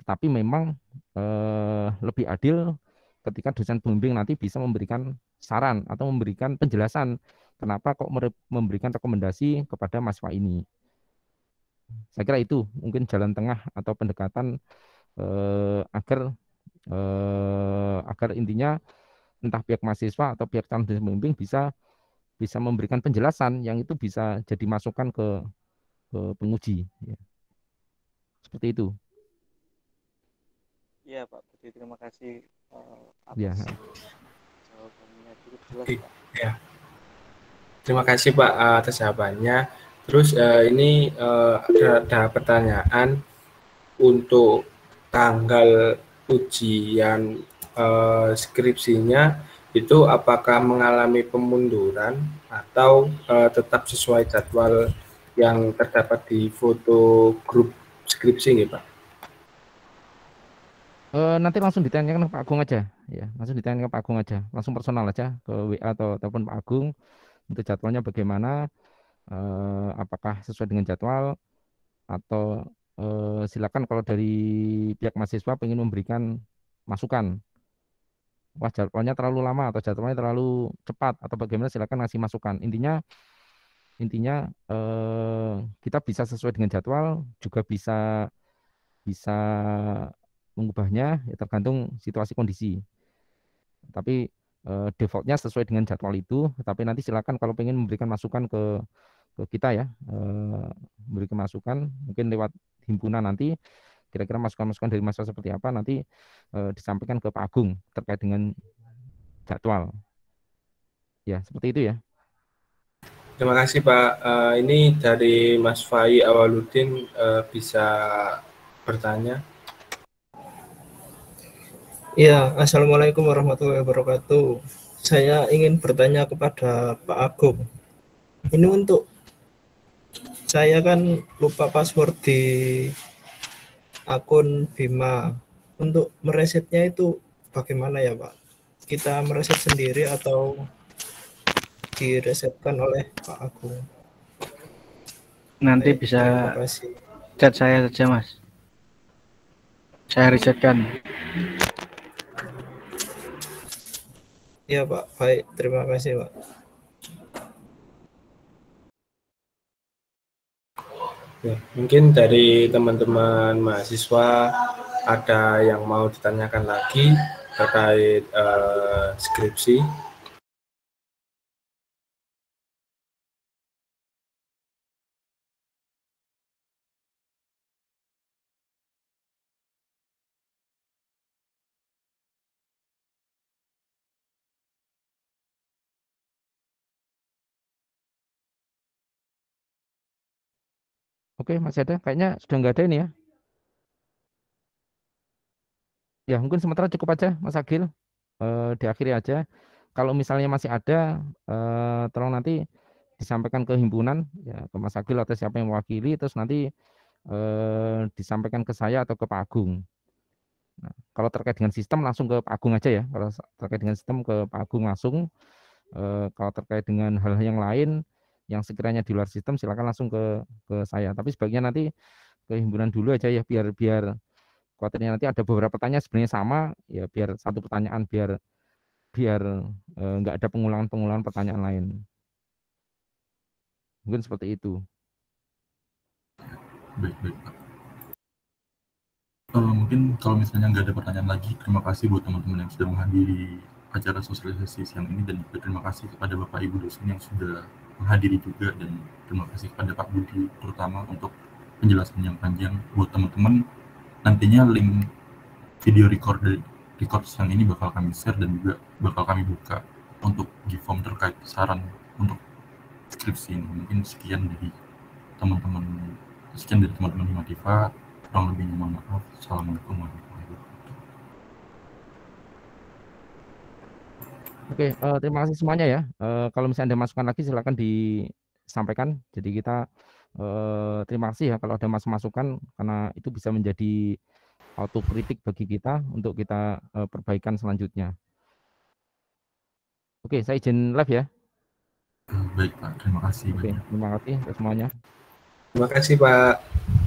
Tetapi memang uh, lebih adil ketika dosen pembimbing nanti bisa memberikan saran atau memberikan penjelasan kenapa kok memberikan rekomendasi kepada mahasiswa ini. Saya kira itu mungkin jalan tengah atau pendekatan eh, agar eh, agar intinya entah pihak mahasiswa atau pihak calon dosen pembimbing bisa bisa memberikan penjelasan yang itu bisa jadi masukan ke, ke penguji. Ya. Seperti itu. Ya Pak, terima kasih. Uh, ya. Ya. Terima kasih Pak atas jawabannya. Terus uh, ini uh, ada, ada pertanyaan untuk tanggal ujian uh, skripsinya itu apakah mengalami pemunduran atau uh, tetap sesuai jadwal yang terdapat di foto grup skripsi nih Pak? Uh, nanti langsung ditanyakan Pak Agung aja ya langsung ditanya ke Pak Agung aja langsung personal aja ke WA atau telepon Pak Agung untuk jadwalnya bagaimana eh, apakah sesuai dengan jadwal atau eh, silakan kalau dari pihak mahasiswa ingin memberikan masukan wah jadwalnya terlalu lama atau jadwalnya terlalu cepat atau bagaimana silakan ngasih masukan intinya intinya eh, kita bisa sesuai dengan jadwal juga bisa bisa mengubahnya ya tergantung situasi kondisi tapi uh, defaultnya sesuai dengan jadwal itu tapi nanti silakan kalau ingin memberikan masukan ke ke kita ya uh, eh, memberikan masukan mungkin lewat himpunan nanti kira-kira masukan-masukan dari masa seperti apa nanti uh, disampaikan ke Pak Agung terkait dengan jadwal ya seperti itu ya Terima kasih Pak. Uh, ini dari Mas Fai Awaludin uh, bisa bertanya. Ya, Assalamualaikum warahmatullahi wabarakatuh. Saya ingin bertanya kepada Pak Agung. Ini untuk saya kan lupa password di akun Bima. Untuk meresetnya itu bagaimana ya, Pak? Kita mereset sendiri atau diresetkan oleh Pak Agung? Nanti bisa chat saya saja, Mas. Saya resetkan. Iya Pak, baik. Terima kasih Pak. Ya, mungkin dari teman-teman mahasiswa ada yang mau ditanyakan lagi terkait uh, skripsi Oke, masih ada? Kayaknya sudah nggak ada ini ya. Ya, mungkin sementara cukup aja, Mas Agil. Eh, diakhiri aja. Kalau misalnya masih ada, eh, tolong nanti disampaikan ke himpunan, ya, ke Mas Agil atau siapa yang mewakili, terus nanti eh, disampaikan ke saya atau ke Pak Agung. Nah, kalau terkait dengan sistem langsung ke Pak Agung aja ya. Kalau terkait dengan sistem ke Pak Agung langsung. E, kalau terkait dengan hal-hal yang lain yang sekiranya di luar sistem silakan langsung ke ke saya. Tapi sebaiknya nanti ke himpunan dulu aja ya biar biar kuatnya nanti ada beberapa pertanyaan sebenarnya sama ya biar satu pertanyaan biar biar eh, nggak ada pengulangan-pengulangan pertanyaan lain. Mungkin seperti itu. Baik, baik, Pak. Uh, mungkin kalau misalnya nggak ada pertanyaan lagi, terima kasih buat teman-teman yang sudah menghadiri acara sosialisasi siang ini dan juga terima kasih kepada Bapak Ibu dosen yang sudah menghadiri juga dan terima kasih kepada Pak Budi terutama untuk penjelasan yang panjang buat teman-teman nantinya link video recorder record yang ini bakal kami share dan juga bakal kami buka untuk di form terkait saran untuk skripsi ini mungkin sekian dari teman-teman sekian dari teman-teman Himatifa kurang lebihnya mohon maaf assalamualaikum warahmatullahi Oke, uh, terima kasih semuanya ya. Uh, kalau misalnya ada masukan lagi silahkan disampaikan. Jadi kita uh, terima kasih ya kalau ada mas masukan karena itu bisa menjadi autokritik kritik bagi kita untuk kita uh, perbaikan selanjutnya. Oke, saya izin live ya. Baik Pak, terima kasih. Oke, terima kasih semuanya. Terima kasih Pak.